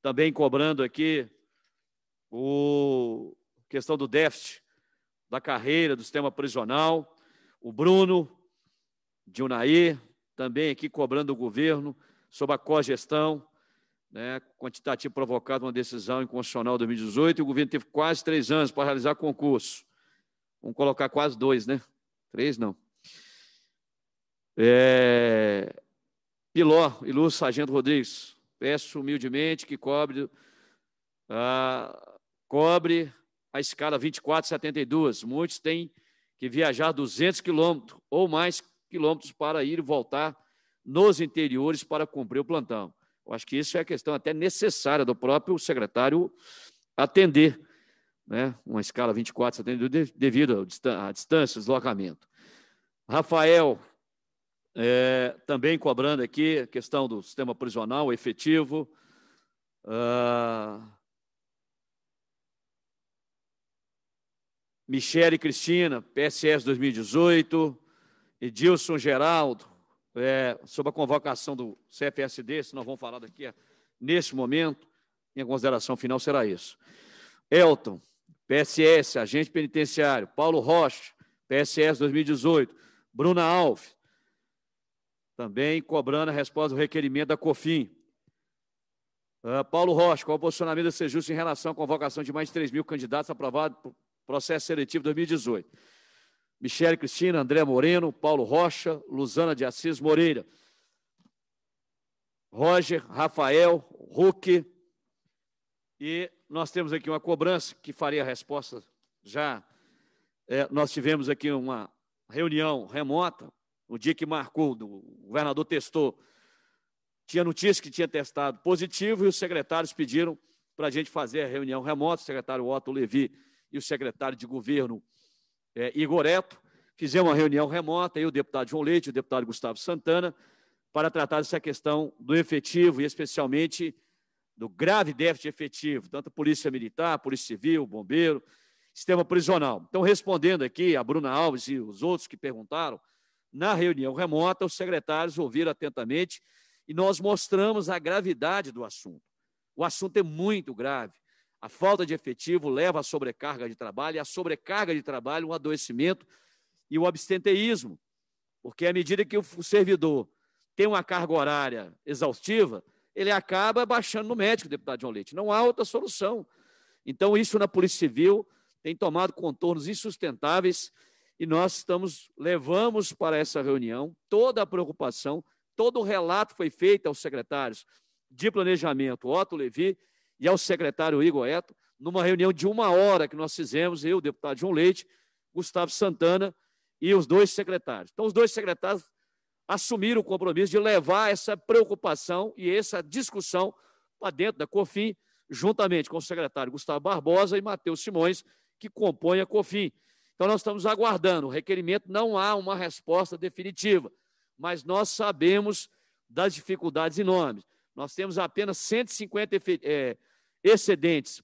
Speaker 1: também cobrando aqui o questão do déficit da carreira do sistema prisional, o Bruno de Unaí também aqui cobrando o governo sobre a cogestão, né, quantitativo provocado uma decisão inconstitucional de 2018, e o governo teve quase três anos para realizar concurso. Vamos colocar quase dois, né? Três não. É... Piló, ilustre Sargento Rodrigues, peço humildemente que cobre, ah, cobre a escala 2472. Muitos têm que viajar 200 quilômetros ou mais quilômetros para ir e voltar nos interiores para cumprir o plantão. Eu acho que isso é questão até necessária do próprio secretário atender né? uma escala 24, 72, devido à distância, deslocamento. Rafael, é, também cobrando aqui a questão do sistema prisional efetivo. Uh, Michele Cristina, PSS 2018. Edilson Geraldo, é, sobre a convocação do CFSD, se nós vamos falar daqui neste momento, minha consideração final será isso. Elton, PSS, agente penitenciário, Paulo Rocha, PSS 2018, Bruna Alves, também cobrando a resposta do requerimento da COFIM. Uh, ah, Paulo Rocha, qual o posicionamento da Sejusto em relação à convocação de mais de 3 mil candidatos aprovados por processo seletivo 2018? Michele Cristina, André Moreno, Paulo Rocha, Luzana de Assis Moreira, Roger, Rafael, Huck e nós temos aqui uma cobrança que faria a resposta já. É, nós tivemos aqui uma reunião remota, o dia que marcou, o governador testou, tinha notícia que tinha testado positivo e os secretários pediram para a gente fazer a reunião remota, o secretário Otto Levi e o secretário de governo é, Igor Eto. Fizemos uma reunião remota, e o deputado João Leite, o deputado Gustavo Santana, para tratar dessa questão do efetivo e especialmente do grave déficit efetivo, tanto Polícia Militar, Polícia Civil, Bombeiro, sistema prisional. Então, respondendo aqui a Bruna Alves e os outros que perguntaram, na reunião remota, os secretários ouviram atentamente e nós mostramos a gravidade do assunto. O assunto é muito grave. A falta de efetivo leva à sobrecarga de trabalho, e a sobrecarga de trabalho, o adoecimento e o abstenteísmo. Porque à medida que o servidor tem uma carga horária exaustiva, ele acaba baixando no médico, deputado João Leite. Não há outra solução. Então, isso na Polícia Civil tem tomado contornos insustentáveis e nós estamos levamos para essa reunião toda a preocupação, todo o relato foi feito aos secretários de planejamento, Otto Levi, e ao secretário Igor Eto, numa reunião de uma hora que nós fizemos, eu, deputado João Leite, Gustavo Santana e os dois secretários. Então, os dois secretários assumir o compromisso de levar essa preocupação e essa discussão para dentro da COFIN, juntamente com o secretário Gustavo Barbosa e Matheus Simões, que compõem a COFIN. Então, nós estamos aguardando. O requerimento não há uma resposta definitiva, mas nós sabemos das dificuldades enormes. Nós temos apenas 150 é, excedentes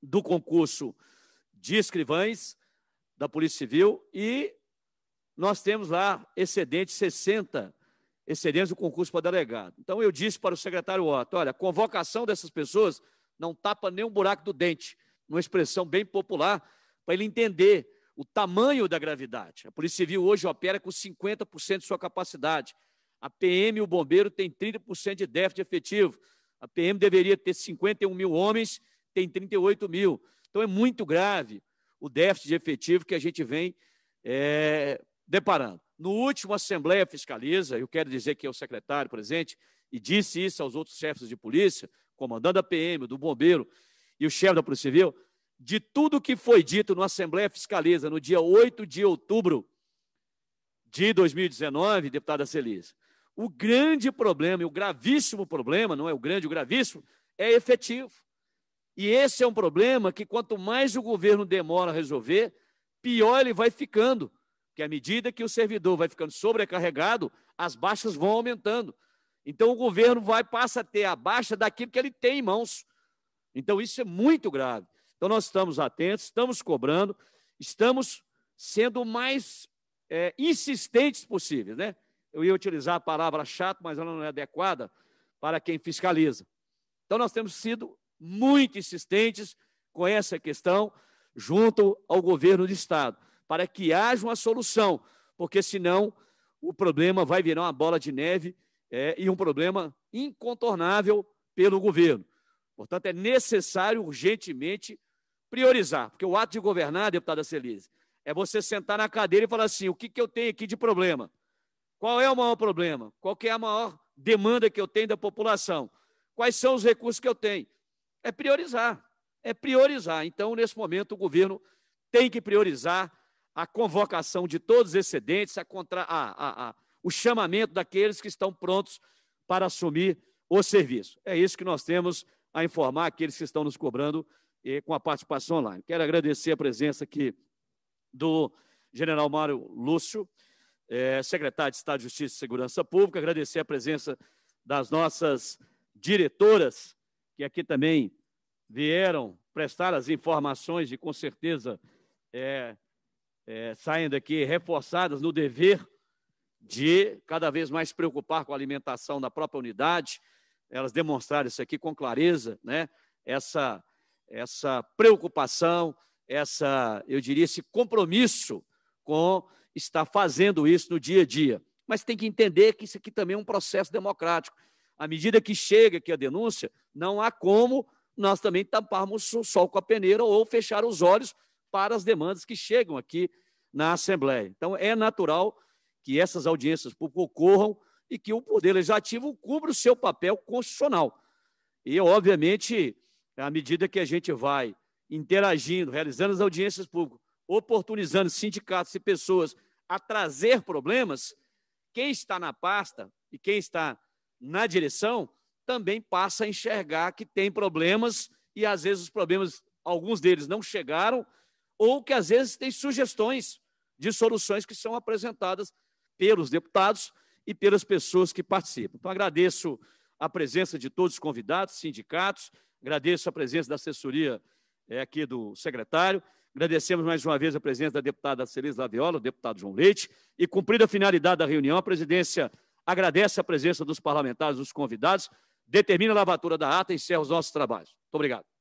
Speaker 1: do concurso de escrivães da Polícia Civil e nós temos lá excedente 60 excedentes do concurso para delegado. Então eu disse para o secretário Otto, olha, a convocação dessas pessoas não tapa nem um buraco do dente, uma expressão bem popular, para ele entender o tamanho da gravidade. A Polícia Civil hoje opera com 50% de sua capacidade. A PM e o bombeiro têm 30% de déficit efetivo. A PM deveria ter 51 mil homens, tem 38 mil. Então é muito grave o déficit de efetivo que a gente vem é, deparando. No último, Assembleia Fiscaliza, eu quero dizer que é o secretário presente, e disse isso aos outros chefes de polícia, comandante da PM, do bombeiro e o chefe da Polícia Civil, de tudo que foi dito na Assembleia Fiscaliza no dia 8 de outubro de 2019, deputada Celise, o grande problema, e o gravíssimo problema, não é o grande, o gravíssimo, é efetivo. E esse é um problema que quanto mais o governo demora a resolver, pior ele vai ficando. Porque à medida que o servidor vai ficando sobrecarregado, as baixas vão aumentando. Então o governo vai passa a ter a baixa daquilo que ele tem em mãos. Então isso é muito grave. Então nós estamos atentos, estamos cobrando, estamos sendo mais é, insistentes possíveis, né? Eu ia utilizar a palavra chato, mas ela não é adequada para quem fiscaliza. Então nós temos sido muito insistentes com essa questão junto ao governo do estado para que haja uma solução, porque senão o problema vai virar uma bola de neve é, e um problema incontornável pelo governo. Portanto, é necessário urgentemente priorizar, porque o ato de governar, deputada Celise, é você sentar na cadeira e falar assim: o que, que eu tenho aqui de problema? Qual é o maior problema? Qual é a maior demanda que eu tenho da população? Quais são os recursos que eu tenho? É priorizar, é priorizar. Então, nesse momento, o governo tem que priorizar a convocação de todos os excedentes, a contra, a, a, a, o chamamento daqueles que estão prontos para assumir o serviço. É isso que nós temos a informar aqueles que estão nos cobrando e eh, com a participação online. Quero agradecer a presença aqui do general Mário Lúcio, eh, secretário de Estado de Justiça e Segurança Pública, agradecer a presença das nossas diretoras, que aqui também vieram prestar as informações e, com certeza, eh, é, aqui reforçadas no dever de cada vez mais preocupar com a alimentação da própria unidade. Elas demonstraram isso aqui com clareza, né? Essa, essa preocupação, essa, eu diria, esse compromisso com estar fazendo isso no dia a dia. Mas tem que entender que isso aqui também é um processo democrático. À medida que chega aqui a denúncia, não há como nós também tamparmos o sol com a peneira ou fechar os olhos para as demandas que chegam aqui na Assembleia. Então, é natural que essas audiências públicas ocorram e que o Poder Legislativo cubra o seu papel constitucional. E, obviamente, à medida que a gente vai interagindo, realizando as audiências públicas, oportunizando sindicatos e pessoas a trazer problemas, quem está na pasta e quem está na direção também passa a enxergar que tem problemas e às vezes os problemas, alguns deles não chegaram ou que às vezes tem sugestões de soluções que são apresentadas pelos deputados e pelas pessoas que participam. Então, agradeço a presença de todos os convidados, sindicatos, agradeço a presença da assessoria é, aqui do secretário, agradecemos mais uma vez a presença da deputada Celise Laviola, do deputado João Leite, e cumprida a finalidade da reunião, a presidência agradece a presença dos parlamentares, dos convidados, determina a lavatura da ata e encerra os nossos trabalhos. Muito obrigado.